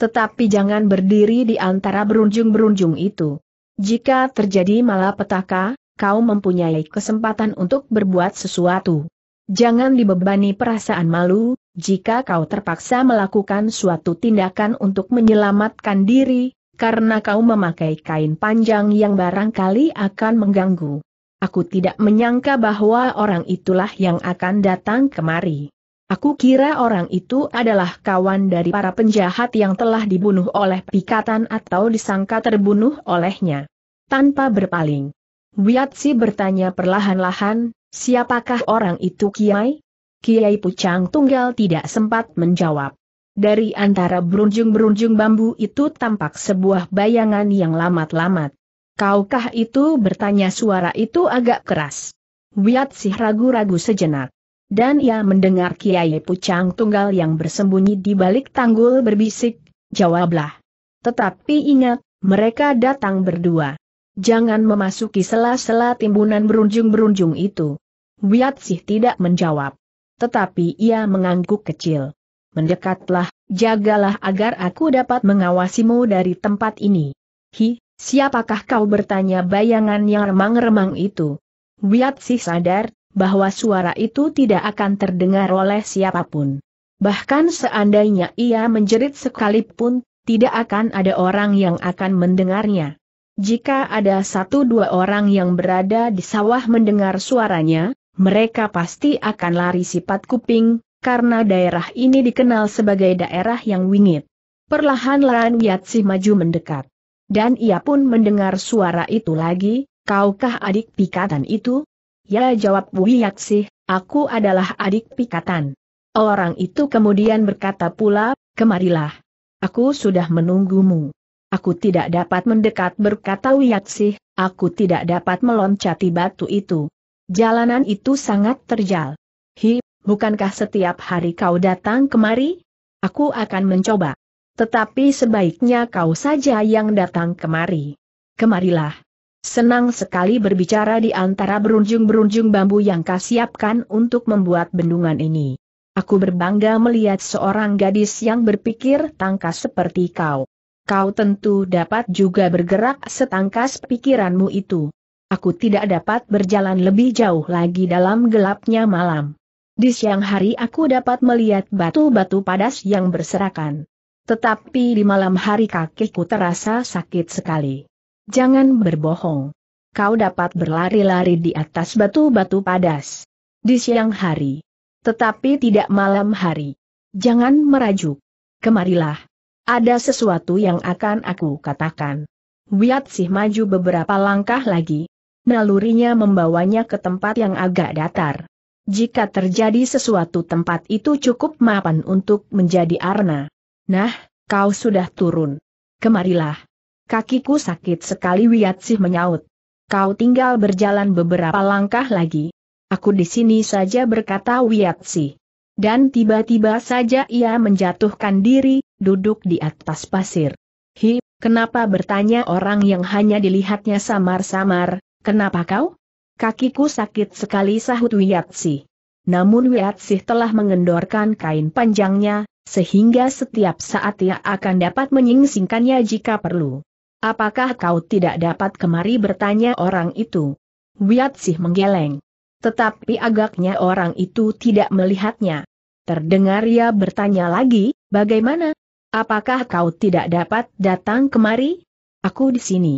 Tetapi jangan berdiri di antara berunjung-berunjung itu. Jika terjadi malapetaka, kau mempunyai kesempatan untuk berbuat sesuatu. Jangan dibebani perasaan malu, jika kau terpaksa melakukan suatu tindakan untuk menyelamatkan diri, karena kau memakai kain panjang yang barangkali akan mengganggu. Aku tidak menyangka bahwa orang itulah yang akan datang kemari. Aku kira orang itu adalah kawan dari para penjahat yang telah dibunuh oleh pikatan atau disangka terbunuh olehnya. Tanpa berpaling. Wiatsi bertanya perlahan-lahan, siapakah orang itu Kiai? Kiai Pucang Tunggal tidak sempat menjawab. Dari antara berunjung-berunjung bambu itu tampak sebuah bayangan yang lamat-lamat. Kaukah itu bertanya suara itu agak keras. Wiatsi ragu-ragu sejenak dan ia mendengar Kiai Pucang Tunggal yang bersembunyi di balik tanggul berbisik, jawablah. Tetapi ingat, mereka datang berdua. Jangan memasuki sela-sela timbunan berunjung-berunjung itu. Wiat sih tidak menjawab. Tetapi ia mengangguk kecil. Mendekatlah, jagalah agar aku dapat mengawasimu dari tempat ini. Hi, siapakah kau bertanya bayangan yang remang-remang itu? Wiat sih sadar, bahwa suara itu tidak akan terdengar oleh siapapun. Bahkan seandainya ia menjerit sekalipun, tidak akan ada orang yang akan mendengarnya. Jika ada satu dua orang yang berada di sawah mendengar suaranya, mereka pasti akan lari sifat kuping, karena daerah ini dikenal sebagai daerah yang wingit. Perlahan-lahan Yatsi maju mendekat. Dan ia pun mendengar suara itu lagi, kaukah adik pikatan itu? Ya jawab Wiyaksih, aku adalah adik pikatan. Orang itu kemudian berkata pula, kemarilah. Aku sudah menunggumu. Aku tidak dapat mendekat berkata Wiyaksih, aku tidak dapat meloncati batu itu. Jalanan itu sangat terjal. Hi, bukankah setiap hari kau datang kemari? Aku akan mencoba. Tetapi sebaiknya kau saja yang datang kemari. Kemarilah. Senang sekali berbicara di antara berunjung-berunjung bambu yang kau siapkan untuk membuat bendungan ini. Aku berbangga melihat seorang gadis yang berpikir tangkas seperti kau. Kau tentu dapat juga bergerak setangkas pikiranmu itu. Aku tidak dapat berjalan lebih jauh lagi dalam gelapnya malam. Di siang hari aku dapat melihat batu-batu padas yang berserakan. Tetapi di malam hari kakiku terasa sakit sekali. Jangan berbohong. Kau dapat berlari-lari di atas batu-batu padas. Di siang hari. Tetapi tidak malam hari. Jangan merajuk. Kemarilah. Ada sesuatu yang akan aku katakan. Wiat sih maju beberapa langkah lagi. Nalurinya membawanya ke tempat yang agak datar. Jika terjadi sesuatu tempat itu cukup mapan untuk menjadi arna. Nah, kau sudah turun. Kemarilah. Kakiku sakit sekali Wiatsih menyaut. Kau tinggal berjalan beberapa langkah lagi. Aku di sini saja berkata sih. Dan tiba-tiba saja ia menjatuhkan diri, duduk di atas pasir. Hi, kenapa bertanya orang yang hanya dilihatnya samar-samar, kenapa kau? Kakiku sakit sekali sahut sih. Namun sih telah mengendorkan kain panjangnya, sehingga setiap saat ia akan dapat menyingsingkannya jika perlu. Apakah kau tidak dapat kemari bertanya orang itu? Wiat sih menggeleng. Tetapi agaknya orang itu tidak melihatnya. Terdengar ia bertanya lagi, bagaimana? Apakah kau tidak dapat datang kemari? Aku di sini.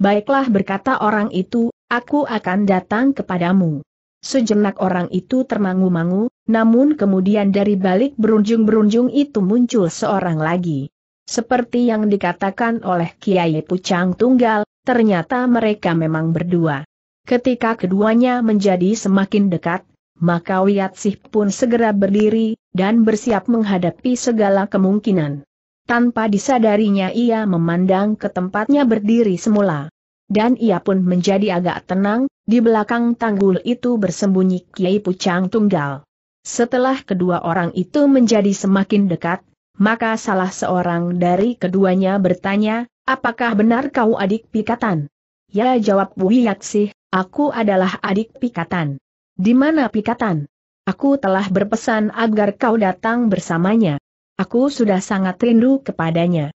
Baiklah berkata orang itu, aku akan datang kepadamu. Sejenak orang itu termangu-mangu, namun kemudian dari balik berunjung-berunjung itu muncul seorang lagi. Seperti yang dikatakan oleh Kiai Pucang Tunggal, ternyata mereka memang berdua. Ketika keduanya menjadi semakin dekat, maka Wiat Sih pun segera berdiri, dan bersiap menghadapi segala kemungkinan. Tanpa disadarinya ia memandang ke tempatnya berdiri semula. Dan ia pun menjadi agak tenang, di belakang tanggul itu bersembunyi Kiai Pucang Tunggal. Setelah kedua orang itu menjadi semakin dekat, maka salah seorang dari keduanya bertanya, apakah benar kau adik Pikatan? Ya jawab Wiyaksih, aku adalah adik Pikatan. Di mana Pikatan? Aku telah berpesan agar kau datang bersamanya. Aku sudah sangat rindu kepadanya.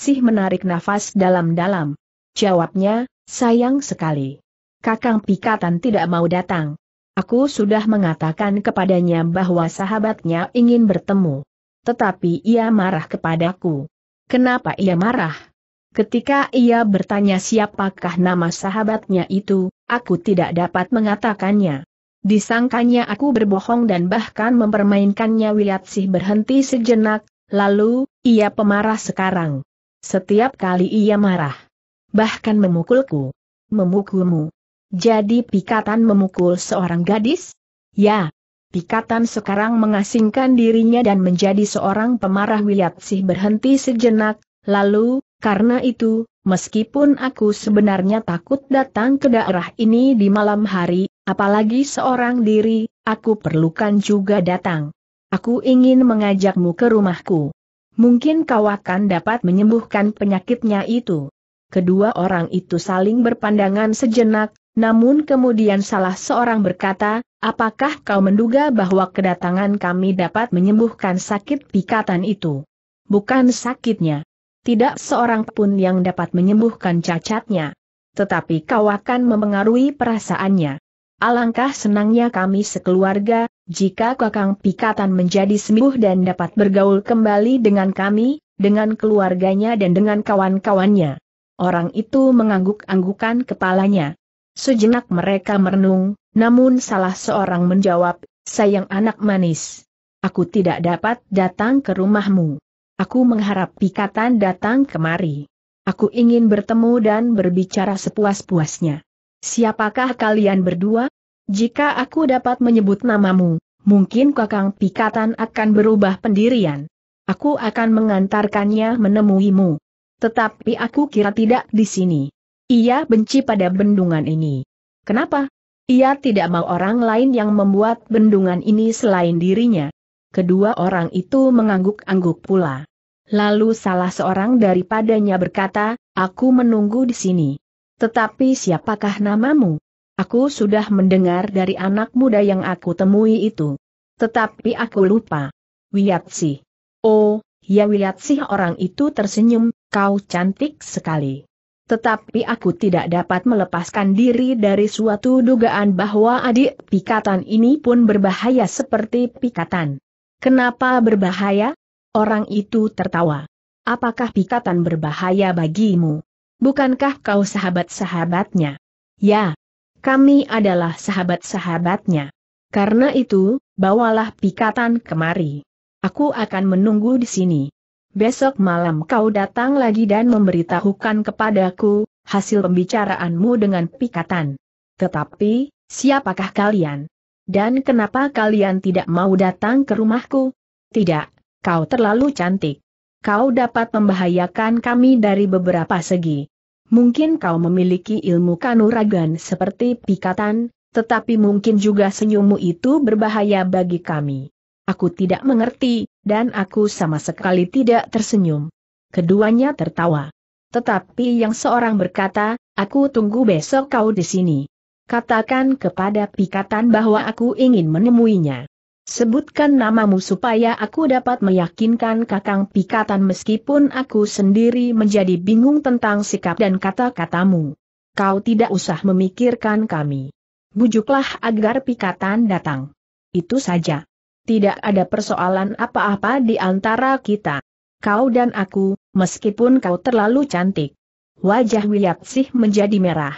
sih menarik nafas dalam-dalam. Jawabnya, sayang sekali. Kakang Pikatan tidak mau datang. Aku sudah mengatakan kepadanya bahwa sahabatnya ingin bertemu tetapi ia marah kepadaku. Kenapa ia marah? Ketika ia bertanya siapakah nama sahabatnya itu, aku tidak dapat mengatakannya. Disangkanya aku berbohong dan bahkan mempermainkannya Sih berhenti sejenak, lalu, ia pemarah sekarang. Setiap kali ia marah. Bahkan memukulku. Memukulmu. Jadi pikatan memukul seorang gadis? Ya, Pikatan sekarang mengasingkan dirinya dan menjadi seorang pemarah sih berhenti sejenak, lalu, karena itu, meskipun aku sebenarnya takut datang ke daerah ini di malam hari, apalagi seorang diri, aku perlukan juga datang. Aku ingin mengajakmu ke rumahku. Mungkin kau akan dapat menyembuhkan penyakitnya itu. Kedua orang itu saling berpandangan sejenak, namun kemudian salah seorang berkata, apakah kau menduga bahwa kedatangan kami dapat menyembuhkan sakit pikatan itu? Bukan sakitnya. Tidak seorang pun yang dapat menyembuhkan cacatnya. Tetapi kau akan memengaruhi perasaannya. Alangkah senangnya kami sekeluarga, jika kakang pikatan menjadi sembuh dan dapat bergaul kembali dengan kami, dengan keluarganya dan dengan kawan-kawannya. Orang itu mengangguk-anggukan kepalanya. Sejenak mereka merenung, namun salah seorang menjawab, sayang anak manis. Aku tidak dapat datang ke rumahmu. Aku mengharap pikatan datang kemari. Aku ingin bertemu dan berbicara sepuas-puasnya. Siapakah kalian berdua? Jika aku dapat menyebut namamu, mungkin kakang pikatan akan berubah pendirian. Aku akan mengantarkannya menemuimu. Tetapi aku kira tidak di sini. Ia benci pada bendungan ini. Kenapa? Ia tidak mau orang lain yang membuat bendungan ini selain dirinya. Kedua orang itu mengangguk-angguk pula. Lalu salah seorang daripadanya berkata, aku menunggu di sini. Tetapi siapakah namamu? Aku sudah mendengar dari anak muda yang aku temui itu. Tetapi aku lupa. Wiyatsih. Oh, ya Wiyatsih orang itu tersenyum, kau cantik sekali. Tetapi aku tidak dapat melepaskan diri dari suatu dugaan bahwa adik pikatan ini pun berbahaya seperti pikatan. Kenapa berbahaya? Orang itu tertawa. Apakah pikatan berbahaya bagimu? Bukankah kau sahabat-sahabatnya? Ya, kami adalah sahabat-sahabatnya. Karena itu, bawalah pikatan kemari. Aku akan menunggu di sini. Besok malam kau datang lagi dan memberitahukan kepadaku, hasil pembicaraanmu dengan pikatan. Tetapi, siapakah kalian? Dan kenapa kalian tidak mau datang ke rumahku? Tidak, kau terlalu cantik. Kau dapat membahayakan kami dari beberapa segi. Mungkin kau memiliki ilmu kanuragan seperti pikatan, tetapi mungkin juga senyummu itu berbahaya bagi kami. Aku tidak mengerti, dan aku sama sekali tidak tersenyum. Keduanya tertawa. Tetapi yang seorang berkata, aku tunggu besok kau di sini. Katakan kepada Pikatan bahwa aku ingin menemuinya. Sebutkan namamu supaya aku dapat meyakinkan kakang Pikatan meskipun aku sendiri menjadi bingung tentang sikap dan kata-katamu. Kau tidak usah memikirkan kami. Bujuklah agar Pikatan datang. Itu saja tidak ada persoalan apa-apa di antara kita. Kau dan aku, meskipun kau terlalu cantik. Wajah Wiyatsih menjadi merah.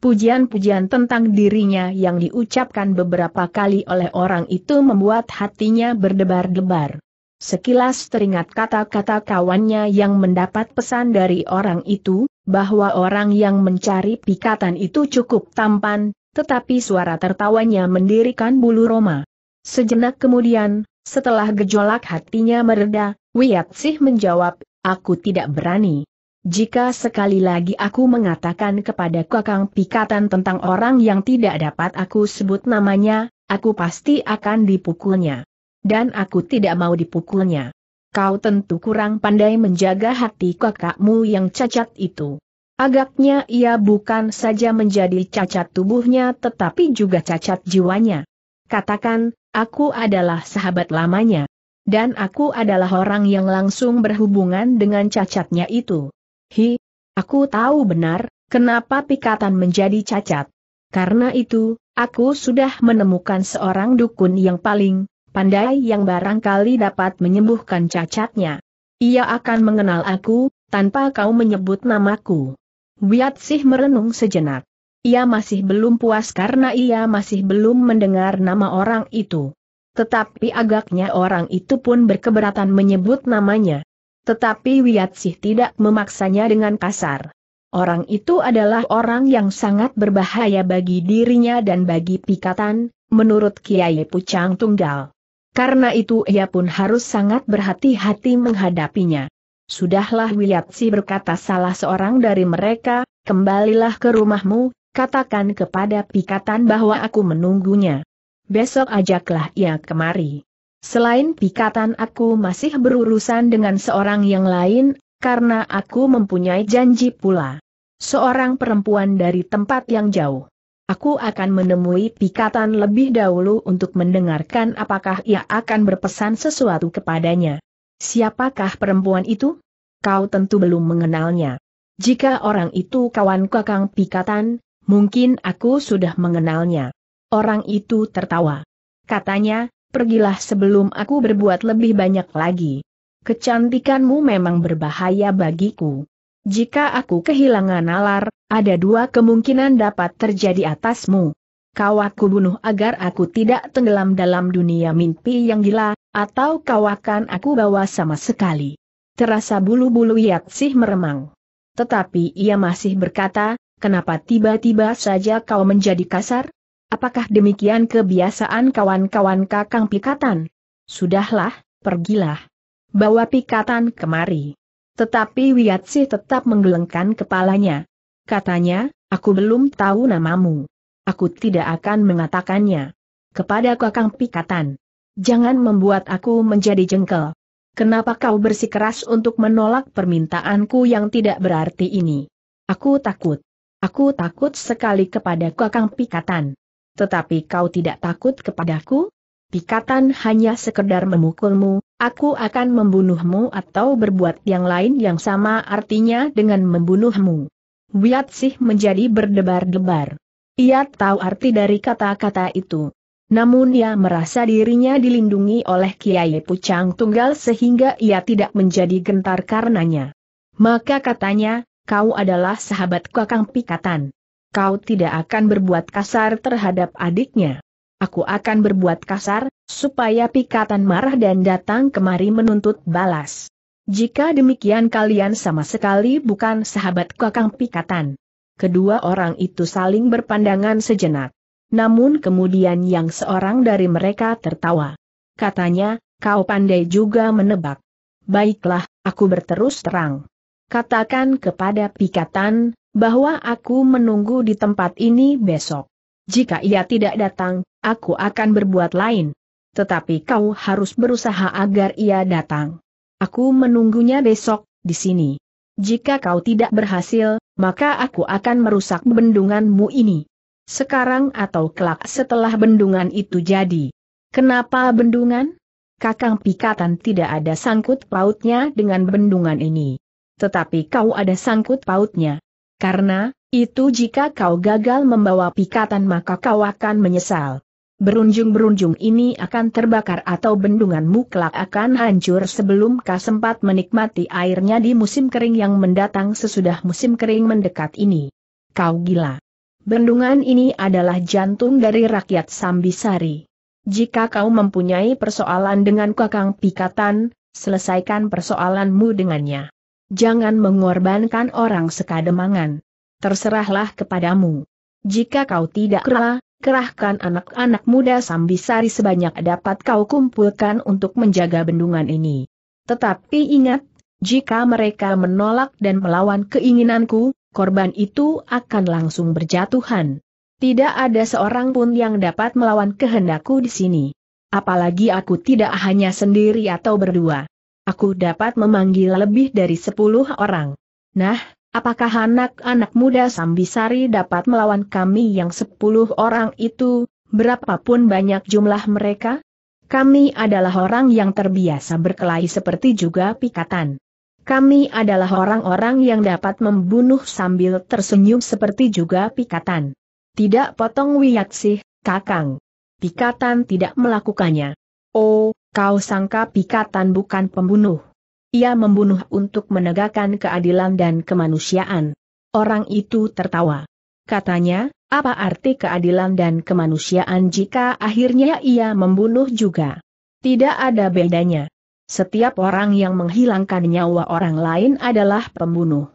Pujian-pujian tentang dirinya yang diucapkan beberapa kali oleh orang itu membuat hatinya berdebar-debar. Sekilas teringat kata-kata kawannya yang mendapat pesan dari orang itu, bahwa orang yang mencari pikatan itu cukup tampan, tetapi suara tertawanya mendirikan bulu roma. Sejenak kemudian, setelah gejolak hatinya mereda, Wiyatsih menjawab, aku tidak berani. Jika sekali lagi aku mengatakan kepada kakang pikatan tentang orang yang tidak dapat aku sebut namanya, aku pasti akan dipukulnya. Dan aku tidak mau dipukulnya. Kau tentu kurang pandai menjaga hati kakakmu yang cacat itu. Agaknya ia bukan saja menjadi cacat tubuhnya tetapi juga cacat jiwanya. Katakan, aku adalah sahabat lamanya. Dan aku adalah orang yang langsung berhubungan dengan cacatnya itu. Hi, aku tahu benar, kenapa pikatan menjadi cacat. Karena itu, aku sudah menemukan seorang dukun yang paling pandai yang barangkali dapat menyembuhkan cacatnya. Ia akan mengenal aku, tanpa kau menyebut namaku. Wiat Sih merenung sejenak. Ia masih belum puas karena ia masih belum mendengar nama orang itu. Tetapi agaknya orang itu pun berkeberatan menyebut namanya. Tetapi Wiatsih tidak memaksanya dengan kasar. Orang itu adalah orang yang sangat berbahaya bagi dirinya dan bagi pikatan, menurut Kiai Pucang Tunggal. Karena itu ia pun harus sangat berhati-hati menghadapinya. Sudahlah Wiyatsih berkata salah seorang dari mereka, kembalilah ke rumahmu, katakan kepada Pikatan bahwa aku menunggunya. Besok ajaklah ia kemari. Selain Pikatan aku masih berurusan dengan seorang yang lain, karena aku mempunyai janji pula. Seorang perempuan dari tempat yang jauh. Aku akan menemui Pikatan lebih dahulu untuk mendengarkan apakah ia akan berpesan sesuatu kepadanya. Siapakah perempuan itu? Kau tentu belum mengenalnya. Jika orang itu kawan kakang Pikatan, Mungkin aku sudah mengenalnya. Orang itu tertawa. Katanya, pergilah sebelum aku berbuat lebih banyak lagi. Kecantikanmu memang berbahaya bagiku. Jika aku kehilangan nalar, ada dua kemungkinan dapat terjadi atasmu. Kau aku bunuh agar aku tidak tenggelam dalam dunia mimpi yang gila, atau kau akan aku bawa sama sekali. Terasa bulu-bulu Yatsih meremang. Tetapi ia masih berkata, kenapa tiba-tiba saja kau menjadi kasar? Apakah demikian kebiasaan kawan-kawan kakang pikatan? Sudahlah, pergilah. Bawa pikatan kemari. Tetapi Wiatsi tetap menggelengkan kepalanya. Katanya, aku belum tahu namamu. Aku tidak akan mengatakannya. Kepada kakang pikatan. Jangan membuat aku menjadi jengkel. Kenapa kau bersikeras untuk menolak permintaanku yang tidak berarti ini? Aku takut. Aku takut sekali kepada Kakang Pikatan. Tetapi kau tidak takut kepadaku? Pikatan hanya sekedar memukulmu, aku akan membunuhmu atau berbuat yang lain yang sama artinya dengan membunuhmu. Wiat Sih menjadi berdebar-debar. Ia tahu arti dari kata-kata itu. Namun ia merasa dirinya dilindungi oleh Kiai Pucang Tunggal sehingga ia tidak menjadi gentar karenanya. Maka katanya, kau adalah sahabat kakang pikatan. Kau tidak akan berbuat kasar terhadap adiknya. Aku akan berbuat kasar, supaya pikatan marah dan datang kemari menuntut balas. Jika demikian kalian sama sekali bukan sahabat kakang pikatan. Kedua orang itu saling berpandangan sejenak. Namun kemudian yang seorang dari mereka tertawa. Katanya, kau pandai juga menebak. Baiklah, aku berterus terang. Katakan kepada Pikatan, bahwa aku menunggu di tempat ini besok. Jika ia tidak datang, aku akan berbuat lain. Tetapi kau harus berusaha agar ia datang. Aku menunggunya besok, di sini. Jika kau tidak berhasil, maka aku akan merusak bendunganmu ini. Sekarang atau kelak setelah bendungan itu jadi. Kenapa bendungan? Kakang Pikatan tidak ada sangkut pautnya dengan bendungan ini tetapi kau ada sangkut pautnya. Karena, itu jika kau gagal membawa pikatan maka kau akan menyesal. Berunjung-berunjung ini akan terbakar atau bendunganmu kelak akan hancur sebelum kau sempat menikmati airnya di musim kering yang mendatang sesudah musim kering mendekat ini. Kau gila. Bendungan ini adalah jantung dari rakyat Sambisari. Jika kau mempunyai persoalan dengan kakang pikatan, selesaikan persoalanmu dengannya. Jangan mengorbankan orang sekademangan. Terserahlah kepadamu. Jika kau tidak rela, kerahkan anak-anak muda sambisari sebanyak dapat kau kumpulkan untuk menjaga bendungan ini. Tetapi ingat, jika mereka menolak dan melawan keinginanku, korban itu akan langsung berjatuhan. Tidak ada seorang pun yang dapat melawan kehendakku di sini. Apalagi aku tidak hanya sendiri atau berdua. Aku dapat memanggil lebih dari sepuluh orang. Nah, apakah anak-anak muda Sambisari dapat melawan kami yang sepuluh orang itu, berapapun banyak jumlah mereka? Kami adalah orang yang terbiasa berkelahi seperti juga pikatan. Kami adalah orang-orang yang dapat membunuh sambil tersenyum seperti juga pikatan. Tidak potong wiyaksih, kakang. Pikatan tidak melakukannya. Oh, Kau sangka pikatan bukan pembunuh. Ia membunuh untuk menegakkan keadilan dan kemanusiaan. Orang itu tertawa. Katanya, apa arti keadilan dan kemanusiaan jika akhirnya ia membunuh juga? Tidak ada bedanya. Setiap orang yang menghilangkan nyawa orang lain adalah pembunuh.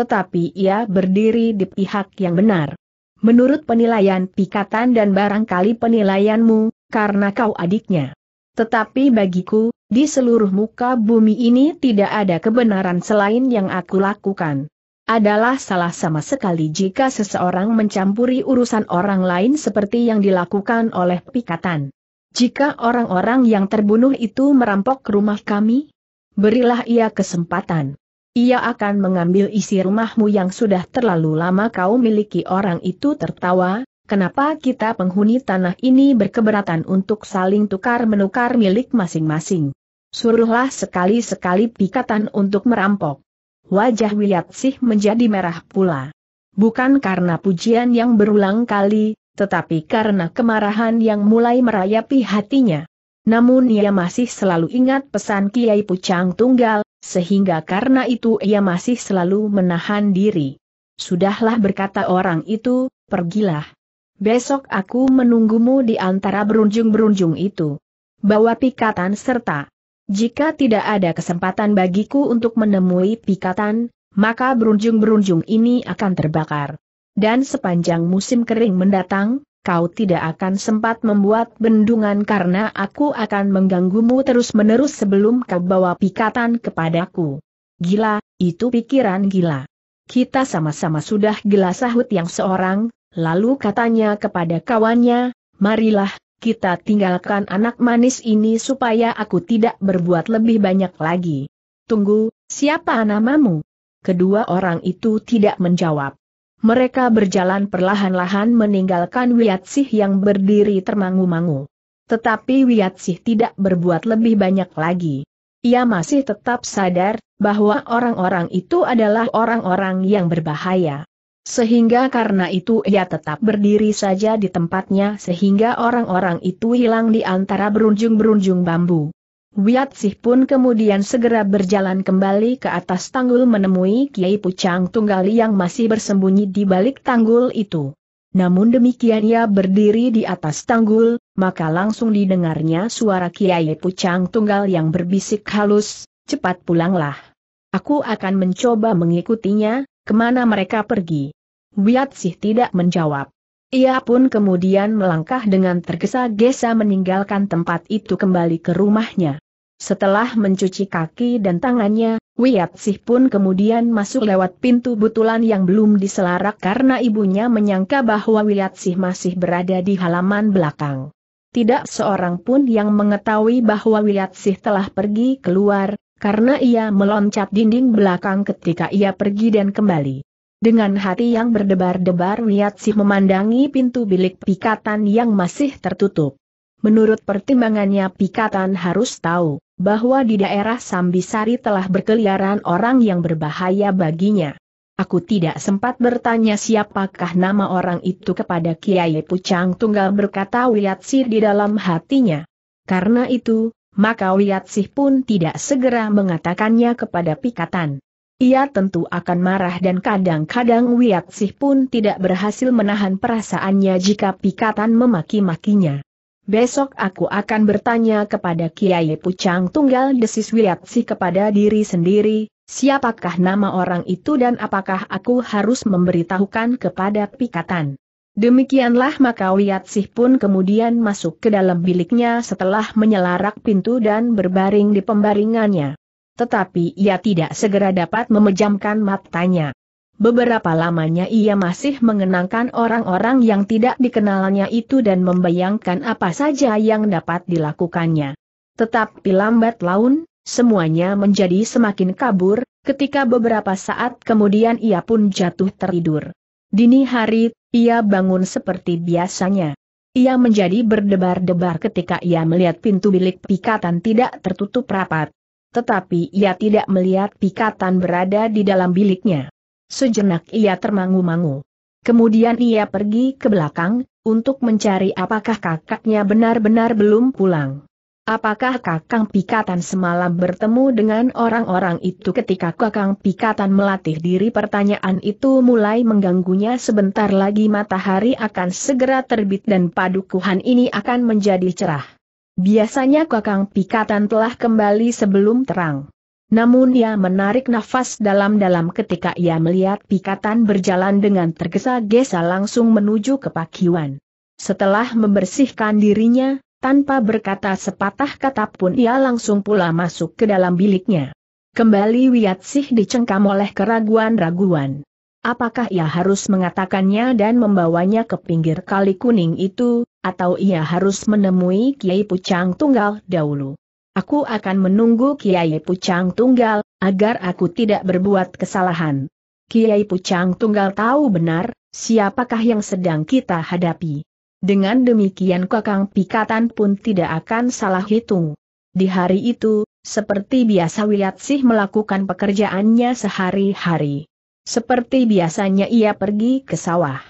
Tetapi ia berdiri di pihak yang benar. Menurut penilaian pikatan dan barangkali penilaianmu, karena kau adiknya. Tetapi bagiku, di seluruh muka bumi ini tidak ada kebenaran selain yang aku lakukan. Adalah salah sama sekali jika seseorang mencampuri urusan orang lain seperti yang dilakukan oleh pikatan. Jika orang-orang yang terbunuh itu merampok rumah kami, berilah ia kesempatan. Ia akan mengambil isi rumahmu yang sudah terlalu lama kau miliki orang itu tertawa, Kenapa kita penghuni tanah ini berkeberatan untuk saling tukar-menukar milik masing-masing? Suruhlah sekali-sekali pikatan untuk merampok. Wajah sih menjadi merah pula. Bukan karena pujian yang berulang kali, tetapi karena kemarahan yang mulai merayapi hatinya. Namun ia masih selalu ingat pesan Kiai Pucang Tunggal, sehingga karena itu ia masih selalu menahan diri. Sudahlah berkata orang itu, pergilah. Besok aku menunggumu di antara berunjung-berunjung itu. Bawa pikatan serta. Jika tidak ada kesempatan bagiku untuk menemui pikatan, maka berunjung-berunjung ini akan terbakar. Dan sepanjang musim kering mendatang, kau tidak akan sempat membuat bendungan karena aku akan mengganggumu terus-menerus sebelum kau bawa pikatan kepadaku. Gila, itu pikiran gila. Kita sama-sama sudah gila sahut yang seorang, Lalu katanya kepada kawannya, marilah, kita tinggalkan anak manis ini supaya aku tidak berbuat lebih banyak lagi. Tunggu, siapa namamu? Kedua orang itu tidak menjawab. Mereka berjalan perlahan-lahan meninggalkan Wiatsih yang berdiri termangu-mangu. Tetapi Wiatsih tidak berbuat lebih banyak lagi. Ia masih tetap sadar bahwa orang-orang itu adalah orang-orang yang berbahaya. Sehingga karena itu ia tetap berdiri saja di tempatnya sehingga orang-orang itu hilang di antara berunjung-berunjung bambu. Wiatsih pun kemudian segera berjalan kembali ke atas tanggul menemui Kiai Pucang Tunggali yang masih bersembunyi di balik tanggul itu. Namun demikian ia berdiri di atas tanggul, maka langsung didengarnya suara Kiai Pucang Tunggal yang berbisik halus, cepat pulanglah. Aku akan mencoba mengikutinya, Kemana mereka pergi? Wiat sih tidak menjawab. Ia pun kemudian melangkah dengan tergesa-gesa meninggalkan tempat itu kembali ke rumahnya. Setelah mencuci kaki dan tangannya, Wiat Sih pun kemudian masuk lewat pintu butulan yang belum diselarak karena ibunya menyangka bahwa Wiat Sih masih berada di halaman belakang. Tidak seorang pun yang mengetahui bahwa Wiat Sih telah pergi keluar, karena ia meloncat dinding belakang ketika ia pergi dan kembali. Dengan hati yang berdebar-debar sih memandangi pintu bilik pikatan yang masih tertutup. Menurut pertimbangannya pikatan harus tahu, bahwa di daerah Sambisari telah berkeliaran orang yang berbahaya baginya. Aku tidak sempat bertanya siapakah nama orang itu kepada Kiai Pucang Tunggal berkata Wiatsi di dalam hatinya. Karena itu, maka Wiyatsih pun tidak segera mengatakannya kepada Pikatan. Ia tentu akan marah dan kadang-kadang Wiyatsih pun tidak berhasil menahan perasaannya jika Pikatan memaki-makinya. Besok aku akan bertanya kepada Kiai Pucang Tunggal desis Wiyatsih kepada diri sendiri, siapakah nama orang itu dan apakah aku harus memberitahukan kepada Pikatan. Demikianlah maka Wiat Sih pun kemudian masuk ke dalam biliknya setelah menyelarak pintu dan berbaring di pembaringannya. Tetapi ia tidak segera dapat memejamkan matanya. Beberapa lamanya ia masih mengenangkan orang-orang yang tidak dikenalnya itu dan membayangkan apa saja yang dapat dilakukannya. Tetapi lambat laun, semuanya menjadi semakin kabur, ketika beberapa saat kemudian ia pun jatuh tertidur. Dini hari, ia bangun seperti biasanya. Ia menjadi berdebar-debar ketika ia melihat pintu bilik pikatan tidak tertutup rapat. Tetapi ia tidak melihat pikatan berada di dalam biliknya. Sejenak ia termangu-mangu. Kemudian ia pergi ke belakang, untuk mencari apakah kakaknya benar-benar belum pulang. Apakah Kakang Pikatan semalam bertemu dengan orang-orang itu ketika Kakang Pikatan melatih diri pertanyaan itu mulai mengganggunya sebentar lagi matahari akan segera terbit dan padukuhan ini akan menjadi cerah. Biasanya Kakang Pikatan telah kembali sebelum terang. Namun ia menarik nafas dalam-dalam ketika ia melihat Pikatan berjalan dengan tergesa-gesa langsung menuju ke pakiwan. Setelah membersihkan dirinya, tanpa berkata sepatah kata pun ia langsung pula masuk ke dalam biliknya. Kembali Wiyatsih dicengkam oleh keraguan-raguan. Apakah ia harus mengatakannya dan membawanya ke pinggir kali kuning itu, atau ia harus menemui Kiai Pucang Tunggal dahulu? Aku akan menunggu Kiai Pucang Tunggal, agar aku tidak berbuat kesalahan. Kiai Pucang Tunggal tahu benar, siapakah yang sedang kita hadapi. Dengan demikian Kakang Pikatan pun tidak akan salah hitung. Di hari itu, seperti biasa Wiyatsih melakukan pekerjaannya sehari-hari. Seperti biasanya ia pergi ke sawah.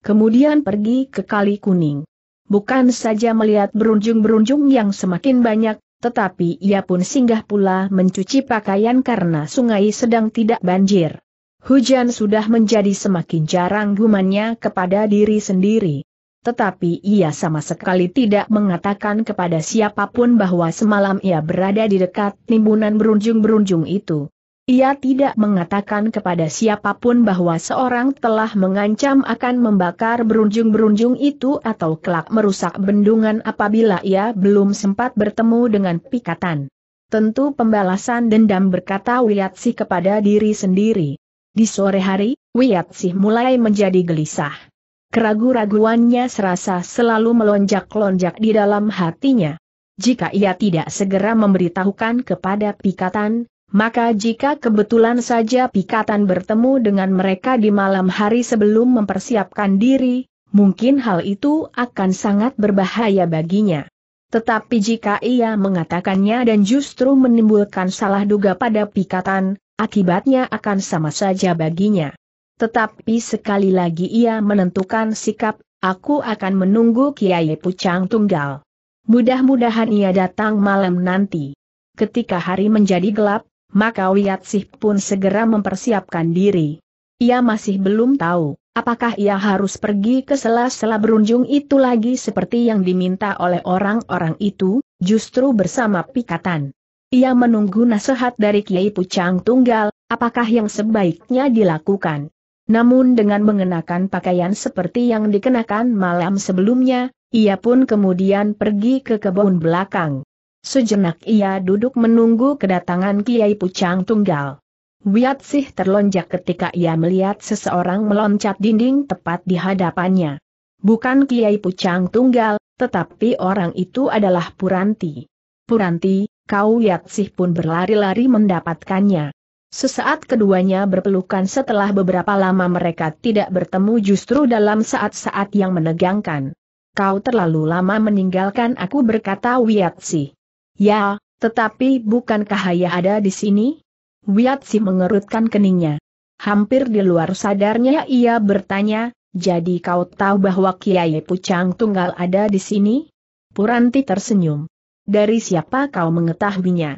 Kemudian pergi ke Kali Kuning. Bukan saja melihat berunjung-berunjung yang semakin banyak, tetapi ia pun singgah pula mencuci pakaian karena sungai sedang tidak banjir. Hujan sudah menjadi semakin jarang gumannya kepada diri sendiri tetapi ia sama sekali tidak mengatakan kepada siapapun bahwa semalam ia berada di dekat timbunan berunjung-berunjung itu. Ia tidak mengatakan kepada siapapun bahwa seorang telah mengancam akan membakar berunjung-berunjung itu atau kelak merusak bendungan apabila ia belum sempat bertemu dengan pikatan. Tentu pembalasan dendam berkata Wiyatsih kepada diri sendiri. Di sore hari, Wiyatsih mulai menjadi gelisah. Keragu-raguannya serasa selalu melonjak-lonjak di dalam hatinya. Jika ia tidak segera memberitahukan kepada Pikatan, maka jika kebetulan saja Pikatan bertemu dengan mereka di malam hari sebelum mempersiapkan diri, mungkin hal itu akan sangat berbahaya baginya. Tetapi jika ia mengatakannya dan justru menimbulkan salah duga pada Pikatan, akibatnya akan sama saja baginya. Tetapi sekali lagi ia menentukan sikap, aku akan menunggu Kiai Pucang Tunggal. Mudah-mudahan ia datang malam nanti. Ketika hari menjadi gelap, maka Wiatsih pun segera mempersiapkan diri. Ia masih belum tahu, apakah ia harus pergi ke sela-sela berunjung itu lagi seperti yang diminta oleh orang-orang itu, justru bersama pikatan. Ia menunggu nasihat dari Kiai Pucang Tunggal, apakah yang sebaiknya dilakukan. Namun dengan mengenakan pakaian seperti yang dikenakan malam sebelumnya, ia pun kemudian pergi ke kebun belakang. Sejenak ia duduk menunggu kedatangan Kiai Pucang Tunggal. Wiat Sih terlonjak ketika ia melihat seseorang meloncat dinding tepat di hadapannya. Bukan Kiai Pucang Tunggal, tetapi orang itu adalah Puranti. Puranti, kau Wiat Sih pun berlari-lari mendapatkannya. Sesaat keduanya berpelukan setelah beberapa lama mereka tidak bertemu justru dalam saat-saat yang menegangkan. Kau terlalu lama meninggalkan aku berkata Wiatsi. Ya, tetapi bukankah Haya ada di sini? Wiatsi mengerutkan keningnya. Hampir di luar sadarnya ia bertanya, jadi kau tahu bahwa Kiai Pucang Tunggal ada di sini? Puranti tersenyum. Dari siapa kau mengetahuinya?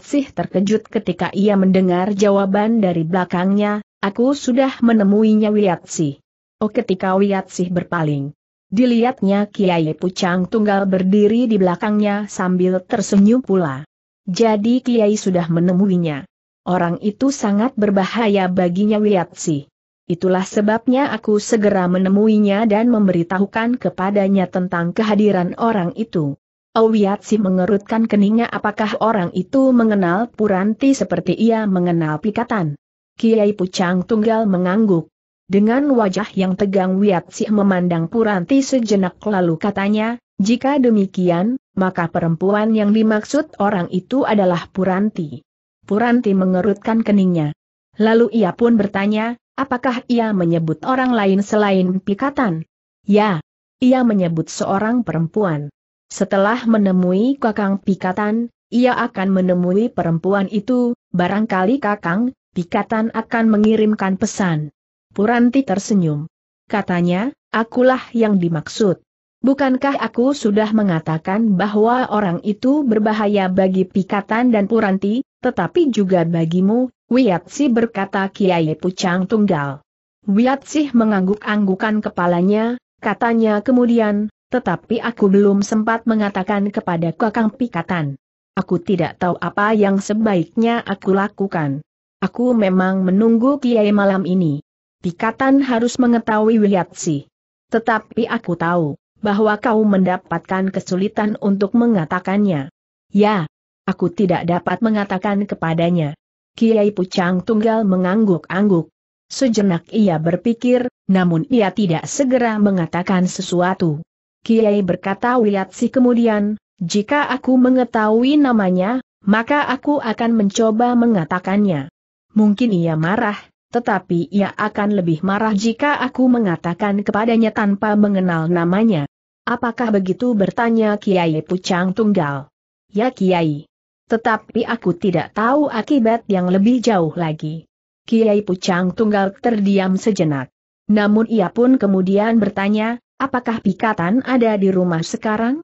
Sih terkejut ketika ia mendengar jawaban dari belakangnya, aku sudah menemuinya Sih. Oh ketika Sih berpaling. Dilihatnya Kiai Pucang Tunggal berdiri di belakangnya sambil tersenyum pula. Jadi Kiai sudah menemuinya. Orang itu sangat berbahaya baginya Sih. Itulah sebabnya aku segera menemuinya dan memberitahukan kepadanya tentang kehadiran orang itu. Owiatsi mengerutkan keningnya apakah orang itu mengenal Puranti seperti ia mengenal Pikatan. Kiai Pucang Tunggal mengangguk. Dengan wajah yang tegang Wiatsi memandang Puranti sejenak lalu katanya, jika demikian, maka perempuan yang dimaksud orang itu adalah Puranti. Puranti mengerutkan keningnya. Lalu ia pun bertanya, apakah ia menyebut orang lain selain Pikatan? Ya, ia menyebut seorang perempuan. Setelah menemui Kakang Pikatan, ia akan menemui perempuan itu, barangkali Kakang, Pikatan akan mengirimkan pesan. Puranti tersenyum. Katanya, akulah yang dimaksud. Bukankah aku sudah mengatakan bahwa orang itu berbahaya bagi Pikatan dan Puranti, tetapi juga bagimu, Wiatsi berkata Kiai Pucang Tunggal. Wiatsih mengangguk-anggukan kepalanya, katanya kemudian, tetapi aku belum sempat mengatakan kepada Kakang Pikatan. Aku tidak tahu apa yang sebaiknya aku lakukan. Aku memang menunggu Kiai malam ini. Pikatan harus mengetahui Wihatsi. Tetapi aku tahu, bahwa kau mendapatkan kesulitan untuk mengatakannya. Ya, aku tidak dapat mengatakan kepadanya. Kiai Pucang Tunggal mengangguk-angguk. Sejenak ia berpikir, namun ia tidak segera mengatakan sesuatu. Kiai berkata si kemudian, jika aku mengetahui namanya, maka aku akan mencoba mengatakannya. Mungkin ia marah, tetapi ia akan lebih marah jika aku mengatakan kepadanya tanpa mengenal namanya. Apakah begitu bertanya Kiai Pucang Tunggal? Ya Kiai. Tetapi aku tidak tahu akibat yang lebih jauh lagi. Kiai Pucang Tunggal terdiam sejenak. Namun ia pun kemudian bertanya, Apakah Pikatan ada di rumah sekarang?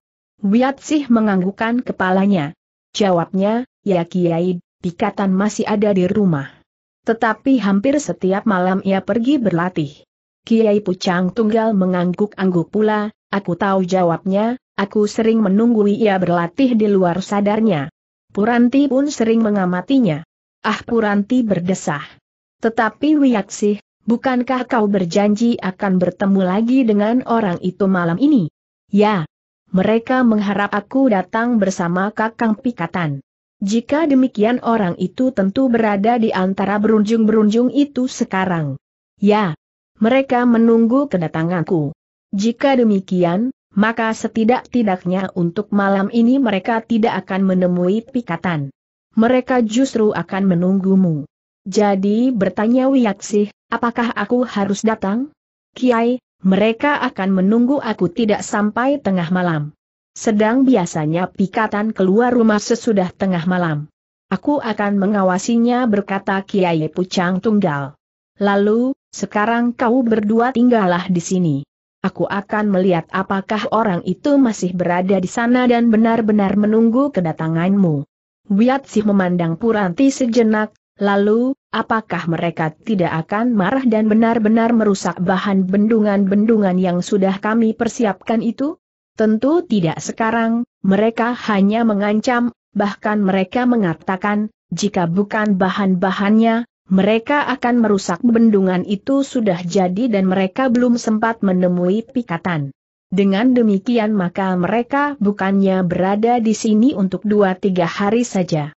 sih menganggukkan kepalanya. Jawabnya, ya Kiai, Pikatan masih ada di rumah. Tetapi hampir setiap malam ia pergi berlatih. Kiai Pucang Tunggal mengangguk-angguk pula, aku tahu jawabnya, aku sering menunggui ia berlatih di luar sadarnya. Puranti pun sering mengamatinya. Ah Puranti berdesah. Tetapi Wiyaksih, Bukankah kau berjanji akan bertemu lagi dengan orang itu malam ini? Ya. Mereka mengharap aku datang bersama kakang pikatan. Jika demikian orang itu tentu berada di antara berunjung-berunjung itu sekarang. Ya. Mereka menunggu kedatanganku. Jika demikian, maka setidak-tidaknya untuk malam ini mereka tidak akan menemui pikatan. Mereka justru akan menunggumu. Jadi bertanya Wiyaksih, Apakah aku harus datang? Kiai, mereka akan menunggu aku tidak sampai tengah malam. Sedang biasanya pikatan keluar rumah sesudah tengah malam. Aku akan mengawasinya berkata Kiai Pucang Tunggal. Lalu, sekarang kau berdua tinggallah di sini. Aku akan melihat apakah orang itu masih berada di sana dan benar-benar menunggu kedatanganmu. Wiat Sih memandang Puranti sejenak, Lalu, apakah mereka tidak akan marah dan benar-benar merusak bahan bendungan-bendungan yang sudah kami persiapkan itu? Tentu tidak sekarang, mereka hanya mengancam, bahkan mereka mengatakan, jika bukan bahan-bahannya, mereka akan merusak bendungan itu sudah jadi dan mereka belum sempat menemui pikatan. Dengan demikian maka mereka bukannya berada di sini untuk dua tiga hari saja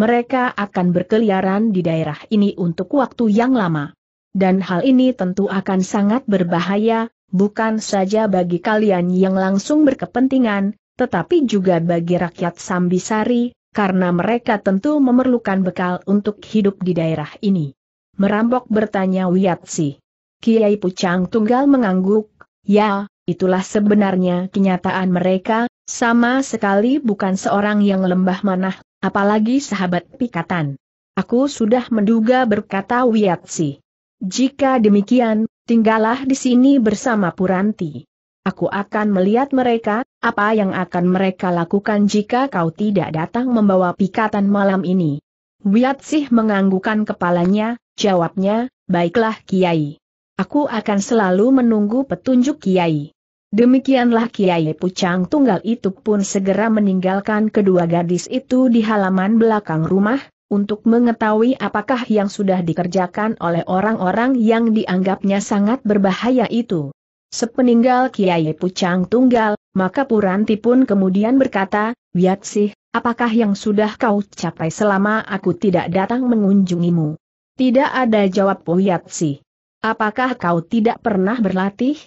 mereka akan berkeliaran di daerah ini untuk waktu yang lama. Dan hal ini tentu akan sangat berbahaya, bukan saja bagi kalian yang langsung berkepentingan, tetapi juga bagi rakyat Sambisari, karena mereka tentu memerlukan bekal untuk hidup di daerah ini. Merampok bertanya Wiatsi. Kiai Pucang Tunggal mengangguk, ya, itulah sebenarnya kenyataan mereka, sama sekali bukan seorang yang lembah manah Apalagi sahabat pikatan. Aku sudah menduga berkata Wiatsi. Jika demikian, tinggallah di sini bersama Puranti. Aku akan melihat mereka, apa yang akan mereka lakukan jika kau tidak datang membawa pikatan malam ini. Wiyatsih menganggukan kepalanya, jawabnya, baiklah Kiai. Aku akan selalu menunggu petunjuk Kiai. Demikianlah Kiai Pucang Tunggal itu pun segera meninggalkan kedua gadis itu di halaman belakang rumah, untuk mengetahui apakah yang sudah dikerjakan oleh orang-orang yang dianggapnya sangat berbahaya itu. Sepeninggal Kiai Pucang Tunggal, maka Puranti pun kemudian berkata, Wiatsih, apakah yang sudah kau capai selama aku tidak datang mengunjungimu? Tidak ada jawab oh, Wiatsih. Apakah kau tidak pernah berlatih?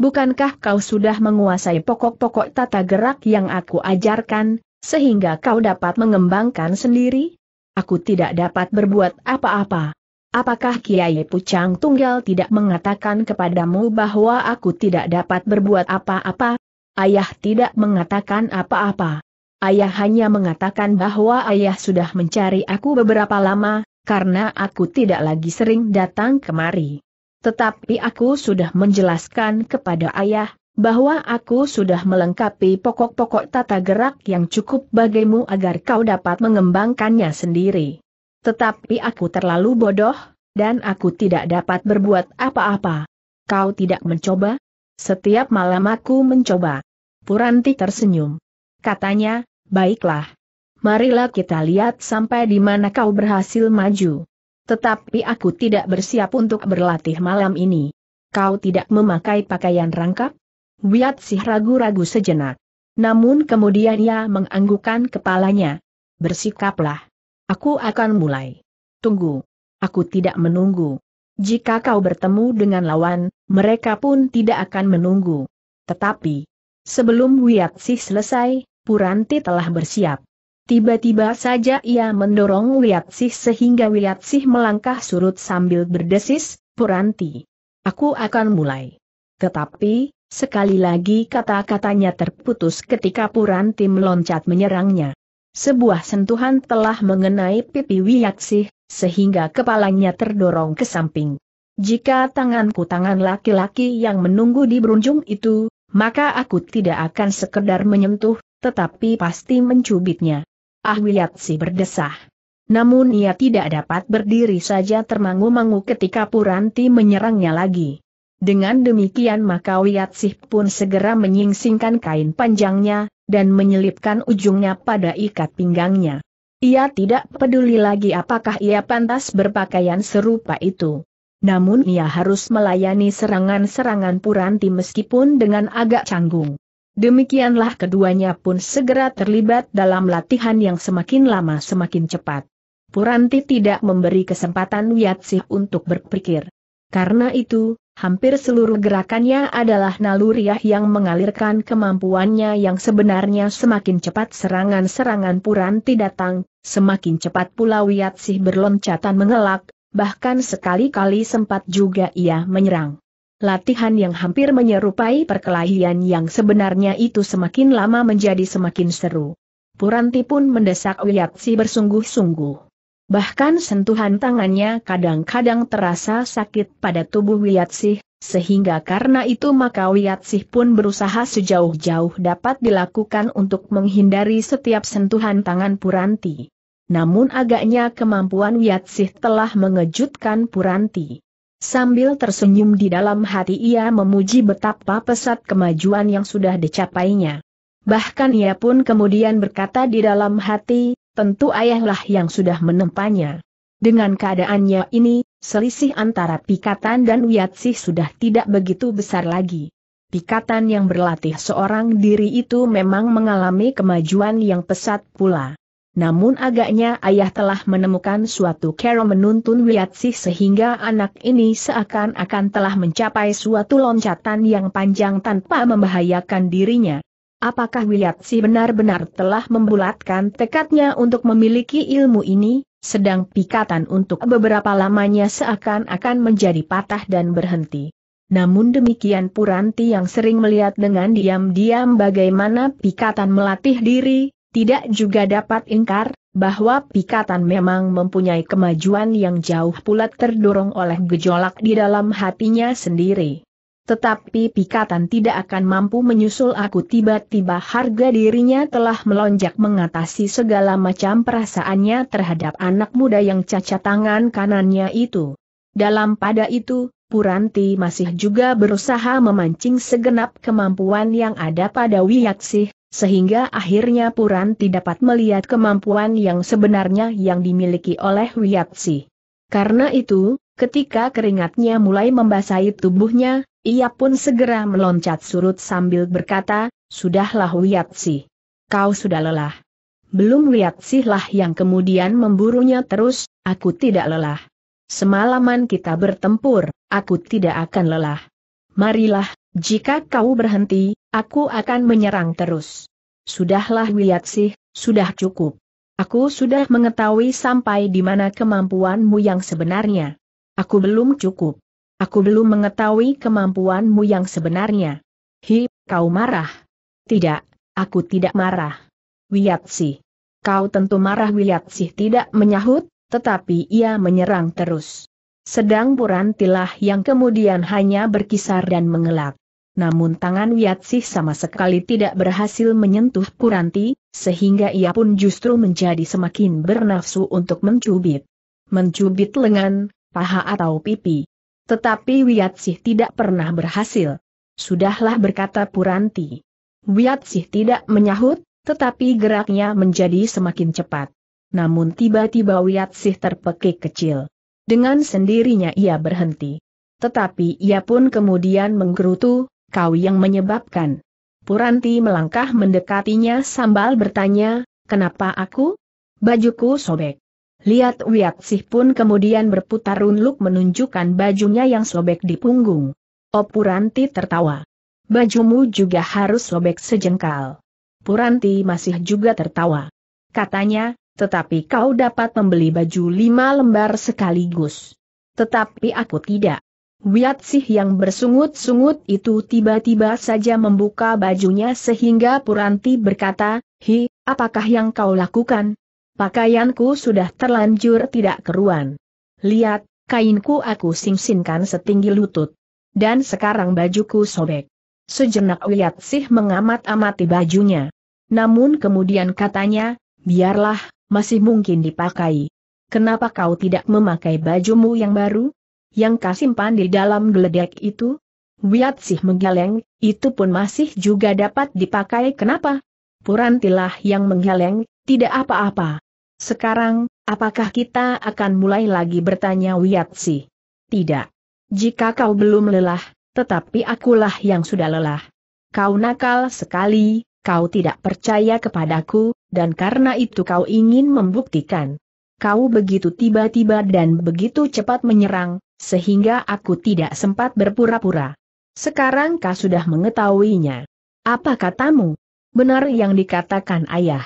Bukankah kau sudah menguasai pokok-pokok tata gerak yang aku ajarkan, sehingga kau dapat mengembangkan sendiri? Aku tidak dapat berbuat apa-apa. Apakah Kiai Pucang Tunggal tidak mengatakan kepadamu bahwa aku tidak dapat berbuat apa-apa? Ayah tidak mengatakan apa-apa. Ayah hanya mengatakan bahwa ayah sudah mencari aku beberapa lama, karena aku tidak lagi sering datang kemari. Tetapi aku sudah menjelaskan kepada ayah, bahwa aku sudah melengkapi pokok-pokok tata gerak yang cukup bagimu agar kau dapat mengembangkannya sendiri. Tetapi aku terlalu bodoh, dan aku tidak dapat berbuat apa-apa. Kau tidak mencoba? Setiap malam aku mencoba. Puranti tersenyum. Katanya, baiklah. Marilah kita lihat sampai di mana kau berhasil maju. Tetapi aku tidak bersiap untuk berlatih malam ini. Kau tidak memakai pakaian rangkap? Wiat Sih ragu-ragu sejenak. Namun kemudian ia menganggukkan kepalanya. Bersikaplah. Aku akan mulai. Tunggu. Aku tidak menunggu. Jika kau bertemu dengan lawan, mereka pun tidak akan menunggu. Tetapi, sebelum Wiat Sih selesai, Puranti telah bersiap. Tiba-tiba saja ia mendorong Wiatsih sehingga Wiatsih melangkah surut sambil berdesis, Puranti. Aku akan mulai. Tetapi, sekali lagi kata-katanya terputus ketika Puranti meloncat menyerangnya. Sebuah sentuhan telah mengenai pipi Wiatsih, sehingga kepalanya terdorong ke samping. Jika tanganku tangan laki-laki yang menunggu di berunjung itu, maka aku tidak akan sekedar menyentuh, tetapi pasti mencubitnya. Ah Ahwiyatsi berdesah. Namun ia tidak dapat berdiri saja termangu-mangu ketika Puranti menyerangnya lagi. Dengan demikian maka Wiyatsih pun segera menyingsingkan kain panjangnya, dan menyelipkan ujungnya pada ikat pinggangnya. Ia tidak peduli lagi apakah ia pantas berpakaian serupa itu. Namun ia harus melayani serangan-serangan Puranti meskipun dengan agak canggung. Demikianlah keduanya pun segera terlibat dalam latihan yang semakin lama semakin cepat. Puranti tidak memberi kesempatan Wiatsih untuk berpikir. Karena itu, hampir seluruh gerakannya adalah naluriah yang mengalirkan kemampuannya yang sebenarnya semakin cepat serangan-serangan Puranti datang, semakin cepat pula Wiatsih berloncatan mengelak, bahkan sekali-kali sempat juga ia menyerang. Latihan yang hampir menyerupai perkelahian yang sebenarnya itu semakin lama menjadi semakin seru. Puranti pun mendesak Wiyatsi bersungguh-sungguh. Bahkan sentuhan tangannya kadang-kadang terasa sakit pada tubuh Wiyatsi, sehingga karena itu maka Wiyatsi pun berusaha sejauh-jauh dapat dilakukan untuk menghindari setiap sentuhan tangan Puranti. Namun agaknya kemampuan Wiyatsi telah mengejutkan Puranti. Sambil tersenyum di dalam hati ia memuji betapa pesat kemajuan yang sudah dicapainya. Bahkan ia pun kemudian berkata di dalam hati, tentu ayahlah yang sudah menempanya. Dengan keadaannya ini, selisih antara Pikatan dan Wiatsih sudah tidak begitu besar lagi. Pikatan yang berlatih seorang diri itu memang mengalami kemajuan yang pesat pula. Namun agaknya ayah telah menemukan suatu cara menuntun Wiatsih sehingga anak ini seakan-akan telah mencapai suatu loncatan yang panjang tanpa membahayakan dirinya. Apakah Wiatsi benar-benar telah membulatkan tekadnya untuk memiliki ilmu ini, sedang pikatan untuk beberapa lamanya seakan-akan menjadi patah dan berhenti. Namun demikian Puranti yang sering melihat dengan diam-diam bagaimana pikatan melatih diri, tidak juga dapat ingkar, bahwa Pikatan memang mempunyai kemajuan yang jauh pula terdorong oleh gejolak di dalam hatinya sendiri. Tetapi Pikatan tidak akan mampu menyusul aku tiba-tiba harga dirinya telah melonjak mengatasi segala macam perasaannya terhadap anak muda yang cacat tangan kanannya itu. Dalam pada itu, Puranti masih juga berusaha memancing segenap kemampuan yang ada pada Wiyaksih, sehingga akhirnya Puran tidak dapat melihat kemampuan yang sebenarnya yang dimiliki oleh Wiyatsi. Karena itu, ketika keringatnya mulai membasahi tubuhnya, ia pun segera meloncat surut sambil berkata, Sudahlah Wiyatsi, Kau sudah lelah. Belum Wiyatsi lah yang kemudian memburunya terus, aku tidak lelah. Semalaman kita bertempur, aku tidak akan lelah. Marilah, jika kau berhenti, Aku akan menyerang terus. Sudahlah Wiyatsih, sudah cukup. Aku sudah mengetahui sampai di mana kemampuanmu yang sebenarnya. Aku belum cukup. Aku belum mengetahui kemampuanmu yang sebenarnya. Hi, kau marah. Tidak, aku tidak marah. Wiyatsih, Kau tentu marah Wiyatsih tidak menyahut, tetapi ia menyerang terus. Sedang Purantilah yang kemudian hanya berkisar dan mengelak. Namun tangan Wiatsih sama sekali tidak berhasil menyentuh Puranti, sehingga ia pun justru menjadi semakin bernafsu untuk mencubit. Mencubit lengan, paha atau pipi. Tetapi Wiatsih tidak pernah berhasil. Sudahlah berkata Puranti. Wiatsih tidak menyahut, tetapi geraknya menjadi semakin cepat. Namun tiba-tiba Wiatsih terpekik kecil. Dengan sendirinya ia berhenti. Tetapi ia pun kemudian menggerutu, kau yang menyebabkan. Puranti melangkah mendekatinya sambal bertanya, kenapa aku? Bajuku sobek. Lihat Sih pun kemudian berputar unluk menunjukkan bajunya yang sobek di punggung. Oh Puranti tertawa. Bajumu juga harus sobek sejengkal. Puranti masih juga tertawa. Katanya, tetapi kau dapat membeli baju lima lembar sekaligus. Tetapi aku tidak. Sih yang bersungut-sungut itu tiba-tiba saja membuka bajunya sehingga Puranti berkata, Hi, apakah yang kau lakukan? Pakaianku sudah terlanjur tidak keruan. Lihat, kainku aku singsinkan setinggi lutut. Dan sekarang bajuku sobek. Sejenak Sih mengamat-amati bajunya. Namun kemudian katanya, biarlah, masih mungkin dipakai. Kenapa kau tidak memakai bajumu yang baru? yang kasimpan di dalam geledek itu? Wiat sih menggeleng, itu pun masih juga dapat dipakai kenapa? Purantilah yang menggeleng, tidak apa-apa. Sekarang, apakah kita akan mulai lagi bertanya Wiat sih? Tidak. Jika kau belum lelah, tetapi akulah yang sudah lelah. Kau nakal sekali, kau tidak percaya kepadaku, dan karena itu kau ingin membuktikan kau begitu tiba-tiba dan begitu cepat menyerang, sehingga aku tidak sempat berpura-pura. Sekarang kau sudah mengetahuinya. Apa katamu? Benar yang dikatakan ayah.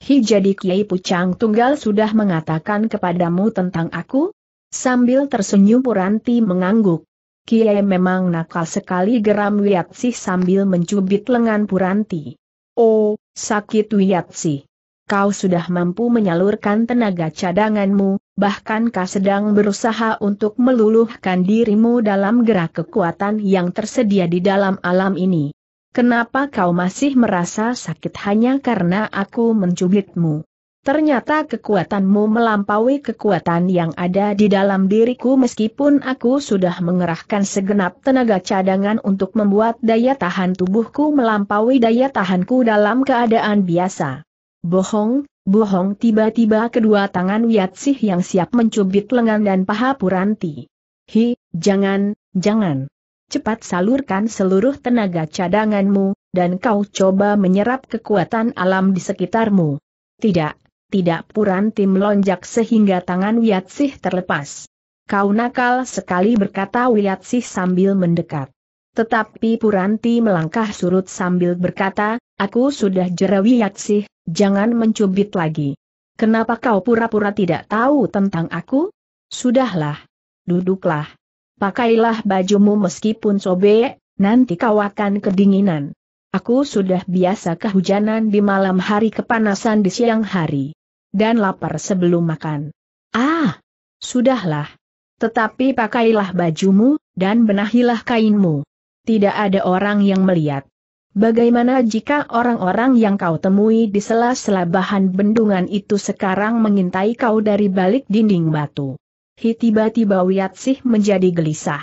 Hi jadi Kiai Pucang Tunggal sudah mengatakan kepadamu tentang aku? Sambil tersenyum Puranti mengangguk. Kiai memang nakal sekali geram Wiyatsih sambil mencubit lengan Puranti. Oh, sakit Wiyatsih kau sudah mampu menyalurkan tenaga cadanganmu, bahkan kau sedang berusaha untuk meluluhkan dirimu dalam gerak kekuatan yang tersedia di dalam alam ini. Kenapa kau masih merasa sakit hanya karena aku mencubitmu? Ternyata kekuatanmu melampaui kekuatan yang ada di dalam diriku meskipun aku sudah mengerahkan segenap tenaga cadangan untuk membuat daya tahan tubuhku melampaui daya tahanku dalam keadaan biasa. Bohong, bohong tiba-tiba kedua tangan Wiatsih yang siap mencubit lengan dan paha Puranti. Hi, jangan, jangan. Cepat salurkan seluruh tenaga cadanganmu, dan kau coba menyerap kekuatan alam di sekitarmu. Tidak, tidak Puranti melonjak sehingga tangan Wiatsih terlepas. Kau nakal sekali berkata Wiatsih sambil mendekat. Tetapi Puranti melangkah surut sambil berkata, aku sudah jera Wiatsih, Jangan mencubit lagi. Kenapa kau pura-pura tidak tahu tentang aku? Sudahlah. Duduklah. Pakailah bajumu meskipun sobek, nanti kau akan kedinginan. Aku sudah biasa kehujanan di malam hari kepanasan di siang hari. Dan lapar sebelum makan. Ah! Sudahlah. Tetapi pakailah bajumu, dan benahilah kainmu. Tidak ada orang yang melihat. Bagaimana jika orang-orang yang kau temui di sela-sela bahan bendungan itu sekarang mengintai kau dari balik dinding batu? Hi tiba-tiba Wiatsih menjadi gelisah.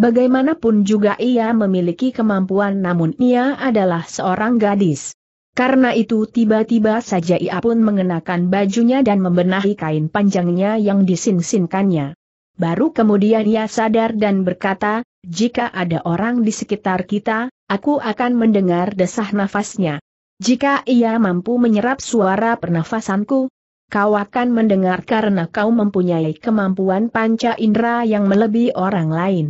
Bagaimanapun juga ia memiliki kemampuan namun ia adalah seorang gadis. Karena itu tiba-tiba saja ia pun mengenakan bajunya dan membenahi kain panjangnya yang disinsinkannya. Baru kemudian ia sadar dan berkata, jika ada orang di sekitar kita, Aku akan mendengar desah nafasnya. Jika ia mampu menyerap suara pernafasanku, kau akan mendengar karena kau mempunyai kemampuan panca indera yang melebihi orang lain.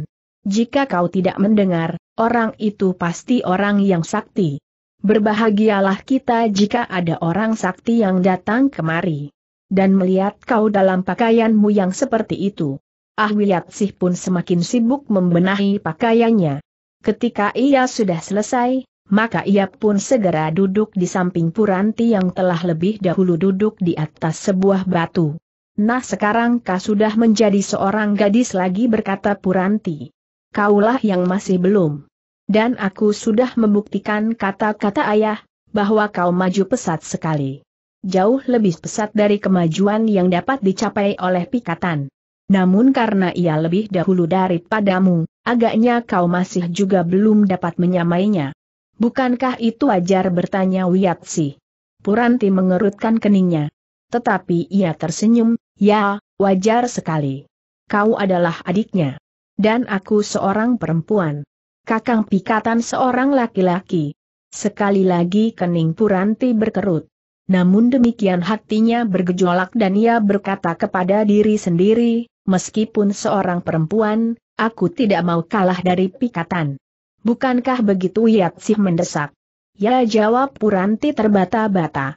Jika kau tidak mendengar, orang itu pasti orang yang sakti. Berbahagialah kita jika ada orang sakti yang datang kemari. Dan melihat kau dalam pakaianmu yang seperti itu. Ahwiyatsih pun semakin sibuk membenahi pakaiannya. Ketika ia sudah selesai, maka ia pun segera duduk di samping Puranti yang telah lebih dahulu duduk di atas sebuah batu. Nah sekarang kau sudah menjadi seorang gadis lagi berkata Puranti. Kaulah yang masih belum. Dan aku sudah membuktikan kata-kata ayah, bahwa kau maju pesat sekali. Jauh lebih pesat dari kemajuan yang dapat dicapai oleh pikatan. Namun karena ia lebih dahulu daripadamu, Agaknya kau masih juga belum dapat menyamainya. Bukankah itu wajar bertanya Wiatsi? Puranti mengerutkan keningnya. Tetapi ia tersenyum, ya, wajar sekali. Kau adalah adiknya. Dan aku seorang perempuan. Kakang Pikatan seorang laki-laki. Sekali lagi kening Puranti berkerut. Namun demikian hatinya bergejolak dan ia berkata kepada diri sendiri, meskipun seorang perempuan, Aku tidak mau kalah dari pikatan. Bukankah begitu Yatsih mendesak? Ya jawab Puranti terbata-bata.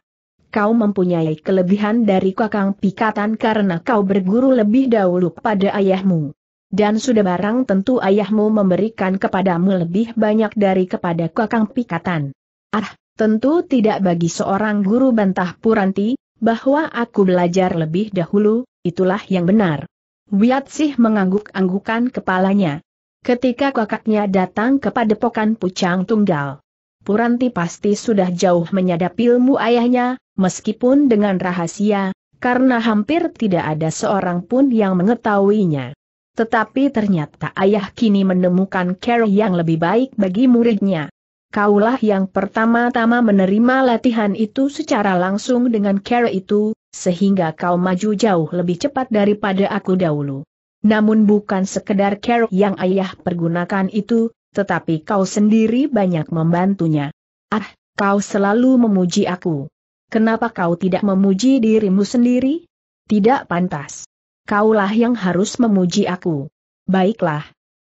Kau mempunyai kelebihan dari kakang pikatan karena kau berguru lebih dahulu pada ayahmu. Dan sudah barang tentu ayahmu memberikan kepadamu lebih banyak dari kepada kakang pikatan. Ah, tentu tidak bagi seorang guru bantah Puranti, bahwa aku belajar lebih dahulu, itulah yang benar. Wiatsih mengangguk-anggukan kepalanya. Ketika kakaknya datang kepada padepokan Pucang Tunggal, Puranti pasti sudah jauh menyadap ilmu ayahnya, meskipun dengan rahasia, karena hampir tidak ada seorang pun yang mengetahuinya. Tetapi ternyata ayah kini menemukan care yang lebih baik bagi muridnya. Kaulah yang pertama-tama menerima latihan itu secara langsung dengan care itu, sehingga kau maju jauh lebih cepat daripada aku dahulu. Namun bukan sekedar kerok yang ayah pergunakan itu, tetapi kau sendiri banyak membantunya. Ah, kau selalu memuji aku. Kenapa kau tidak memuji dirimu sendiri? Tidak pantas. Kaulah yang harus memuji aku. Baiklah.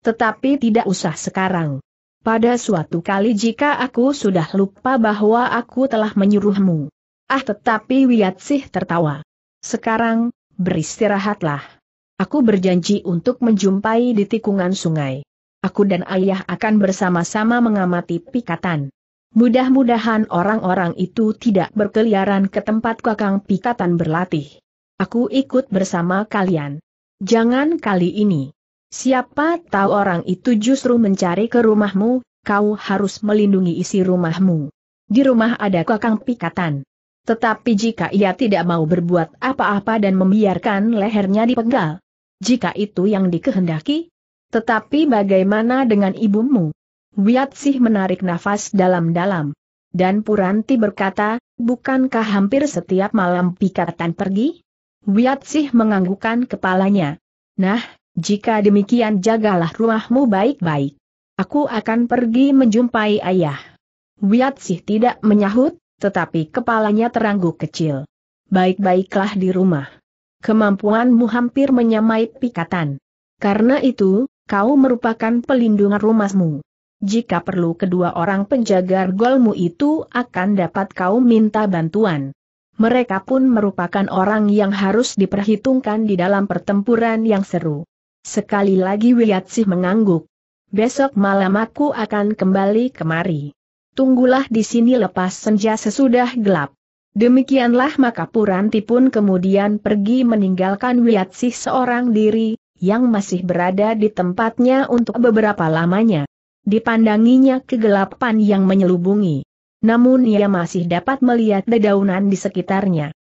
Tetapi tidak usah sekarang. Pada suatu kali jika aku sudah lupa bahwa aku telah menyuruhmu Ah tetapi sih tertawa. Sekarang, beristirahatlah. Aku berjanji untuk menjumpai di tikungan sungai. Aku dan ayah akan bersama-sama mengamati pikatan. Mudah-mudahan orang-orang itu tidak berkeliaran ke tempat kakang pikatan berlatih. Aku ikut bersama kalian. Jangan kali ini. Siapa tahu orang itu justru mencari ke rumahmu, kau harus melindungi isi rumahmu. Di rumah ada kakang pikatan. Tetapi jika ia tidak mau berbuat apa-apa dan membiarkan lehernya dipegal, jika itu yang dikehendaki, tetapi bagaimana dengan ibumu? Wiatsih menarik nafas dalam-dalam. Dan Puranti berkata, bukankah hampir setiap malam pikatan pergi? Wiatsih menganggukan kepalanya. Nah, jika demikian jagalah rumahmu baik-baik. Aku akan pergi menjumpai ayah. Wiatsih tidak menyahut, tetapi kepalanya terangguk kecil. Baik-baiklah di rumah. Kemampuanmu hampir menyamai pikatan. Karena itu, kau merupakan pelindungan rumahmu. Jika perlu kedua orang penjaga golmu itu akan dapat kau minta bantuan. Mereka pun merupakan orang yang harus diperhitungkan di dalam pertempuran yang seru. Sekali lagi Wiyatsih mengangguk. Besok malam aku akan kembali kemari tunggulah di sini lepas senja sesudah gelap. Demikianlah maka Puranti pun kemudian pergi meninggalkan Wiatsih seorang diri, yang masih berada di tempatnya untuk beberapa lamanya. Dipandanginya kegelapan yang menyelubungi. Namun ia masih dapat melihat dedaunan di sekitarnya.